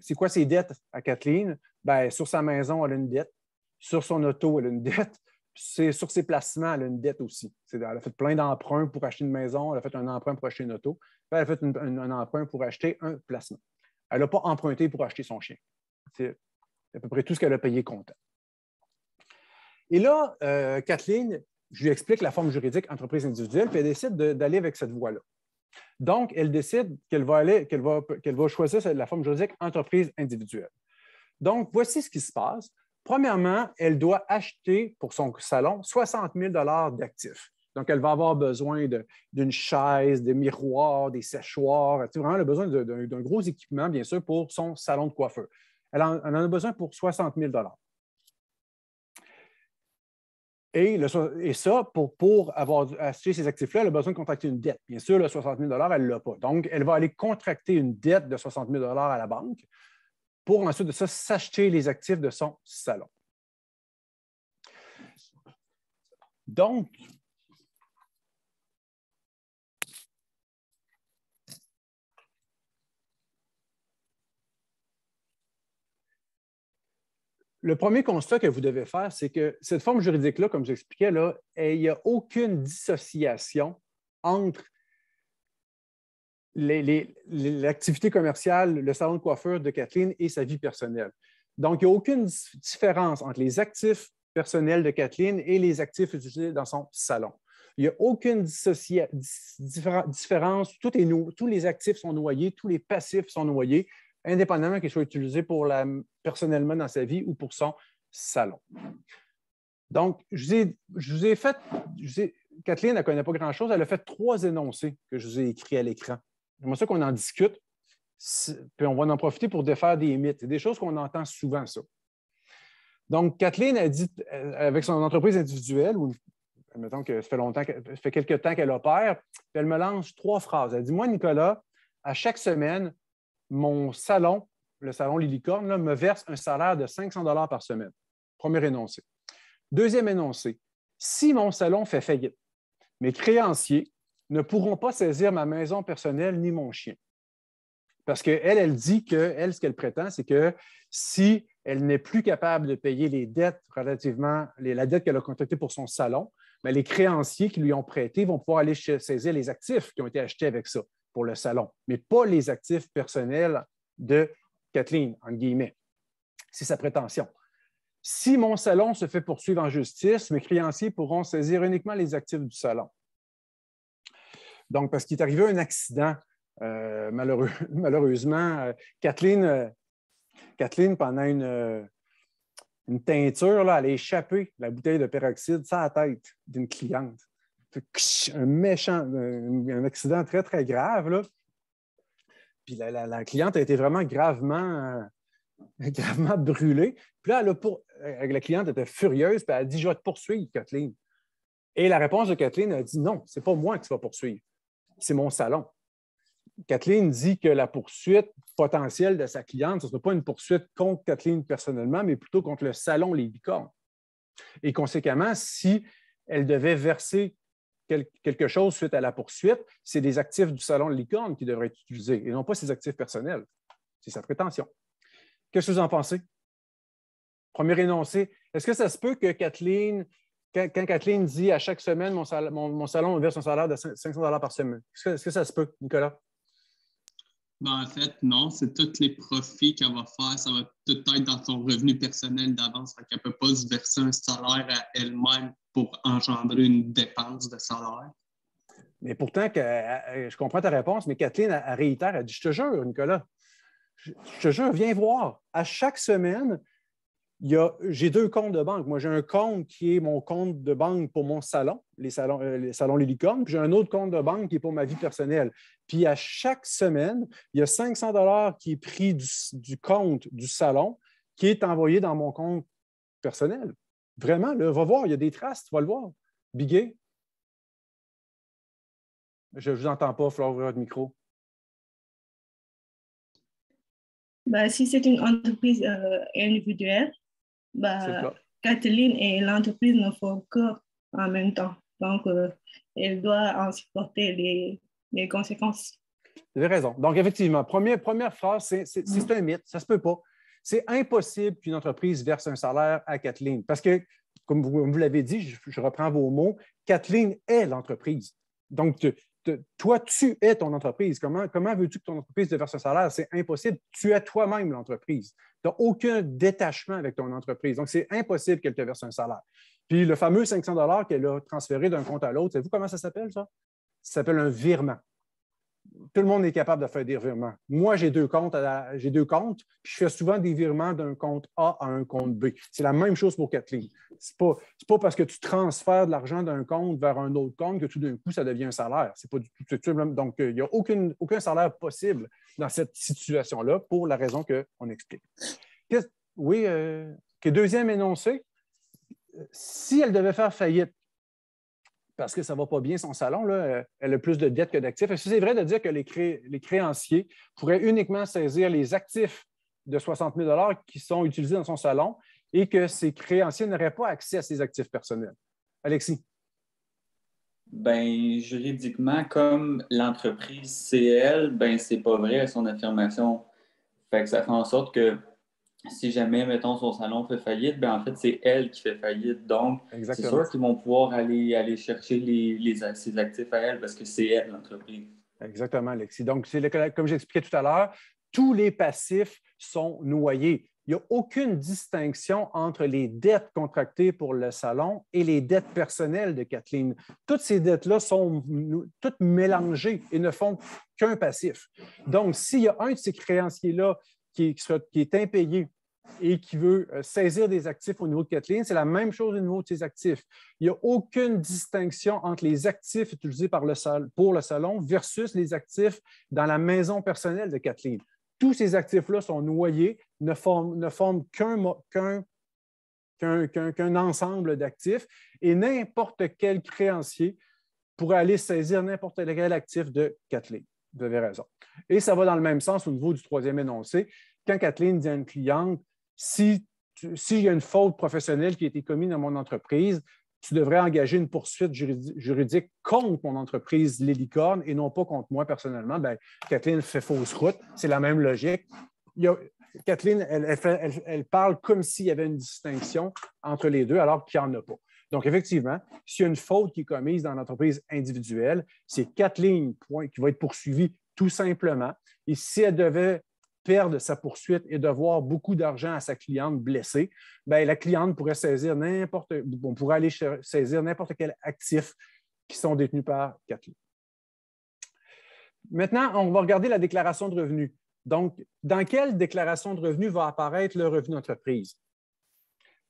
C'est quoi ses dettes à Kathleen? Ben, sur sa maison, elle a une dette sur son auto, elle a une dette. C'est sur ses placements, elle a une dette aussi. Elle a fait plein d'emprunts pour acheter une maison, elle a fait un emprunt pour acheter une auto, elle a fait un, emprunt pour acheter un placement. Elle n'a pas emprunté pour acheter son chien. C'est à peu près tout ce qu'elle a payé comptant. Et là, euh, Kathleen, je lui explique la forme juridique entreprise individuelle, puis elle décide d'aller avec cette voie-là. Donc, elle décide qu'elle va, aller, va, qu'elle va choisir la forme juridique entreprise individuelle. Donc, voici ce qui se passe. Premièrement, elle doit acheter pour son salon 60 000 d'actifs. Donc, elle va avoir besoin d'une chaise, des miroirs, des séchoirs. elle a besoin d'un gros équipement, bien sûr, pour son salon de coiffeur. Elle en, a besoin pour 60 000 et, et, ça, pour, pour avoir acheté ces actifs-là, elle a besoin de contracter une dette. Bien sûr, le 60 000 elle ne l'a pas. Donc, elle va aller contracter une dette de 60 000 à la banque pour ensuite de ça s'acheter les actifs de son salon. Donc, le premier constat que vous devez faire, c'est que cette forme juridique-là, comme j'expliquais, là, il n'y a aucune dissociation entre l'activité commerciale, le salon de coiffure de Kathleen et sa vie personnelle. Donc, il n'y a aucune différence entre les actifs personnels de Kathleen et les actifs utilisés dans son salon. Il n'y a aucune différence. tous les actifs sont noyés, tous les passifs sont noyés, indépendamment qu'ils soient utilisés pour personnellement dans sa vie ou pour son salon. Donc, je vous ai, fait, Kathleen, ne connaît pas grand-chose, elle a fait trois énoncés que je vous ai écrits à l'écran J'aimerais ça qu'on en discute, puis on va en profiter pour défaire des mythes. C'est des choses qu'on entend souvent, ça. Donc, Kathleen a dit, euh, avec son entreprise individuelle, ou mettons que ça fait longtemps, ça fait quelques temps qu'elle opère, elle me lance trois phrases. Elle dit Moi, Nicolas, à chaque semaine, mon salon, le salon Lilicorne, me verse un salaire de 500 par semaine. Premier énoncé. Deuxième énoncé si mon salon fait faillite, mes créanciers ne pourront pas saisir ma maison personnelle ni mon chien. Parce qu'elle, elle dit que, elle, ce qu'elle prétend, c'est que si elle n'est plus capable de payer les dettes relativement, les, la dette qu'elle a contractée pour son salon, mais ben, les créanciers qui lui ont prêté vont pouvoir aller saisir les actifs qui ont été achetés avec ça pour le salon, mais pas les actifs personnels de Kathleen, entre guillemets. C'est sa prétention. Si mon salon se fait poursuivre en justice, mes créanciers pourront saisir uniquement les actifs du salon. Donc, parce qu'il est arrivé un accident, euh, malheureusement. Euh, euh, Kathleen, pendant une, teinture, là, elle a échappé la bouteille de peroxyde sur la tête d'une cliente. Un méchant, un accident très, très grave. Puis la, cliente a été vraiment gravement, gravement brûlée. Puis là, la cliente était furieuse, puis elle a dit Je vais te poursuivre, Kathleen. Et la réponse de Kathleen a dit Non, c'est pas moi qui vais vas poursuivre c'est mon salon. Kathleen dit que la poursuite potentielle de sa cliente, ce ne sera pas une poursuite contre Kathleen personnellement, mais plutôt contre le salon Les Et conséquemment, si elle devait verser quelque chose suite à la poursuite, c'est des actifs du salon Les Licorne qui devraient être utilisés et non pas ses actifs personnels. C'est sa prétention. Qu'est-ce que vous en pensez? Premier énoncé, est-ce que ça se peut que Kathleen quand, Kathleen dit à chaque semaine, mon, salon verse un salaire de 500 par semaine, est-ce que, ça se peut, Nicolas? Ben, en fait, non. C'est tous les profits qu'elle va faire. Ça va tout être dans son revenu personnel d'avance. Elle ne peut pas se verser un salaire à elle-même pour engendrer une dépense de salaire. Mais pourtant, euh, euh, je comprends ta réponse, mais Kathleen, elle, réitère, elle dit Je te jure, Nicolas, je, je te jure, viens voir. À chaque semaine, j'ai deux comptes de banque. Moi, j'ai un compte qui est mon compte de banque pour mon salon, les salons, euh, puis j'ai un autre compte de banque qui est pour ma vie personnelle. Puis à chaque semaine, il y a 500 dollars qui est pris du, compte du salon qui est envoyé dans mon compte personnel. Vraiment, là, va voir, il y a des traces, tu vas le voir. Biguet. Je ne vous entends pas, il faut ouvrir votre micro. Ben, si c'est une entreprise euh, individuelle, bah, Kathleen et l'entreprise ne font que en même temps. Donc, euh, elle doit en supporter les, conséquences. Vous avez raison. Donc, effectivement, première, première phrase, c'est mm. un mythe, ça ne se peut pas. C'est impossible qu'une entreprise verse un salaire à Kathleen parce que, comme vous, l'avez dit, je, reprends vos mots, Kathleen est l'entreprise. Donc, toi, tu es ton entreprise. Comment, comment veux-tu que ton entreprise te verse un salaire? C'est impossible. Tu es toi-même l'entreprise. Tu n'as aucun détachement avec ton entreprise. Donc, c'est impossible qu'elle te verse un salaire. Puis le fameux 500 qu'elle a transféré d'un compte à l'autre, savez-vous comment ça s'appelle, ça? Ça s'appelle un virement tout le monde est capable de faire des virements. Moi, j'ai deux comptes, j'ai deux comptes, puis je fais souvent des virements d'un compte A à un compte B. C'est la même chose pour Kathleen. C'est pas, pas parce que tu transfères de l'argent d'un compte vers un autre compte que tout d'un coup, ça devient un salaire. C'est pas du tout. Donc, euh, il n'y a aucune, aucun salaire possible dans cette situation-là pour la raison qu'on explique. oui, euh, deuxième énoncé, euh, si elle devait faire faillite, parce que ça ne va pas bien son salon, là, euh, elle a plus de dettes que d'actifs. Est-ce que C'est vrai de dire que les, créanciers pourraient uniquement saisir les actifs de 60 000 qui sont utilisés dans son salon et que ces créanciers n'auraient pas accès à ces actifs personnels. Alexis. Ben, juridiquement, comme l'entreprise CL, ben, c'est pas vrai son affirmation. Fait que ça fait en sorte que si jamais, mettons, son salon fait faillite, bien, en fait, c'est elle qui fait faillite. Donc, c'est sûr qu'ils vont pouvoir aller, aller chercher les, les, ses actifs à elle parce que c'est elle, l'entreprise. Exactement, Alexis. Donc, c'est comme j'expliquais tout à l'heure, tous les passifs sont noyés. Il n'y a aucune distinction entre les dettes contractées pour le salon et les dettes personnelles de Kathleen. Toutes ces dettes-là sont toutes mélangées et ne font qu'un passif. Donc, s'il y a un de ces créanciers-là qui, qui, est impayé et qui veut euh, saisir des actifs au niveau de Kathleen, c'est la même chose au niveau de ses actifs. Il n'y a aucune distinction entre les actifs utilisés par pour le salon versus les actifs dans la maison personnelle de Kathleen. Tous ces actifs-là sont noyés, ne forment, qu'un qu'un ensemble d'actifs et n'importe quel créancier pourrait aller saisir n'importe quel actif de Kathleen. Vous avez raison. Et ça va dans le même sens au niveau du troisième énoncé. Quand Kathleen dit à une cliente, si s'il y a une faute professionnelle qui a été commise dans mon entreprise, tu devrais engager une poursuite juridique contre mon entreprise, les et non pas contre moi personnellement. Bien, Kathleen fait fausse route. C'est la même logique. Kathleen, elle, parle comme s'il y avait une distinction entre les deux, alors qu'il n'y en a pas. Donc, effectivement, s'il y a une faute qui est commise dans l'entreprise individuelle, c'est Kathleen qui va être poursuivie tout simplement. Et si elle devait perdre sa poursuite et devoir beaucoup d'argent à sa cliente blessée, ben, la cliente pourrait saisir n'importe, aller saisir n'importe quel actif qui sont détenus par Cathy. Maintenant, on va regarder la déclaration de revenus. Donc, dans quelle déclaration de revenus va apparaître le revenu d'entreprise?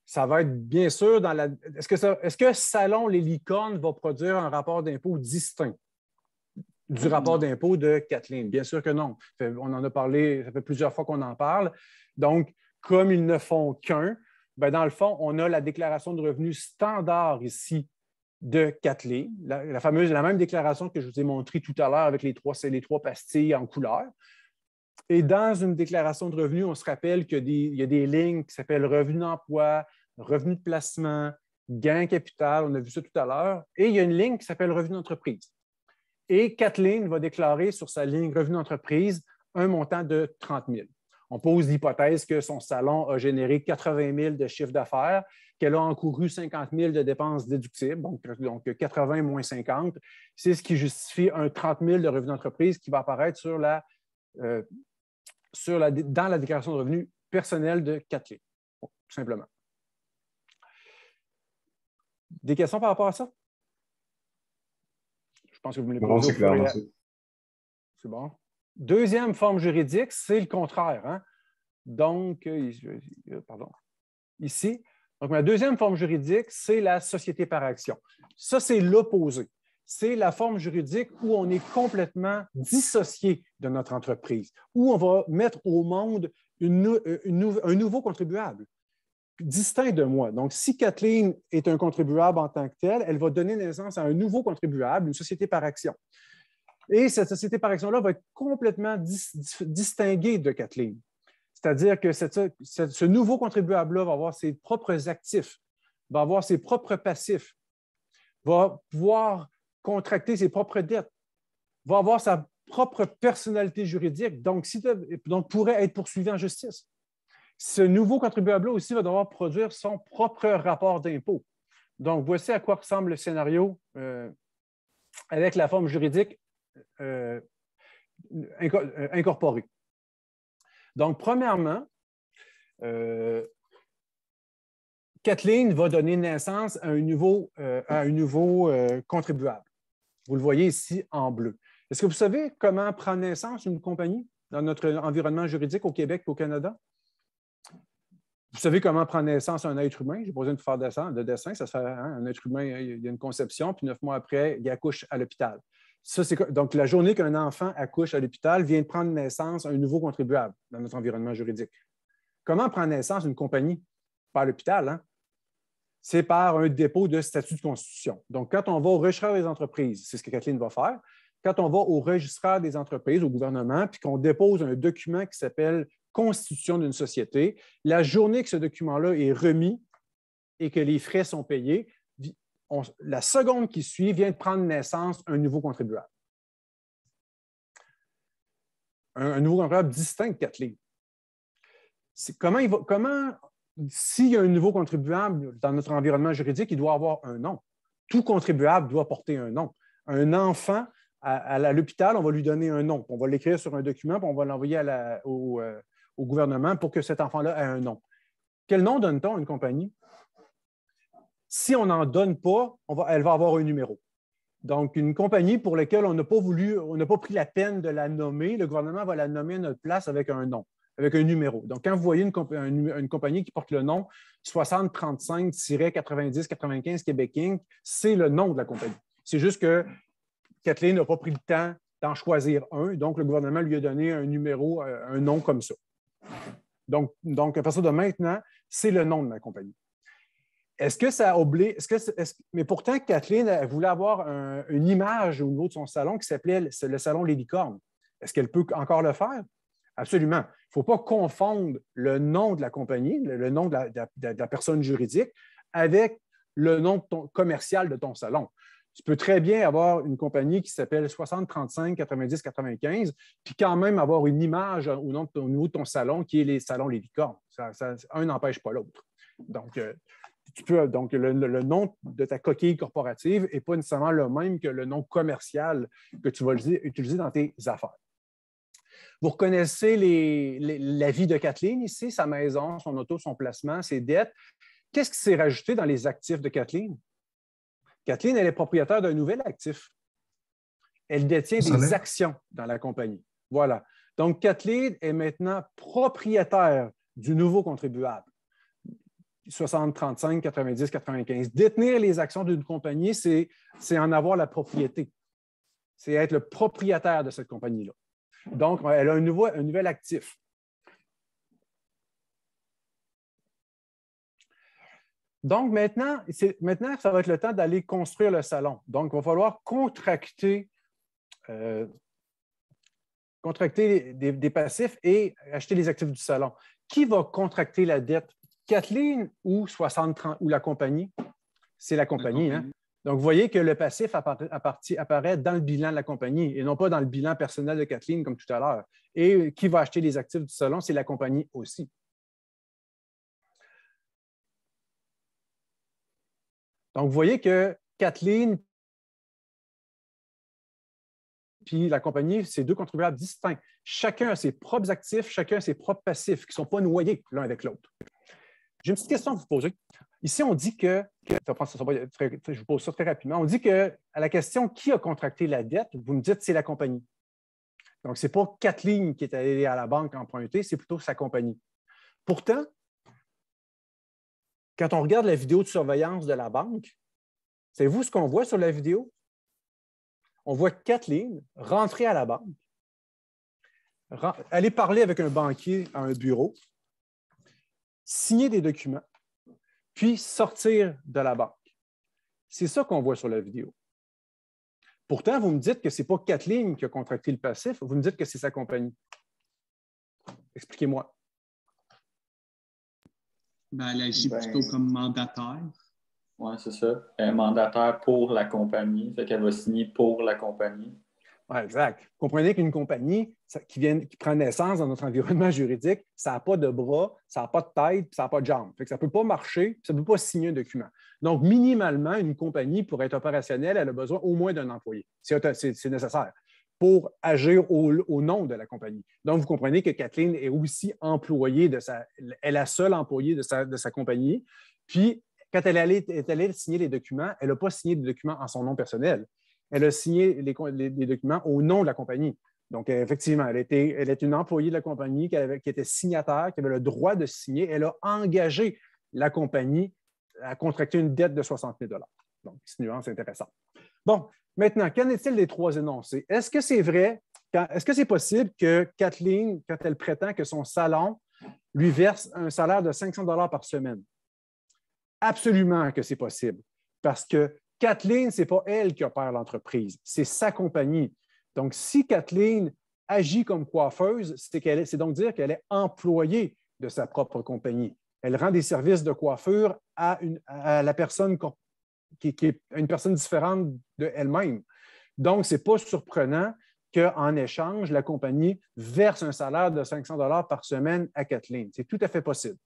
Ça va être bien sûr dans la. Est-ce que, que, Salon Les Licornes va produire un rapport d'impôt distinct? du rapport mm-hmm. d'impôt de Kathleen. Bien sûr que non. on en a parlé, ça fait plusieurs fois qu'on en parle. Donc, comme ils ne font qu'un, ben, dans le fond, on a la déclaration de revenus standard ici de Kathleen. la, fameuse, la même déclaration que je vous ai montrée tout à l'heure avec les trois, les trois pastilles en couleur. Et dans une déclaration de revenus, on se rappelle qu'il y a des lignes qui s'appellent revenu d'emploi, revenu de placement, gain capital, on a vu ça tout à l'heure, et il y a une ligne qui s'appelle revenu d'entreprise. Et Kathleen va déclarer sur sa ligne revenu d'entreprise un montant de 30 000. On pose l'hypothèse que son salon a généré 80 000 de chiffre d'affaires, qu'elle a encouru 50 000 de dépenses déductibles, donc, 80 moins 50. C'est ce qui justifie un 30 000 de revenu d'entreprise qui va apparaître euh, dans la déclaration de revenus personnel de Kathleen, tout simplement. Des questions par rapport à ça? c'est bon. Deuxième forme juridique, c'est le contraire. Hein. Donc, euh, euh, pardon, ici. Donc, ma deuxième forme juridique, c'est la société par action. Ça, c'est l'opposé. C'est la forme juridique où on est complètement dissocié de notre entreprise, où on va mettre au monde euh, un nouveau contribuable distinct de moi. Donc, si Kathleen est un contribuable en tant que tel, elle va donner naissance à un nouveau contribuable, une société par action. Et cette société par action-là va être complètement distinguée de Kathleen. C'est-à-dire que ce nouveau contribuable-là va avoir ses propres actifs, va avoir ses propres passifs, va pouvoir contracter ses propres dettes, va avoir sa propre personnalité juridique, donc, donc pourrait être poursuivi en justice. Ce nouveau contribuable aussi va devoir produire son propre rapport d'impôt. Donc, voici à quoi ressemble le scénario euh, avec la forme juridique euh, euh, incorporée. Donc, premièrement, Kathleen va donner naissance à un nouveau, à un nouveau contribuable. Vous le voyez ici en bleu. Est-ce que vous savez comment prend naissance une compagnie dans notre environnement juridique au Québec et au Canada? Vous savez comment prend naissance un être humain? J'ai besoin de faire de dessin. Ça sert hein, un être humain, il y a une conception, puis neuf mois après, il accouche à l'hôpital. Ça, donc, la journée qu'un enfant accouche à l'hôpital vient de prendre naissance un nouveau contribuable dans notre environnement juridique. Comment prend naissance une compagnie? Par l'hôpital, hein? c'est par un dépôt de statut de constitution. Donc, quand on va au registraire des entreprises, c'est ce que Kathleen va faire, quand on va au registraire des entreprises, au gouvernement, puis qu'on dépose un document qui s'appelle constitution d'une société, la journée que ce document-là est remis et que les frais sont payés, la seconde qui suit vient de prendre naissance un nouveau contribuable. Un, nouveau contribuable distinct de Comment, s'il y a un nouveau contribuable dans notre environnement juridique, il doit avoir un nom. Tout contribuable doit porter un nom. Un enfant à, l'hôpital, on va lui donner un nom. On va l'écrire sur un document, puis on va l'envoyer au, euh, au gouvernement pour que cet enfant-là ait un nom. Quel nom donne-t-on à une compagnie? Si on n'en donne pas, elle va avoir un numéro. Donc, une compagnie pour laquelle on n'a pas voulu, on n'a pas pris la peine de la nommer, le gouvernement va la nommer à notre place avec un nom, avec un numéro. Donc, quand vous voyez une, compagnie qui porte le nom 6035-9095 Québec Inc., c'est le nom de la compagnie. C'est juste que Kathleen n'a pas pris le temps d'en choisir un. Donc, le gouvernement lui a donné un numéro, euh, un nom comme ça. Donc, donc à partir de maintenant, c'est le nom de ma compagnie. Est-ce que ça a est mais pourtant, Kathleen voulait avoir une image au niveau de son salon qui s'appelait le, salon Les Licornes. Est-ce qu'elle peut encore le faire? Absolument. Il ne faut pas confondre le nom de la compagnie, le, nom de la, personne juridique, avec le nom commercial de ton salon tu peux très bien avoir une compagnie qui s'appelle 60, 90, 95, puis quand même avoir une image au, nom niveau de ton salon qui est les salons les licornes. un n'empêche pas l'autre. Donc, euh, tu peux, donc le, nom de ta coquille corporative n'est pas nécessairement le même que le nom commercial que tu vas utiliser dans tes affaires. Vous reconnaissez la vie de Kathleen ici, sa maison, son auto, son placement, ses dettes. Qu'est-ce qui s'est rajouté dans les actifs de Kathleen? Kathleen, elle est propriétaire d'un nouvel actif. Elle détient des actions dans la compagnie. Voilà. Donc, Kathleen est maintenant propriétaire du nouveau contribuable. 60, 35, 90, 95. Détenir les actions d'une compagnie, c'est en avoir la propriété. C'est être le propriétaire de cette compagnie-là. Donc, elle a nouveau, un nouvel actif. Donc maintenant, maintenant, ça va être le temps d'aller construire le salon. Donc, il va falloir contracter, euh, des, passifs et acheter les actifs du salon. Qui va contracter la dette? Kathleen ou 60 ou la compagnie? C'est la hein? compagnie. Donc, vous voyez que le passif apparaît dans le bilan de la compagnie et non pas dans le bilan personnel de Kathleen comme tout à l'heure. Et qui va acheter les actifs du salon? C'est la compagnie aussi. Donc, vous voyez que Kathleen puis la compagnie, c'est deux contribuables distincts. Chacun a ses propres actifs, chacun a ses propres passifs qui ne sont pas noyés l'un avec l'autre. J'ai une petite question à vous poser. Ici, on dit que, je vous pose ça très rapidement, on dit que à la question qui a contracté la dette, vous me dites c'est la compagnie. Donc, ce n'est pas Kathleen qui est allée à la banque emprunter, c'est plutôt sa compagnie. Pourtant, quand on regarde la vidéo de surveillance de la banque, c'est vous ce qu'on voit sur la vidéo? On voit Kathleen rentrer à la banque. aller parler avec un banquier à un bureau. Signer des documents. Puis sortir de la banque. C'est ça qu'on voit sur la vidéo. Pourtant, vous me dites que ce n'est pas Kathleen qui a contracté le passif, vous me dites que c'est sa compagnie. Expliquez-moi. Ben, elle agit ben, plutôt comme mandataire. Oui, c'est ça. Elle est mandataire pour la compagnie, fait qu'elle va signer pour la compagnie. Oui, exact. comprenez qu'une compagnie qui, vient, qui prend naissance dans notre environnement juridique, ça n'a pas de bras, ça n'a pas de tête, ça n'a pas de jambes. Fait ça ne peut pas marcher, ça ne peut pas signer un document. Donc, minimalement, une compagnie, pour être opérationnelle, elle a besoin au moins d'un employé. C'est nécessaire pour agir au, nom de la compagnie. Donc, vous comprenez que Kathleen est aussi employée de sa, elle est la seule employée de sa, de sa compagnie. Puis, quand elle est allée, signer les documents, elle n'a pas signé de documents en son nom personnel. Elle a signé les, documents au nom de la compagnie. Donc, effectivement, elle, était, elle est une employée de la compagnie qui, avait, qui était signataire, qui avait le droit de signer. Elle a engagé la compagnie à contracter une dette de 60 000 donc, une nuance intéressante. Bon, maintenant, qu'en est-il des trois énoncés? Est-ce que c'est vrai? Est-ce que c'est possible que Kathleen, quand elle prétend que son salon lui verse un salaire de 500 dollars par semaine? Absolument que c'est possible, parce que Kathleen, ce n'est pas elle qui opère l'entreprise, c'est sa compagnie. Donc, si Kathleen agit comme coiffeuse, c'est donc dire qu'elle est employée de sa propre compagnie. Elle rend des services de coiffure à, à la personne qui, est une personne différente d'elle-même. Donc, ce n'est pas surprenant qu'en échange, la compagnie verse un salaire de 500 dollars par semaine à Kathleen. C'est tout à fait possible.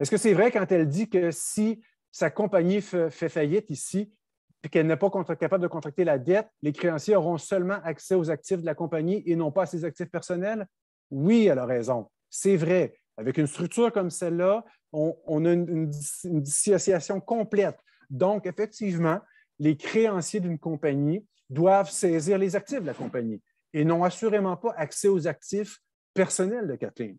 Est-ce que c'est vrai quand elle dit que si sa compagnie fait, faillite ici et qu'elle n'est pas capable de contracter la dette, les créanciers auront seulement accès aux actifs de la compagnie et non pas à ses actifs personnels? Oui, elle a raison. C'est vrai. Avec une structure comme celle-là, on, a une dissociation complète donc, effectivement, les créanciers d'une compagnie doivent saisir les actifs de la compagnie et n'ont assurément pas accès aux actifs personnels de Kathleen.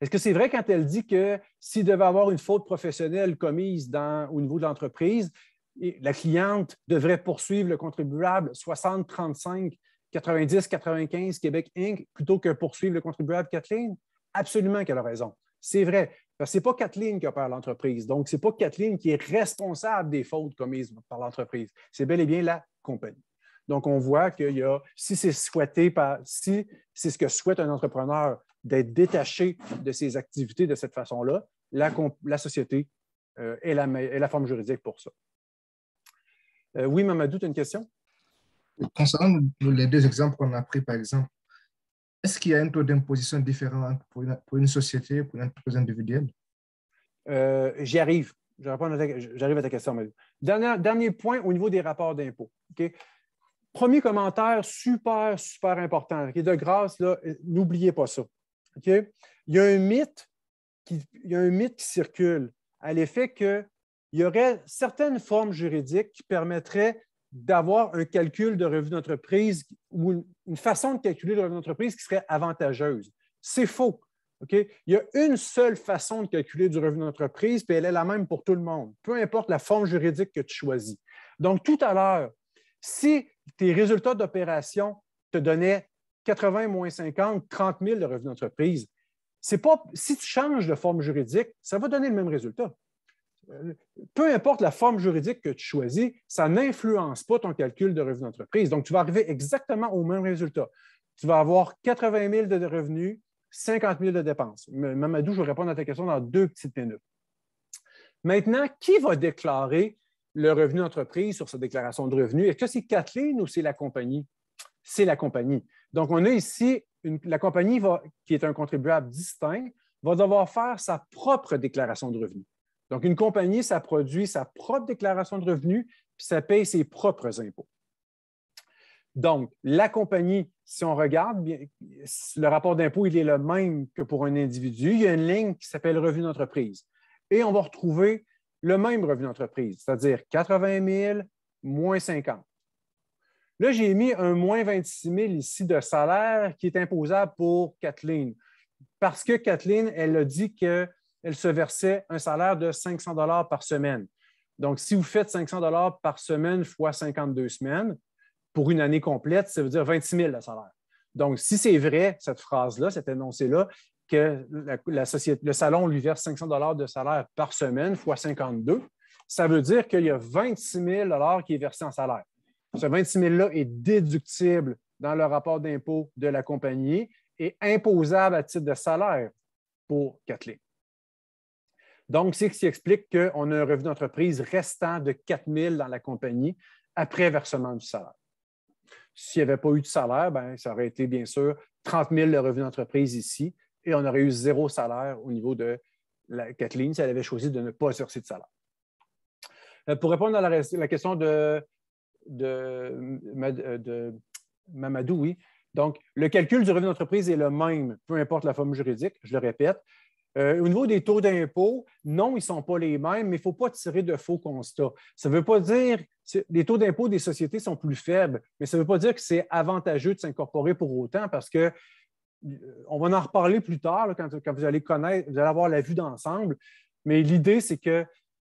Est-ce que c'est vrai quand elle dit que s'il devait avoir une faute professionnelle commise au niveau de l'entreprise, la cliente devrait poursuivre le contribuable 60-35 90-95 Québec Inc. plutôt que poursuivre le contribuable Kathleen? Absolument qu'elle a raison. C'est vrai. Ce n'est pas Kathleen qui opère l'entreprise. Donc, ce n'est pas Kathleen qui est responsable des fautes commises par l'entreprise. C'est bel et bien la compagnie. Donc, on voit qu'il y si c'est souhaité par, si c'est ce que souhaite un entrepreneur d'être détaché de ses activités de cette façon-là, la, société euh, est, la, forme juridique pour ça. Euh, oui, Mamadou, tu as une question? Concernant les deux exemples qu'on a pris, par exemple, est-ce qu'il y a un taux d'imposition différent pour une, société, pour une entreprise individuelle? Euh, j'y arrive. J'arrive à ta question, Dernier, point au niveau des rapports d'impôts. Premier commentaire super, super important. De grâce, n'oubliez pas ça. Il, y a un mythe il y a un mythe qui circule à l'effet qu'il y aurait certaines formes juridiques qui permettraient d'avoir un calcul de revenu d'entreprise ou une, façon de calculer le revenu d'entreprise qui serait avantageuse. C'est faux. Il y a une seule façon de calculer du revenu d'entreprise, puis elle est la même pour tout le monde, peu importe la forme juridique que tu choisis. Donc, tout à l'heure, si tes résultats d'opération te donnaient 80 moins 50, 30 000 de revenu d'entreprise, si tu changes de forme juridique, ça va donner le même résultat peu importe la forme juridique que tu choisis, ça n'influence pas ton calcul de revenu d'entreprise. Donc, tu vas arriver exactement au même résultat. Tu vas avoir 80 000 de revenus, 50 000 de dépenses. Mamadou, je vais répondre à ta question dans deux petites minutes. Maintenant, qui va déclarer le revenu d'entreprise sur sa déclaration de revenus? Est-ce que c'est Kathleen ou c'est la compagnie? C'est la compagnie. Donc, on a ici la compagnie qui est un contribuable distinct va devoir faire sa propre déclaration de revenus. Donc, une compagnie, ça produit sa propre déclaration de revenus, puis ça paye ses propres impôts. Donc, la compagnie, si on regarde, le rapport d'impôt, il est le même que pour un individu. Il y a une ligne qui s'appelle revenu d'entreprise. Et on va retrouver le même revenu d'entreprise, c'est-à-dire 80 000 moins 50. Là, j'ai mis un moins 26 000 ici de salaire qui est imposable pour Kathleen, parce que Kathleen, elle a dit que elle se versait un salaire de 500 dollars par semaine. Donc, si vous faites 500 dollars par semaine fois 52 semaines, pour une année complète, ça veut dire 26 000 de salaire. Donc, si c'est vrai, cette phrase-là, cet énoncé-là, que la, société, le salon lui verse 500 dollars de salaire par semaine fois 52, ça veut dire qu'il y a 26 000 qui est versé en salaire. Ce 26 000-là est déductible dans le rapport d'impôt de la compagnie et imposable à titre de salaire pour Kathleen. Donc, c'est ce qui explique qu'on a un revenu d'entreprise restant de 4 000 dans la compagnie après versement du salaire. S'il n'y avait pas eu de salaire, ben, ça aurait été bien sûr 30 000 le revenu d'entreprise ici et on aurait eu zéro salaire au niveau de la Kathleen si elle avait choisi de ne pas exercer de salaire. Euh, pour répondre à la, question de, Mamadou, oui. Donc, le calcul du revenu d'entreprise est le même, peu importe la forme juridique, je le répète. Euh, au niveau des taux d'impôt, non, ils ne sont pas les mêmes, mais il ne faut pas tirer de faux constats. Ça ne veut pas dire que les taux d'impôt des sociétés sont plus faibles, mais ça ne veut pas dire que c'est avantageux de s'incorporer pour autant parce que euh, on va en reparler plus tard quand, vous allez connaître, vous allez avoir la vue d'ensemble. Mais l'idée, c'est que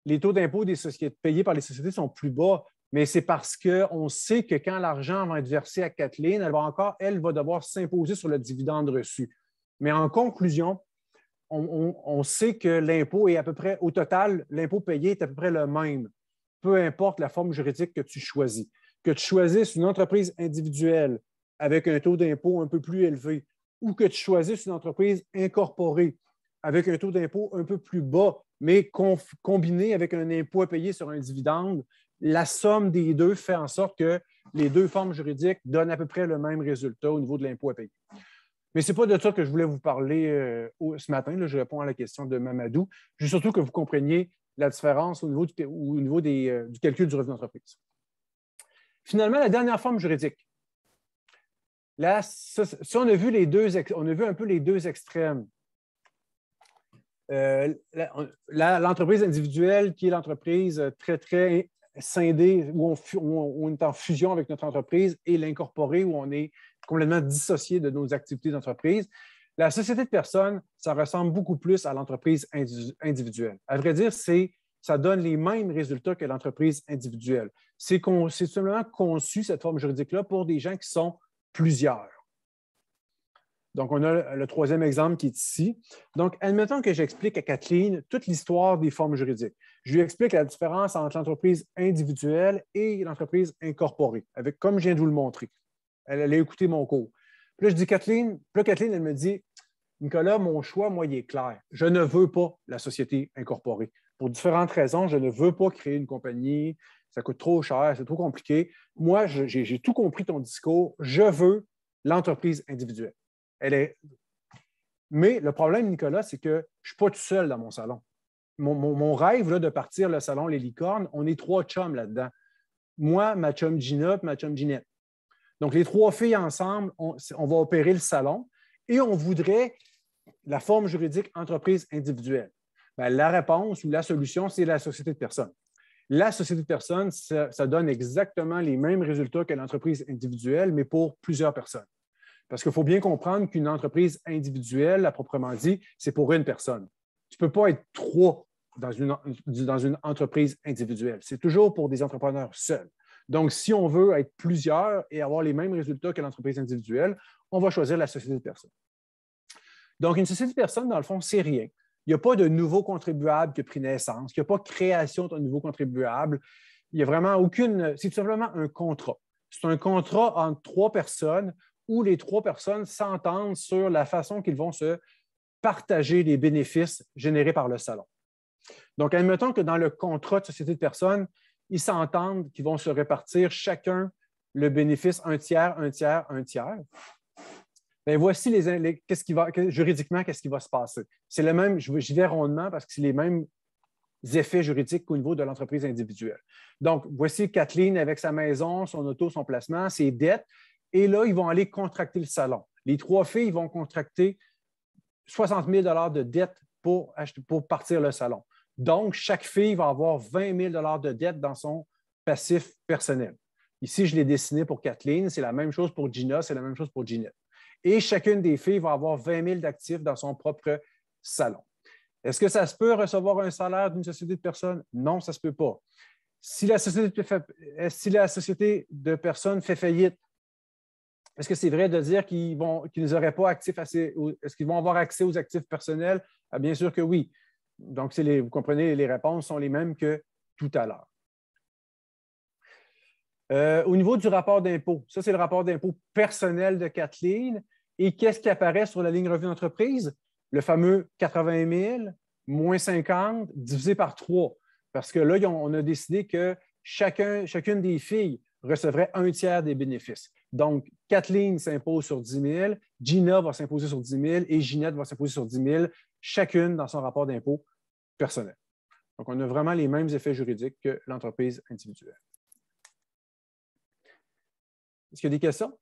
les taux d'impôt des sociétés payés par les sociétés sont plus bas, mais c'est parce qu'on sait que quand l'argent va être versé à Kathleen, elle va encore, elle va devoir s'imposer sur le dividende reçu. Mais en conclusion, on, sait que l'impôt est à peu près, au total, l'impôt payé est à peu près le même, peu importe la forme juridique que tu choisis. Que tu choisisses une entreprise individuelle avec un taux d'impôt un peu plus élevé ou que tu choisisses une entreprise incorporée avec un taux d'impôt un peu plus bas, mais combiné avec un impôt à payer sur un dividende, la somme des deux fait en sorte que les deux formes juridiques donnent à peu près le même résultat au niveau de l'impôt à payer. Mais ce n'est pas de ça que je voulais vous parler euh, ce matin. je réponds à la question de Mamadou. Je veux surtout que vous compreniez la différence au niveau du, au niveau euh, du calcul du revenu d'entreprise. Finalement, la dernière forme juridique. Là, on a vu les deux, on a vu un peu les deux extrêmes. Euh, l'entreprise individuelle, qui est l'entreprise très, très scinder où on, est en fusion avec notre entreprise, et l'incorporer, où on est complètement dissocié de nos activités d'entreprise. La société de personnes, ça ressemble beaucoup plus à l'entreprise individuelle. À vrai dire, c'est ça donne les mêmes résultats que l'entreprise individuelle. C'est simplement conçu, cette forme juridique-là, pour des gens qui sont plusieurs. Donc, on a le troisième exemple qui est ici. Donc, admettons que j'explique à Kathleen toute l'histoire des formes juridiques. Je lui explique la différence entre l'entreprise individuelle et l'entreprise incorporée, avec comme je viens de vous le montrer. Elle, allait écouter mon cours. Puis là, je dis Kathleen, puis Kathleen, elle me dit Nicolas, mon choix, moi, il est clair. Je ne veux pas la société incorporée. Pour différentes raisons, je ne veux pas créer une compagnie, ça coûte trop cher, c'est trop compliqué. Moi, j'ai tout compris ton discours, je veux l'entreprise individuelle. Mais le problème, Nicolas, c'est que je ne suis pas tout seul dans mon salon. Mon, rêve là, de partir le salon Les Licornes, on est trois chums là-dedans. Moi, ma chum Gina, ma chum Ginette. Donc, les trois filles ensemble, on, va opérer le salon et on voudrait la forme juridique entreprise individuelle. Ben, la réponse ou la solution, c'est la société de personnes. La société de personnes, ça donne exactement les mêmes résultats que l'entreprise individuelle, mais pour plusieurs personnes. Parce qu'il faut bien comprendre qu'une entreprise individuelle, à proprement dit, c'est pour une personne. Tu ne peux pas être trois dans une, entreprise individuelle. C'est toujours pour des entrepreneurs seuls. Donc, si on veut être plusieurs et avoir les mêmes résultats que l'entreprise individuelle, on va choisir la société de personnes. Donc, une société de personnes, dans le fond, c'est rien. Il n'y a pas de nouveau contribuable qui a pris naissance. Il n'y a pas de création d'un nouveau contribuable. Il n'y a vraiment aucune. C'est tout simplement un contrat. C'est un contrat entre trois personnes où les trois personnes s'entendent sur la façon qu'ils vont se partager les bénéfices générés par le salon. Donc, admettons que dans le contrat de société de personnes, ils s'entendent qu'ils vont se répartir chacun le bénéfice un tiers, un tiers, un tiers. Bien, voici les, qu'est-ce qui va, juridiquement, qu'est-ce qui va se passer. C'est le même, j'y vais rondement parce que c'est les mêmes effets juridiques qu'au niveau de l'entreprise individuelle. Donc, voici Kathleen avec sa maison, son auto, son placement, ses dettes. Et là, ils vont aller contracter le salon. Les trois filles vont contracter 60 000 de dette pour, pour partir le salon. Donc, chaque fille va avoir 20 000 de dette dans son passif personnel. Ici, je l'ai dessiné pour Kathleen, c'est la même chose pour Gina, c'est la même chose pour Ginette. Et chacune des filles va avoir 20 000 d'actifs dans son propre salon. Est-ce que ça se peut recevoir un salaire d'une société de personnes? Non, ça ne se peut pas. si la société de personnes fait faillite, est-ce que c'est vrai de dire qu'ils vont qu'ils pas actifs assez, est-ce qu'ils vont avoir accès aux actifs personnels? Ah, bien sûr que oui. Donc, vous comprenez, les réponses sont les mêmes que tout à l'heure. Euh, au niveau du rapport d'impôt, ça, c'est le rapport d'impôt personnel de Kathleen. Et qu'est-ce qui apparaît sur la ligne revue d'entreprise? Le fameux 80 000 moins 50 divisé par 3. Parce que là, on a décidé que chacune des filles recevrait un tiers des bénéfices. Donc, Kathleen s'impose sur 10 000, Gina va s'imposer sur 10 000 et Ginette va s'imposer sur 10 000, chacune dans son rapport d'impôt personnel. Donc, on a vraiment les mêmes effets juridiques que l'entreprise individuelle. Est-ce qu'il y a des questions?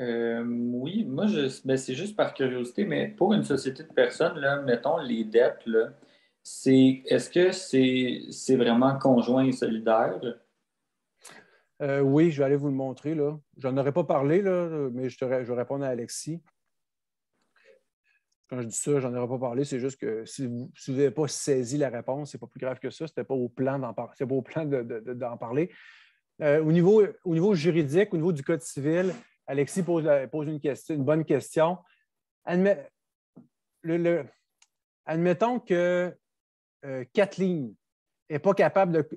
Euh, oui, moi, ben, c'est juste par curiosité, mais pour une société de personnes, là, mettons les dettes, est-ce que c'est, vraiment conjoint et solidaire? Euh, oui, je vais aller vous le montrer. Là. J'en aurais pas parlé, mais je, je vais répondre à Alexis. Quand je dis ça, j'en aurais pas parlé. C'est juste que si vous n'avez pas saisi la réponse, c'est pas plus grave que ça. C'était pas au plan d'en, pas au plan d'en parler. Euh, au, niveau, au niveau juridique, au niveau du Code civil, Alexis pose, euh, une, question, bonne question. admettons que euh, Kathleen n'est pas capable de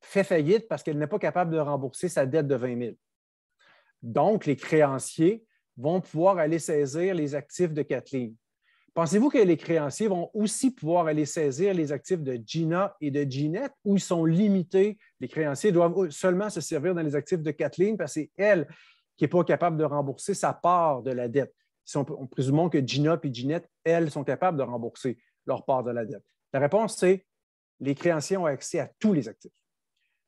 faire faillite parce qu'elle n'est pas capable de rembourser sa dette de 20 000. Donc, les créanciers vont pouvoir aller saisir les actifs de Kathleen. Pensez-vous que les créanciers vont aussi pouvoir aller saisir les actifs de Gina et de Ginette ou ils sont limités? Les créanciers doivent seulement se servir dans les actifs de Kathleen parce que c'est elle qui n'est pas capable de rembourser sa part de la dette. Si on, présumons que Gina et Ginette, elles, sont capables de rembourser leur part de la dette. La réponse, c'est les créanciers ont accès à tous les actifs.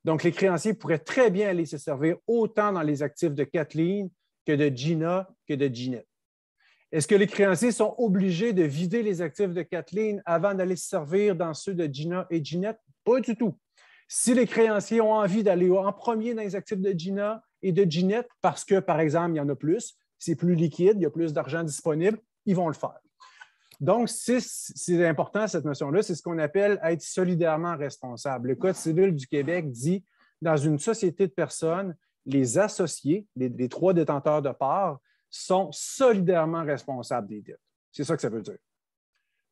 Donc, les créanciers pourraient très bien aller se servir autant dans les actifs de Kathleen que de Gina, que de Ginette. Est-ce que les créanciers sont obligés de vider les actifs de Kathleen avant d'aller se servir dans ceux de Gina et Ginette? Pas du tout. Si les créanciers ont envie d'aller en premier dans les actifs de Gina et de Ginette parce que, par exemple, il y en a plus, c'est plus liquide, il y a plus d'argent disponible, ils vont le faire. Donc, c'est important cette notion-là, c'est ce qu'on appelle être solidairement responsable. Le Code civil du Québec dit, dans une société de personnes, les associés, les, trois détenteurs de parts, sont solidairement responsables des dettes. C'est ça que ça veut dire.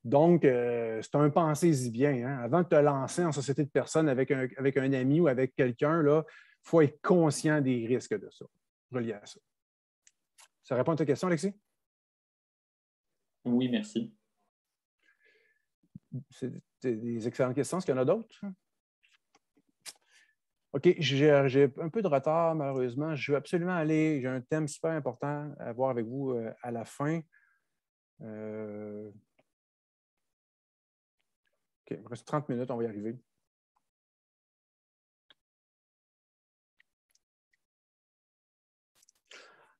Donc, euh, c'est un pensée y bien. Hein. Avant de te lancer en société de personnes avec un, ami ou avec quelqu'un, il faut être conscient des risques de ça, reliés à ça. Ça répond à ta question, Alexis? Oui, merci. C'est des excellentes questions. Est-ce qu'il y en a d'autres? OK, j'ai un peu de retard, malheureusement. Je veux absolument aller. J'ai un thème super important à voir avec vous euh, à la fin. Euh, OK, il me reste 30 minutes, on va y arriver.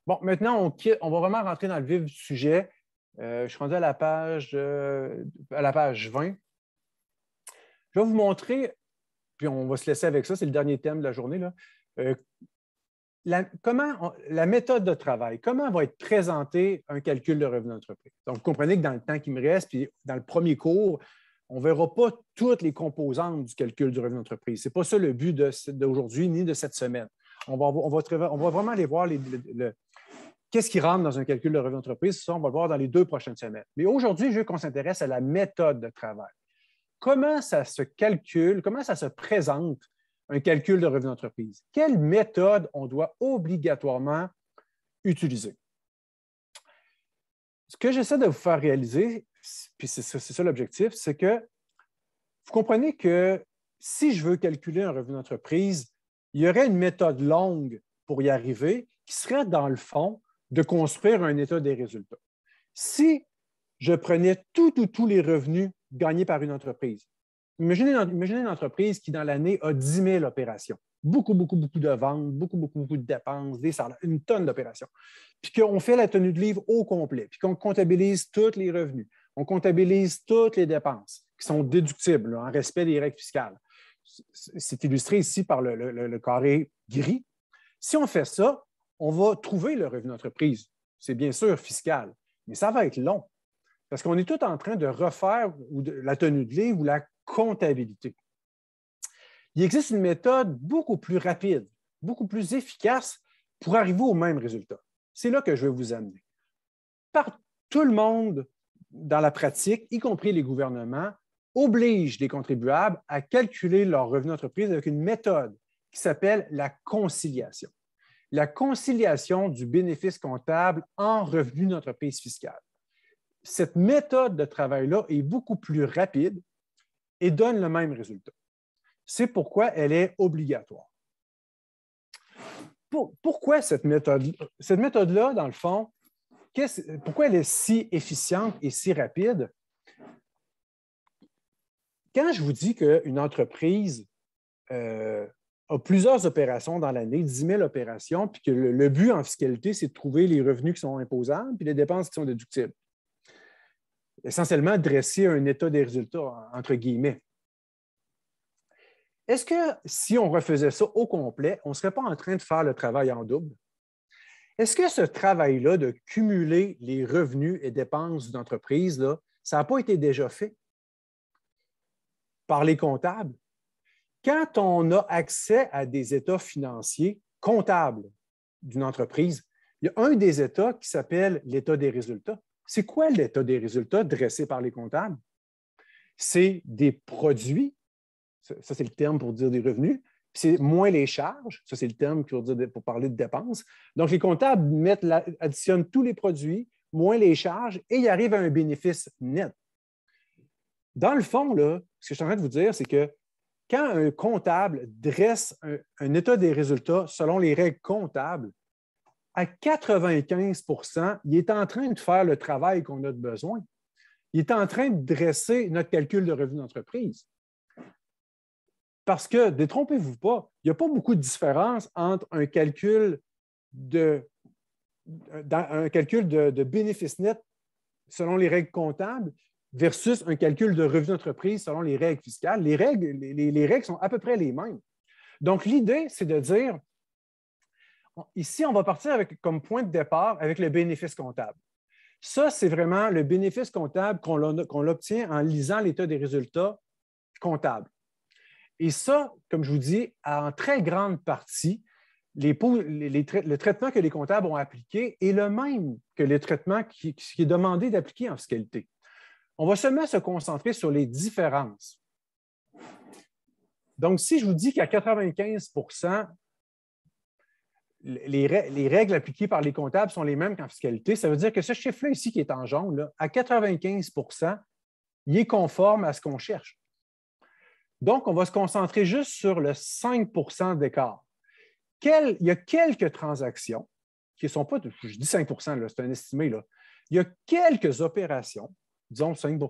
Bon, maintenant, on, on va vraiment rentrer dans le vif du sujet. Euh, je suis rendu à la page, euh, à la page 20. Je vais vous montrer, puis on va se laisser avec ça, c'est le dernier thème de la journée, là, euh, la, comment la méthode de travail, comment va être présenté un calcul de revenu d'entreprise. Donc, vous comprenez que dans le temps qui me reste, puis dans le premier cours, on ne verra pas toutes les composantes du calcul du revenu d'entreprise. Ce n'est pas ça le but d'aujourd'hui ni de cette semaine. On va, on, va, vraiment aller voir les, le, Qu'est-ce qui rentre dans un calcul de revenu d'entreprise? Ça, on va le voir dans les deux prochaines semaines. Mais aujourd'hui, je veux qu'on s'intéresse à la méthode de travail. Comment ça se calcule, comment ça se présente un calcul de revenu d'entreprise? Quelle méthode on doit obligatoirement utiliser? Ce que j'essaie de vous faire réaliser, puis c'est ça, l'objectif, c'est que vous comprenez que si je veux calculer un revenu d'entreprise, il y aurait une méthode longue pour y arriver qui serait, dans le fond, de construire un état des résultats. Si je prenais tout ou tous les revenus gagnés par une entreprise, imaginez, une entreprise qui, dans l'année, a 10 000 opérations. Beaucoup, beaucoup, beaucoup de ventes, beaucoup, beaucoup, beaucoup de dépenses, des salaires, une tonne d'opérations. Puis qu'on fait la tenue de livre au complet, puis qu'on comptabilise tous les revenus, on comptabilise toutes les dépenses qui sont déductibles en respect des règles fiscales. C'est illustré ici par le, le carré gris. Si on fait ça, on va trouver le revenu d'entreprise. C'est bien sûr fiscal, mais ça va être long parce qu'on est tout en train de refaire ou la tenue de livre ou la comptabilité. Il existe une méthode beaucoup plus rapide, beaucoup plus efficace pour arriver au même résultat. C'est là que je vais vous amener. Par tout le monde dans la pratique, y compris les gouvernements, oblige les contribuables à calculer leur revenu d'entreprise avec une méthode qui s'appelle la conciliation la conciliation du bénéfice comptable en revenu d'entreprise fiscale. Cette méthode de travail-là est beaucoup plus rapide et donne le même résultat. C'est pourquoi elle est obligatoire. pourquoi cette méthode-là, cette méthode -là, dans le fond, pourquoi elle est si efficiente et si rapide? Quand je vous dis qu'une entreprise euh, a plusieurs opérations dans l'année, 10 000 opérations, puis que le, but en fiscalité, c'est de trouver les revenus qui sont imposables puis les dépenses qui sont déductibles. Essentiellement, dresser un état des résultats, entre guillemets. Est-ce que si on refaisait ça au complet, on ne serait pas en train de faire le travail en double? Est-ce que ce travail-là de cumuler les revenus et dépenses d'entreprise, ça n'a pas été déjà fait par les comptables, quand on a accès à des états financiers comptables d'une entreprise, il y a un des états qui s'appelle l'état des résultats. C'est quoi l'état des résultats dressé par les comptables? C'est des produits, ça c'est le terme pour dire des revenus, c'est moins les charges, ça c'est le terme pour, parler de dépenses. Donc les comptables additionnent tous les produits, moins les charges, et ils arrivent à un bénéfice net. Dans le fond, là, ce que je suis en train de vous dire, c'est que quand un comptable dresse un, état des résultats selon les règles comptables, à 95 il est en train de faire le travail qu'on a de besoin. Il est en train de dresser notre calcul de revenu d'entreprise. Parce que, détrompez-vous pas, il n'y a pas beaucoup de différence entre un calcul de, un calcul de bénéfice net selon les règles comptables versus un calcul de revenu d'entreprise selon les règles fiscales, les règles, les, règles sont à peu près les mêmes. Donc, l'idée, c'est de dire, ici, on va partir avec, comme point de départ avec le bénéfice comptable. Ça, c'est vraiment le bénéfice comptable qu'on obtient en lisant l'état des résultats comptables. Et ça, comme je vous dis, en très grande partie, le traitement que les comptables ont appliqué est le même que le traitement qui est demandé d'appliquer en fiscalité. On va seulement se concentrer sur les différences. Donc, si je vous dis qu'à 95 les, règles appliquées par les comptables sont les mêmes qu'en fiscalité, ça veut dire que ce chiffre-là ici qui est en jaune, à 95 il est conforme à ce qu'on cherche. Donc, on va se concentrer juste sur le 5 d'écart. il y a quelques transactions qui ne sont pas, je dis 5 c'est un estimé, il y a quelques opérations disons 5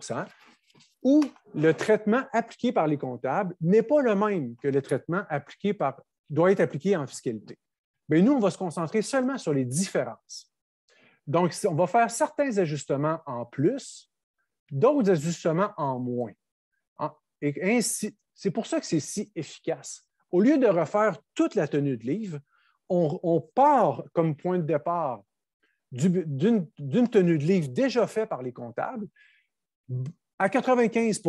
où le traitement appliqué par les comptables n'est pas le même que le traitement appliqué par, doit être appliqué en fiscalité. Bien, nous, on va se concentrer seulement sur les différences. Donc, on va faire certains ajustements en plus, d'autres ajustements en moins. Et ainsi, c'est pour ça que c'est si efficace. Au lieu de refaire toute la tenue de livre, on part comme point de départ d'une tenue de livre déjà faite par les comptables à 95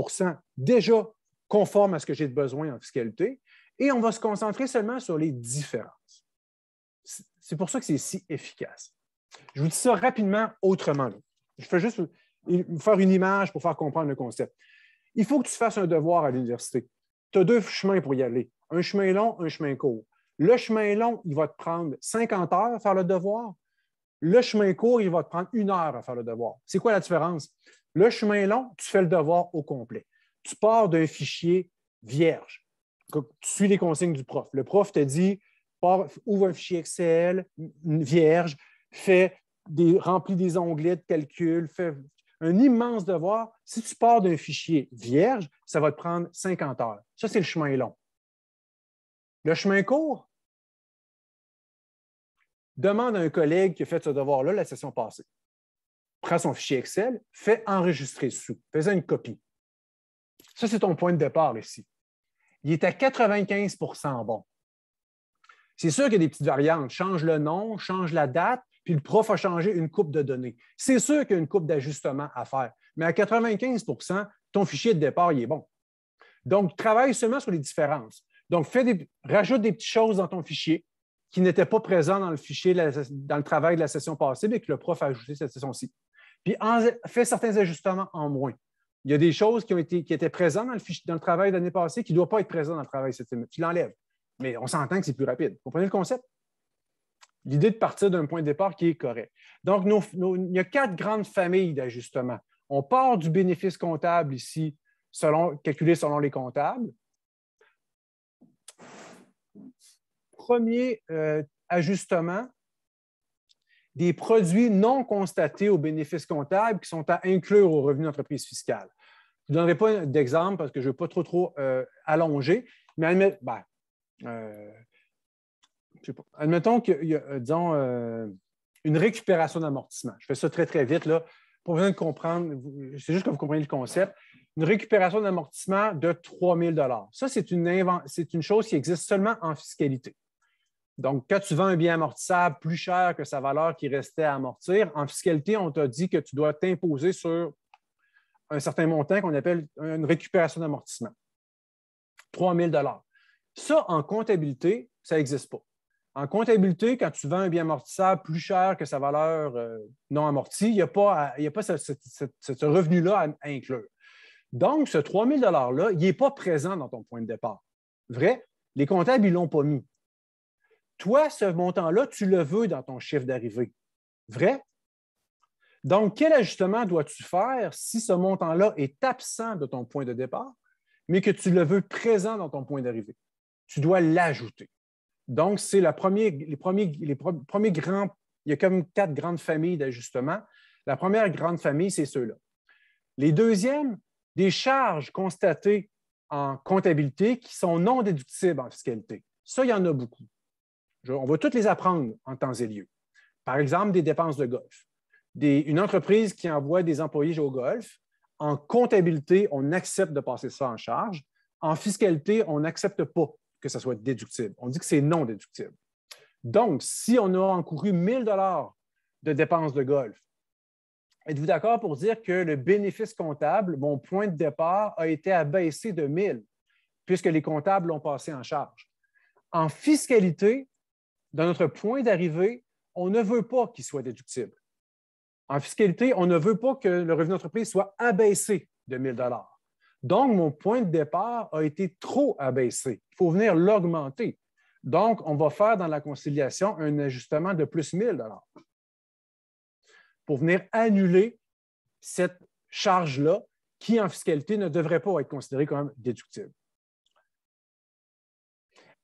déjà conforme à ce que j'ai de besoin en fiscalité, et on va se concentrer seulement sur les différences. C'est pour ça que c'est si efficace. Je vous dis ça rapidement autrement. Je fais juste faire une image pour faire comprendre le concept. Il faut que tu fasses un devoir à l'université. Tu as deux chemins pour y aller, un chemin long, un chemin court. Le chemin long, il va te prendre 50 heures à faire le devoir. Le chemin court, il va te prendre une heure à faire le devoir. C'est quoi la différence? Le chemin long, tu fais le devoir au complet. Tu pars d'un fichier vierge. Tu suis les consignes du prof. Le prof te dit, ouvre un fichier Excel vierge, fais des, remplis des onglets de calcul, fais un immense devoir. Si tu pars d'un fichier vierge, ça va te prendre 50 heures. Ça, c'est le chemin long. Le chemin court, demande à un collègue qui a fait ce devoir-là la session passée. Prends son fichier Excel, fais enregistrer sous, fais une copie. Ça, c'est ton point de départ ici. Il est à 95 bon. C'est sûr qu'il y a des petites variantes. Change le nom, change la date, puis le prof a changé une coupe de données. C'est sûr qu'il y a une coupe d'ajustement à faire, mais à 95 ton fichier de départ, il est bon. Donc, travaille seulement sur les différences. Donc, fais rajoute des petites choses dans ton fichier, qui n'était pas présent dans le fichier, dans le travail de la session passée, mais que le prof a ajouté cette session-ci. Puis fait certains ajustements en moins. Il y a des choses qui, ont été, qui étaient présentes dans le, fichier, dans le travail de l'année passée qui ne doivent pas être présentes dans le travail cette semaine. Tu l'enlèves. Mais on s'entend que c'est plus rapide. Vous comprenez le concept? L'idée de partir d'un point de départ qui est correct. Donc, il y a quatre grandes familles d'ajustements. On part du bénéfice comptable ici, calculé selon les comptables. premier euh, ajustement des produits non constatés aux bénéfices comptables qui sont à inclure au revenu d'entreprise fiscale. Je ne donnerai pas d'exemple parce que je ne veux pas trop, trop euh, allonger, mais ben, euh, admettons qu'il y a, disons, une récupération d'amortissement. Je fais ça très, très vite, là. vous de comprendre, c'est juste que vous comprenez le concept. Une récupération d'amortissement de 3 000 Ça, c'est une, c'est une chose qui existe seulement en fiscalité. Donc, quand tu vends un bien amortissable plus cher que sa valeur qui restait à amortir, en fiscalité, on t'a dit que tu dois t'imposer sur un certain montant qu'on appelle une récupération d'amortissement. 3 000 Ça, en comptabilité, ça n'existe pas. En comptabilité, quand tu vends un bien amortissable plus cher que sa valeur euh, non amortie, il n'y a pas, pas ce, revenu-là à, inclure. Donc, ce 3 000 $-là, il n'est pas présent dans ton point de départ. Vrai? Les comptables, ils ne l'ont pas mis. Toi, ce montant-là, tu le veux dans ton chiffre d'arrivée. Vrai? Donc, quel ajustement dois-tu faire si ce montant-là est absent de ton point de départ, mais que tu le veux présent dans ton point d'arrivée? Tu dois l'ajouter. Donc, c'est le premier, les premiers, les premiers grands, il y a comme quatre grandes familles d'ajustements. La première grande famille, c'est ceux-là. Les deuxièmes, des charges constatées en comptabilité qui sont non déductibles en fiscalité. Ça, il y en a beaucoup on va toutes les apprendre en temps et lieu. Par exemple, des dépenses de golf. une entreprise qui envoie des employés au golf, en comptabilité, on accepte de passer ça en charge. En fiscalité, on n'accepte pas que ça soit déductible. On dit que c'est non déductible. Donc, si on a encouru 1000 dollars de dépenses de golf, êtes-vous d'accord pour dire que le bénéfice comptable, mon point de départ, a été abaissé de 1000 puisque les comptables l'ont passé en charge? En fiscalité, dans notre point d'arrivée, on ne veut pas qu'il soit déductible. En fiscalité, on ne veut pas que le revenu d'entreprise soit abaissé de 1 000 Donc, mon point de départ a été trop abaissé. Il faut venir l'augmenter. Donc, on va faire dans la conciliation un ajustement de plus 1 000 pour venir annuler cette charge-là qui, en fiscalité, ne devrait pas être considérée comme déductible.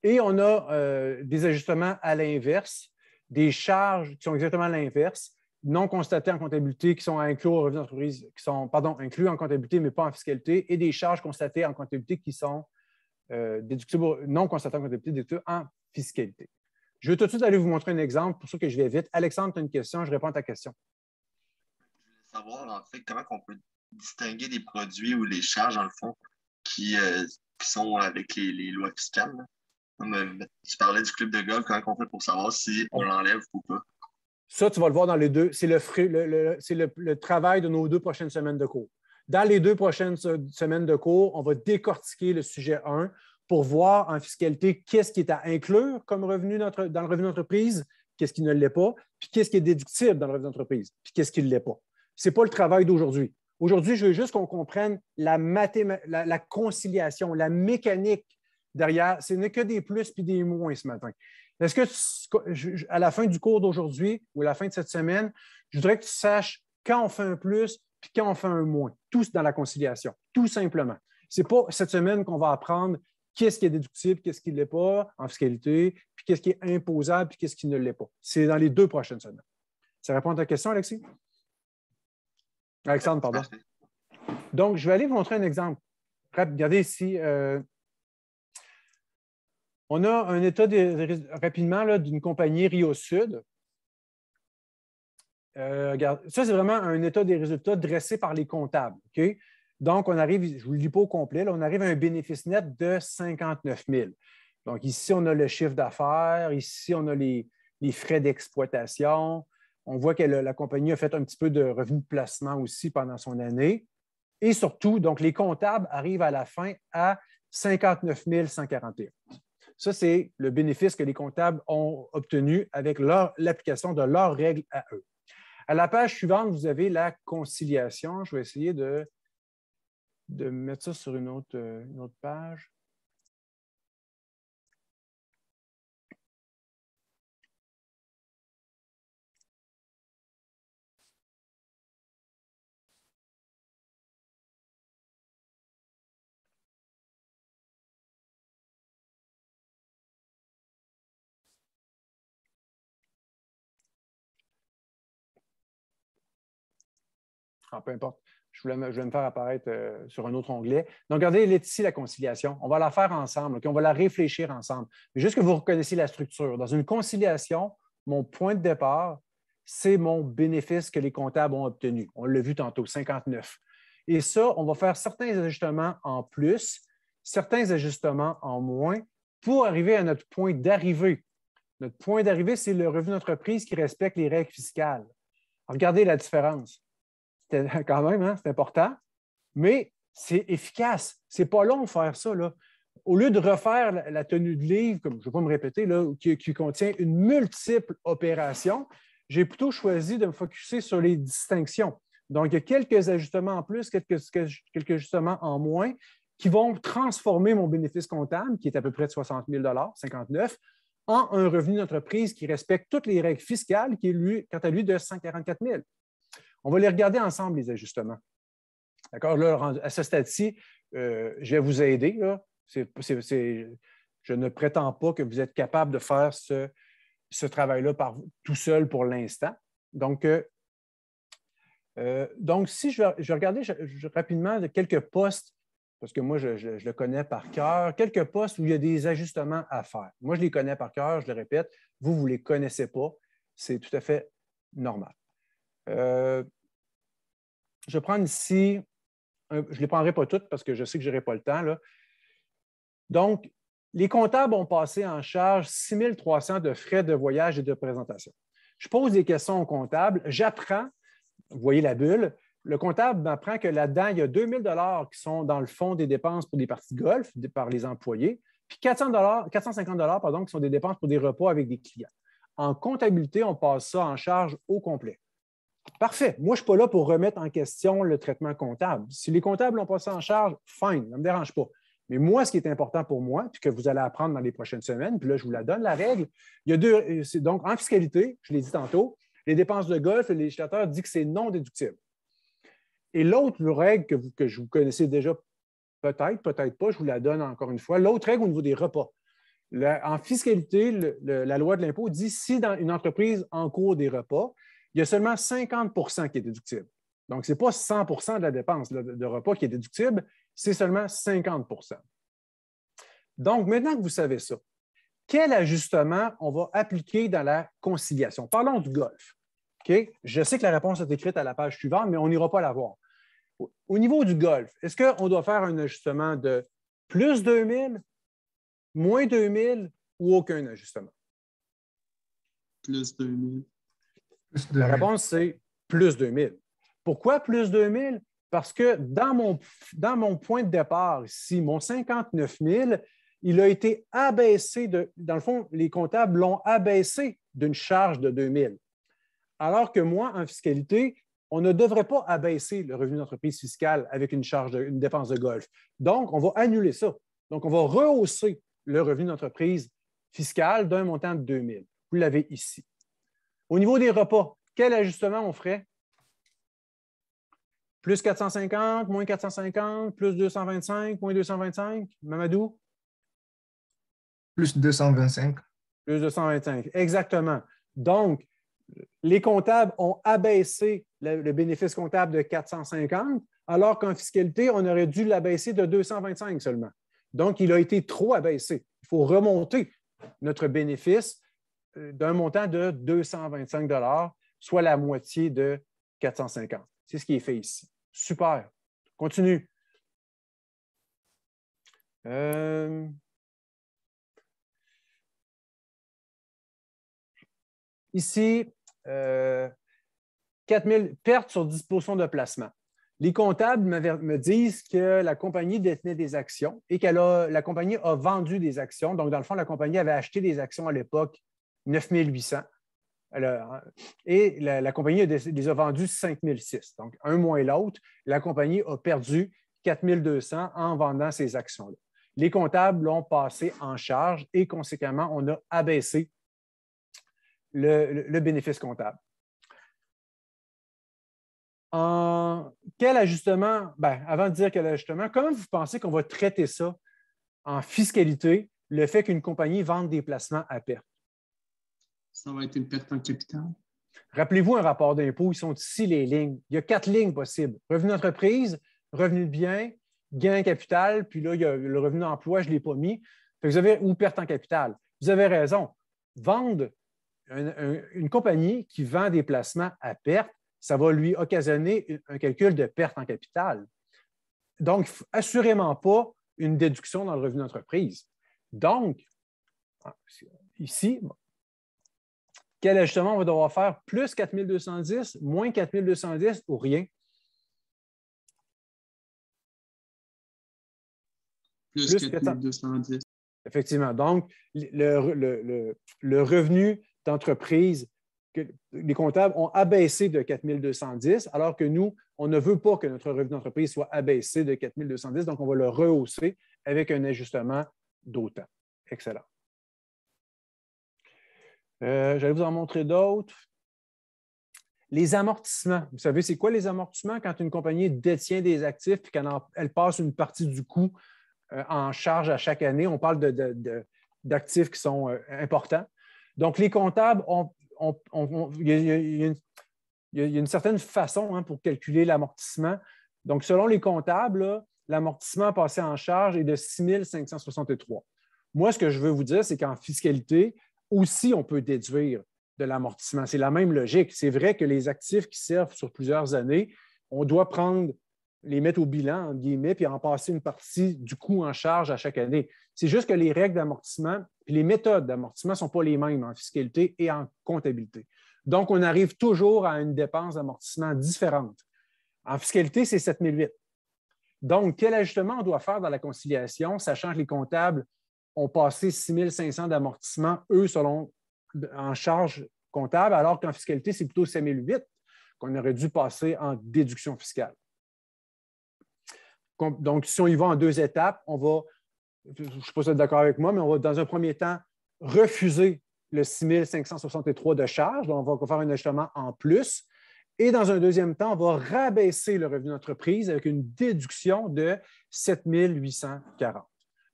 Et on a euh, des ajustements à l'inverse, des charges qui sont exactement à l'inverse, non constatées en comptabilité, qui sont incluses aux qui sont, pardon, inclus en comptabilité, mais pas en fiscalité, et des charges constatées en comptabilité qui sont euh, déductibles, non constatées en comptabilité, déductibles en fiscalité. Je vais tout de suite aller vous montrer un exemple, pour ça que je vais vite. Alexandre, tu as une question, je réponds à ta question. Je voulais savoir, en fait, comment on peut distinguer des produits ou les charges, en le fond, euh, qui, sont avec les, lois fiscales tu euh, parlais du club de golf, comment on fait pour savoir si on l'enlève ou pas? Ça, tu vas le voir dans les deux. C'est le, travail de nos deux prochaines semaines de cours. Dans les deux prochaines semaines de cours, on va décortiquer le sujet 1 pour voir en fiscalité qu'est-ce qui est à inclure comme revenu dans le revenu d'entreprise, qu'est-ce qui ne l'est pas, puis qu'est-ce qui est déductible dans le revenu d'entreprise, puis qu'est-ce qui ne l'est pas. Ce n'est pas le travail d'aujourd'hui. Aujourd'hui, je veux juste qu'on comprenne la conciliation, la mécanique derrière. Ce n'est que des plus puis des moins ce matin. Est-ce que, à la fin du cours d'aujourd'hui ou à la fin de cette semaine, je voudrais que tu saches quand on fait un plus puis quand on fait un moins. Tous dans la conciliation, tout simplement. Ce n'est pas cette semaine qu'on va apprendre qu'est-ce qui est déductible, qu'est-ce qui ne l'est pas en fiscalité, puis qu'est-ce qui est imposable, puis qu'est-ce qui ne l'est pas. C'est dans les deux prochaines semaines. Ça répond à ta question, Alexis? Alexandre, pardon. Donc, je vais aller vous montrer un exemple. Regardez ici, euh, on a un état rapidement d'une compagnie Rio Sud. Euh, ça, c'est vraiment un état des résultats dressé par les comptables. Donc, on arrive, je vous le dis pas au complet, on arrive à un bénéfice net de 59 000. Donc, ici, on a le chiffre d'affaires, ici, on a les, frais d'exploitation. On voit que la compagnie a fait un petit peu de revenus de placement aussi pendant son année. Et surtout, donc, les comptables arrivent à la fin à 59 141. Ça, c'est le bénéfice que les comptables ont obtenu avec l'application de leurs règles à eux. À la page suivante, vous avez la conciliation. Je vais essayer de, mettre ça sur une autre euh, page. peu importe. Je vais me, faire apparaître euh, sur un autre onglet. Donc, regardez, elle est ici, la conciliation. On va la faire ensemble, on va la réfléchir ensemble. juste que vous reconnaissiez la structure. Dans une conciliation, mon point de départ, c'est mon bénéfice que les comptables ont obtenu. On l'a vu tantôt, 59. Et ça, on va faire certains ajustements en plus, certains ajustements en moins pour arriver à notre point d'arrivée. Notre point d'arrivée, c'est le revenu d'entreprise qui respecte les règles fiscales. Regardez la différence. Euh, quand même, hein, c'est important. Mais c'est efficace. C'est pas long de faire ça. Au lieu de refaire la, tenue de livre, comme je ne vais pas me répéter, là, qui, contient une multiple opération, j'ai plutôt choisi de me focusser sur les distinctions. Donc, il y a quelques ajustements en plus, quelques, ajustements en moins qui vont transformer mon bénéfice comptable, qui est à peu près de 60 000 59 en un revenu d'entreprise qui respecte toutes les règles fiscales, qui est, quant à lui, de 144 000 on va les regarder ensemble, les ajustements. D'accord? Là, à ce stade-ci, euh, je vais vous aider. Là. je ne prétends pas que vous êtes capable de faire ce, travail-là tout seul pour l'instant. Donc, euh, euh, donc, si je vais, regarder rapidement quelques postes, parce que moi, je, le connais par cœur, quelques postes où il y a des ajustements à faire. Moi, je les connais par cœur, je le répète. Vous, vous ne les connaissez pas. C'est tout à fait normal. Euh, je vais prendre ici, euh, je ne les prendrai pas toutes parce que je sais que je n'aurai pas le temps. Donc, les comptables ont passé en charge 6 300 de frais de voyage et de présentation. Je pose des questions aux comptables, j'apprends, vous voyez la bulle, le comptable m'apprend que là-dedans, il y a 2 000 qui sont dans le fond des dépenses pour des parties de golf par les employés, puis 400 450 pardon, qui sont des dépenses pour des repas avec des clients. En comptabilité, on passe ça en charge au complet. Parfait. Moi, je ne suis pas là pour remettre en question le traitement comptable. Si les comptables n'ont pas ça en charge, fine, ça ne me dérange pas. Mais moi, ce qui est important pour moi, puis que vous allez apprendre dans les prochaines semaines, puis là, je vous la donne, la règle, il y a deux. Euh, donc, en fiscalité, je l'ai dit tantôt, les dépenses de golf, le législateur dit que c'est non déductible. Et l'autre règle que vous, je vous connaissez déjà peut-être, peut-être pas, je vous la donne encore une fois, l'autre règle au niveau des repas. en fiscalité, la loi de l'impôt dit si dans une entreprise en cours des repas, il y a seulement 50 qui est déductible. Donc, ce n'est pas 100 de la dépense de repas qui est déductible, c'est seulement 50 Donc, maintenant que vous savez ça, quel ajustement on va appliquer dans la conciliation? Parlons du golf. Je sais que la réponse est écrite à la page suivante, mais on n'ira pas la voir. Au niveau du golf, est-ce qu'on doit faire un ajustement de plus 2000, moins 2000 ou aucun ajustement? Plus 2000. La réponse, c'est plus 2000. Pourquoi plus 2000? Parce que dans mon, point de départ ici, mon 59 000, il a été abaissé, de, dans le fond, les comptables l'ont abaissé d'une charge de 2 000. Alors que moi, en fiscalité, on ne devrait pas abaisser le revenu d'entreprise fiscale avec une, charge une dépense de golf. Donc, on va annuler ça. Donc, on va rehausser le revenu d'entreprise fiscale d'un montant de 2 000. Vous l'avez ici. Au niveau des repas, quel ajustement on ferait? Plus 450, moins 450, plus 225, moins 225. Mamadou? Plus 225. Plus 225, exactement. Donc, les comptables ont abaissé le, bénéfice comptable de 450, alors qu'en fiscalité, on aurait dû l'abaisser de 225 seulement. Donc, il a été trop abaissé. Il faut remonter notre bénéfice euh, d'un montant de 225 soit la moitié de 450. C'est ce qui est fait ici. Super. Continue. Euh, ici, 4000 euh, pertes sur disposition de placement. Les comptables me disent que la compagnie détenait des actions et que la compagnie a vendu des actions. Donc, dans le fond, la compagnie avait acheté des actions à l'époque 9800. Alors, hein. et la, compagnie les, a vendus 5006. Donc, un mois et l'autre, la compagnie a perdu 4200 en vendant ces actions-là. Les comptables l'ont passé en charge et conséquemment, on a abaissé le, bénéfice comptable. En quel ajustement, ben, avant de dire quel ajustement, comment vous pensez qu'on va traiter ça en fiscalité, le fait qu'une compagnie vende des placements à perte? Ça va être une perte en capital. Rappelez-vous un rapport d'impôt, ils sont ici les lignes. Il y a quatre lignes possibles. Revenu d'entreprise, revenu de bien, gain en capital, puis là, il y a le revenu d'emploi, je ne l'ai pas mis. vous avez, ou perte en capital. Vous avez raison. Vendre une compagnie qui vend des placements à perte, ça va lui occasionner un calcul de perte en capital. Donc, assurément pas une déduction dans le revenu d'entreprise. Donc, ah, ici, quel ajustement on va devoir faire plus 4210, moins 4210 ou rien? Plus, 4 4210. Effectivement. Donc, le, revenu d'entreprise les comptables ont abaissé de 4210, alors que nous, on ne veut pas que notre revenu d'entreprise soit abaissé de 4210, donc on va le rehausser avec un ajustement d'autant. Excellent. Euh, j'allais vous en montrer d'autres. Les amortissements. Vous savez, c'est quoi les amortissements quand une compagnie détient des actifs et qu'elle passe une partie du coût euh, en charge à chaque année? On parle d'actifs qui sont euh, importants. Donc, les comptables, il y, a une certaine façon hein, pour calculer l'amortissement. Donc, selon les comptables, l'amortissement passé en charge est de 6 563. Moi, ce que je veux vous dire, c'est qu'en fiscalité, aussi on peut déduire de l'amortissement. C'est la même logique. C'est vrai que les actifs qui servent sur plusieurs années, on doit prendre, les mettre au bilan, entre guillemets, puis en passer une partie du coût en charge à chaque année. C'est juste que les règles d'amortissement et les méthodes d'amortissement ne sont pas les mêmes en fiscalité et en comptabilité. Donc, on arrive toujours à une dépense d'amortissement différente. En fiscalité, c'est 7008. Donc, quel ajustement on doit faire dans la conciliation, sachant que les comptables ont passé 6 500 d'amortissement, eux, selon en charge comptable, alors qu'en fiscalité, c'est plutôt 7 800 qu'on aurait dû passer en déduction fiscale. Donc, si on y va en deux étapes, on va, je ne sais pas si vous êtes d'accord avec moi, mais on va dans un premier temps refuser le 6 de charge, donc on va faire un ajustement en plus. Et dans un deuxième temps, on va rabaisser le revenu d'entreprise avec une déduction de 7 840.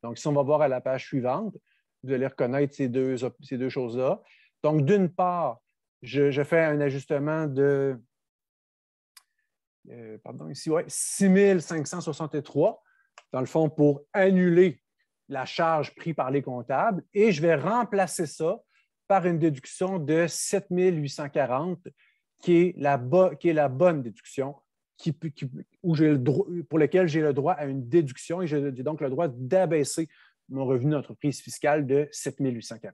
Donc, si on va voir à la page suivante, vous allez reconnaître ces deux, choses-là. Donc, d'une part, je, fais un ajustement de euh, pardon, 6563, dans le fond, pour annuler la charge prise par les comptables et je vais remplacer ça par une déduction de 7840 qui qui est la bonne déduction où j'ai le pour lequel j'ai le droit à une déduction et j'ai donc le droit d'abaisser mon revenu d'entreprise fiscale de 7 840.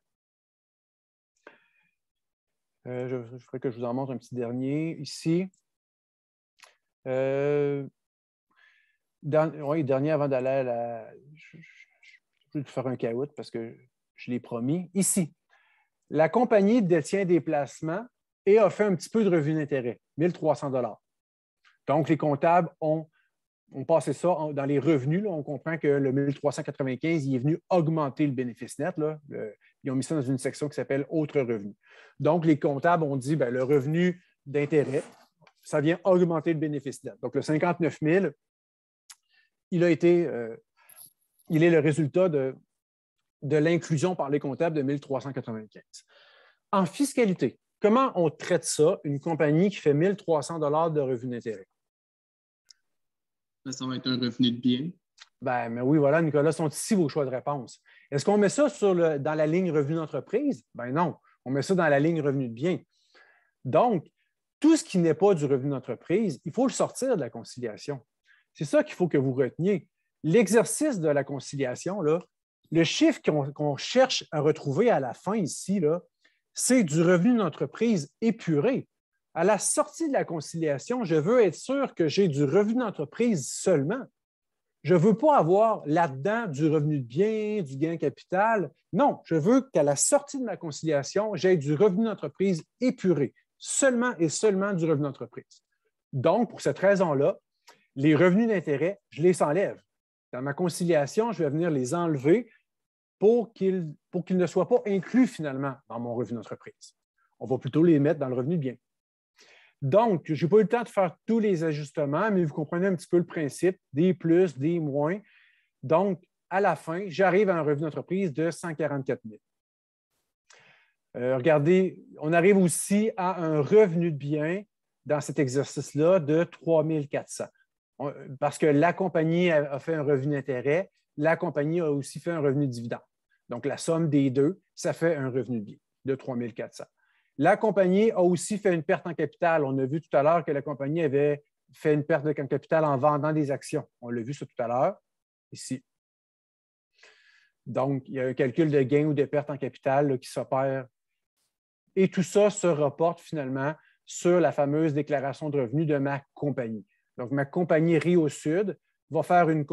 Euh, je, ferais que je vous en montre un petit dernier ici. Euh, oui, dernier, avant d'aller à la. Je, vais faire un caout parce que je l'ai promis. Ici, la compagnie détient des placements et a fait un petit peu de revenu d'intérêt, 1300 dollars. Donc, les comptables ont, passé ça dans les revenus. on comprend que le 1395, il est venu augmenter le bénéfice net. ils ont mis ça dans une section qui s'appelle Autres revenus. Donc, les comptables ont dit ben, le revenu d'intérêt, ça vient augmenter le bénéfice net. Donc, le 59 000, il a été, euh, il est le résultat de, de l'inclusion par les comptables de 1395. En fiscalité, comment on traite ça, une compagnie qui fait 1300 de revenus d'intérêt? ça va être un revenu de bien. Ben, mais oui, voilà, Nicolas, sont ici vos choix de réponse. Est-ce qu'on met ça dans la ligne revenu d'entreprise? Ben non, on met ça dans la ligne revenu de bien. Donc, tout ce qui n'est pas du revenu d'entreprise, il faut le sortir de la conciliation. C'est ça qu'il faut que vous reteniez. L'exercice de la conciliation, là, le chiffre qu'on cherche à retrouver à la fin ici, c'est du revenu d'entreprise épuré à la sortie de la conciliation, je veux être sûr que j'ai du revenu d'entreprise seulement. Je ne veux pas avoir là-dedans du revenu de bien, du gain capital. Non, je veux qu'à la sortie de ma conciliation, j'ai du revenu d'entreprise épuré, seulement et seulement du revenu d'entreprise. Donc, pour cette raison-là, les revenus d'intérêt, je les enlève. Dans ma conciliation, je vais venir les enlever pour qu'ils ne soient pas inclus finalement dans mon revenu d'entreprise. On va plutôt les mettre dans le revenu de bien. Donc, je n'ai pas eu le temps de faire tous les ajustements, mais vous comprenez un petit peu le principe, des plus, des moins. Donc, à la fin, j'arrive à un revenu d'entreprise de 144 000. Euh, regardez, on arrive aussi à un revenu de bien dans cet exercice-là de 3 400. parce que la compagnie a, a fait un revenu d'intérêt, la compagnie a aussi fait un revenu de dividende. Donc, la somme des deux, ça fait un revenu de bien de 3 400. La compagnie a aussi fait une perte en capital. On a vu tout à l'heure que la compagnie avait fait une perte en capital en vendant des actions. On l'a vu ça tout à l'heure, ici. Donc, il y a un calcul de gains ou de perte en capital qui s'opère. Et tout ça se reporte finalement sur la fameuse déclaration de revenus de ma compagnie. Donc, ma compagnie Rio Sud va faire une,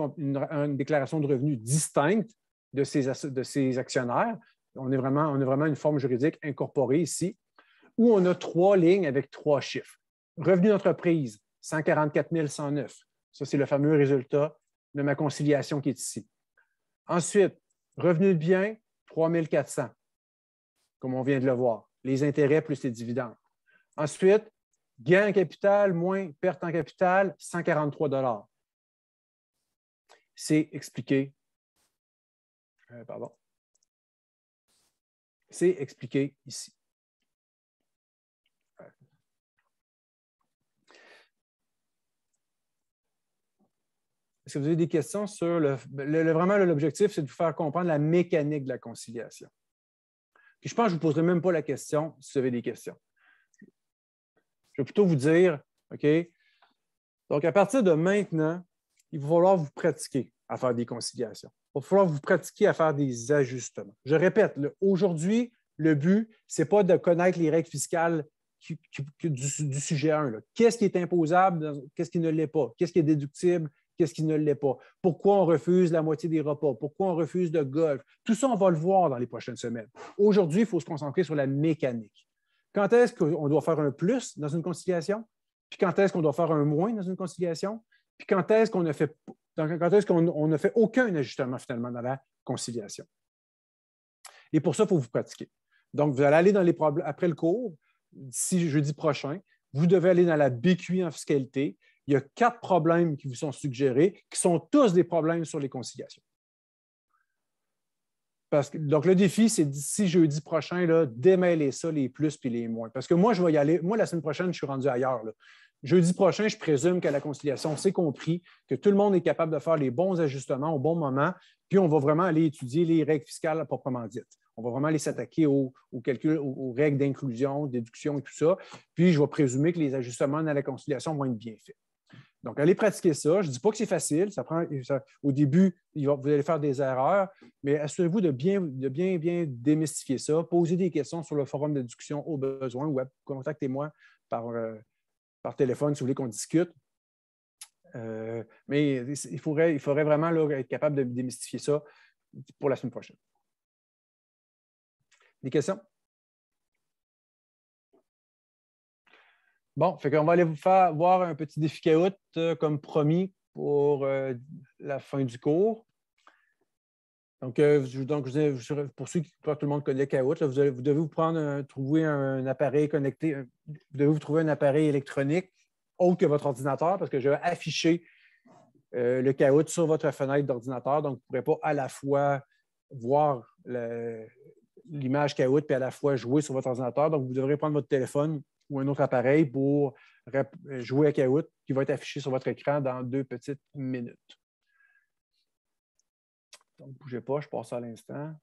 déclaration de revenus distincte de ses, actionnaires. On, est on a vraiment une forme juridique incorporée ici où on a trois lignes avec trois chiffres. Revenu d'entreprise, 144 109. Ça, c'est le fameux résultat de ma conciliation qui est ici. Ensuite, revenu de biens, 3 400, comme on vient de le voir. Les intérêts plus les dividendes. Ensuite, gain en capital moins perte en capital, 143 C'est expliqué. Euh, pardon. C'est expliqué ici. si vous avez des questions sur le, vraiment l'objectif, c'est de vous faire comprendre la mécanique de la conciliation. je pense que je ne vous poserai même pas la question si vous avez des questions. Je vais plutôt vous dire, OK, donc à partir de maintenant, il va falloir vous pratiquer à faire des conciliations. Il va falloir vous pratiquer à faire des ajustements. Je répète, aujourd'hui, le but, ce n'est pas de connaître les règles fiscales du, du sujet 1. Qu'est-ce qui est imposable, qu'est-ce qui ne l'est pas, qu'est-ce qui est déductible, qu'est-ce qui ne l'est pas, pourquoi on refuse la moitié des repas, pourquoi on refuse de golf. Tout ça, on va le voir dans les prochaines semaines. Aujourd'hui, il faut se concentrer sur la mécanique. Quand est-ce qu'on doit faire un plus dans une conciliation? Puis quand est-ce qu'on doit faire un moins dans une conciliation? Puis quand est-ce qu'on ne fait, quand est-ce qu'on fait aucun ajustement finalement dans la conciliation? Et pour ça, il faut vous pratiquer. Donc, vous allez aller dans les problèmes après le cours, d'ici jeudi prochain. Vous devez aller dans la BQI en fiscalité il y a quatre problèmes qui vous sont suggérés, qui sont tous des problèmes sur les conciliations. Parce que, donc, le défi, c'est d'ici jeudi prochain, là, démêler ça, les plus puis les moins. Parce que moi, je vais y aller. Moi, la semaine prochaine, je suis rendu ailleurs. Jeudi prochain, je présume qu'à la conciliation c'est compris, que tout le monde est capable de faire les bons ajustements au bon moment, puis on va vraiment aller étudier les règles fiscales proprement dites. On va vraiment aller s'attaquer aux, aux, règles d'inclusion, déduction et tout ça. Puis je vais présumer que les ajustements dans la conciliation vont être bien faits. Donc, allez pratiquer ça. Je ne dis pas que c'est facile. Ça au début, vous allez faire des erreurs, mais assurez-vous de bien, de bien, démystifier ça. Posez des questions sur le forum de discussion au besoin ou contactez-moi euh, par, téléphone si vous voulez qu'on discute. Euh, mais il faudrait, vraiment être capable de démystifier ça pour la semaine prochaine. Des questions? Bon, fait va aller vous faire voir un petit défi caout euh, comme promis pour euh, la fin du cours. Donc, euh, donc pour ceux qui pas tout le monde connaît Kahoot, vous, devez vous prendre trouver un, appareil connecté, vous devez trouver un appareil électronique autre que votre ordinateur, parce que je vais afficher le caout sur votre fenêtre d'ordinateur, donc vous ne pourrez pas à la fois voir l'image Kahoot et à la fois jouer sur votre ordinateur. Donc, vous devrez prendre votre téléphone ou un autre appareil pour euh, jouer à Kahoot qui va être affiché sur votre écran dans deux petites minutes. Donc, ne bougez pas, je passe à l'instant.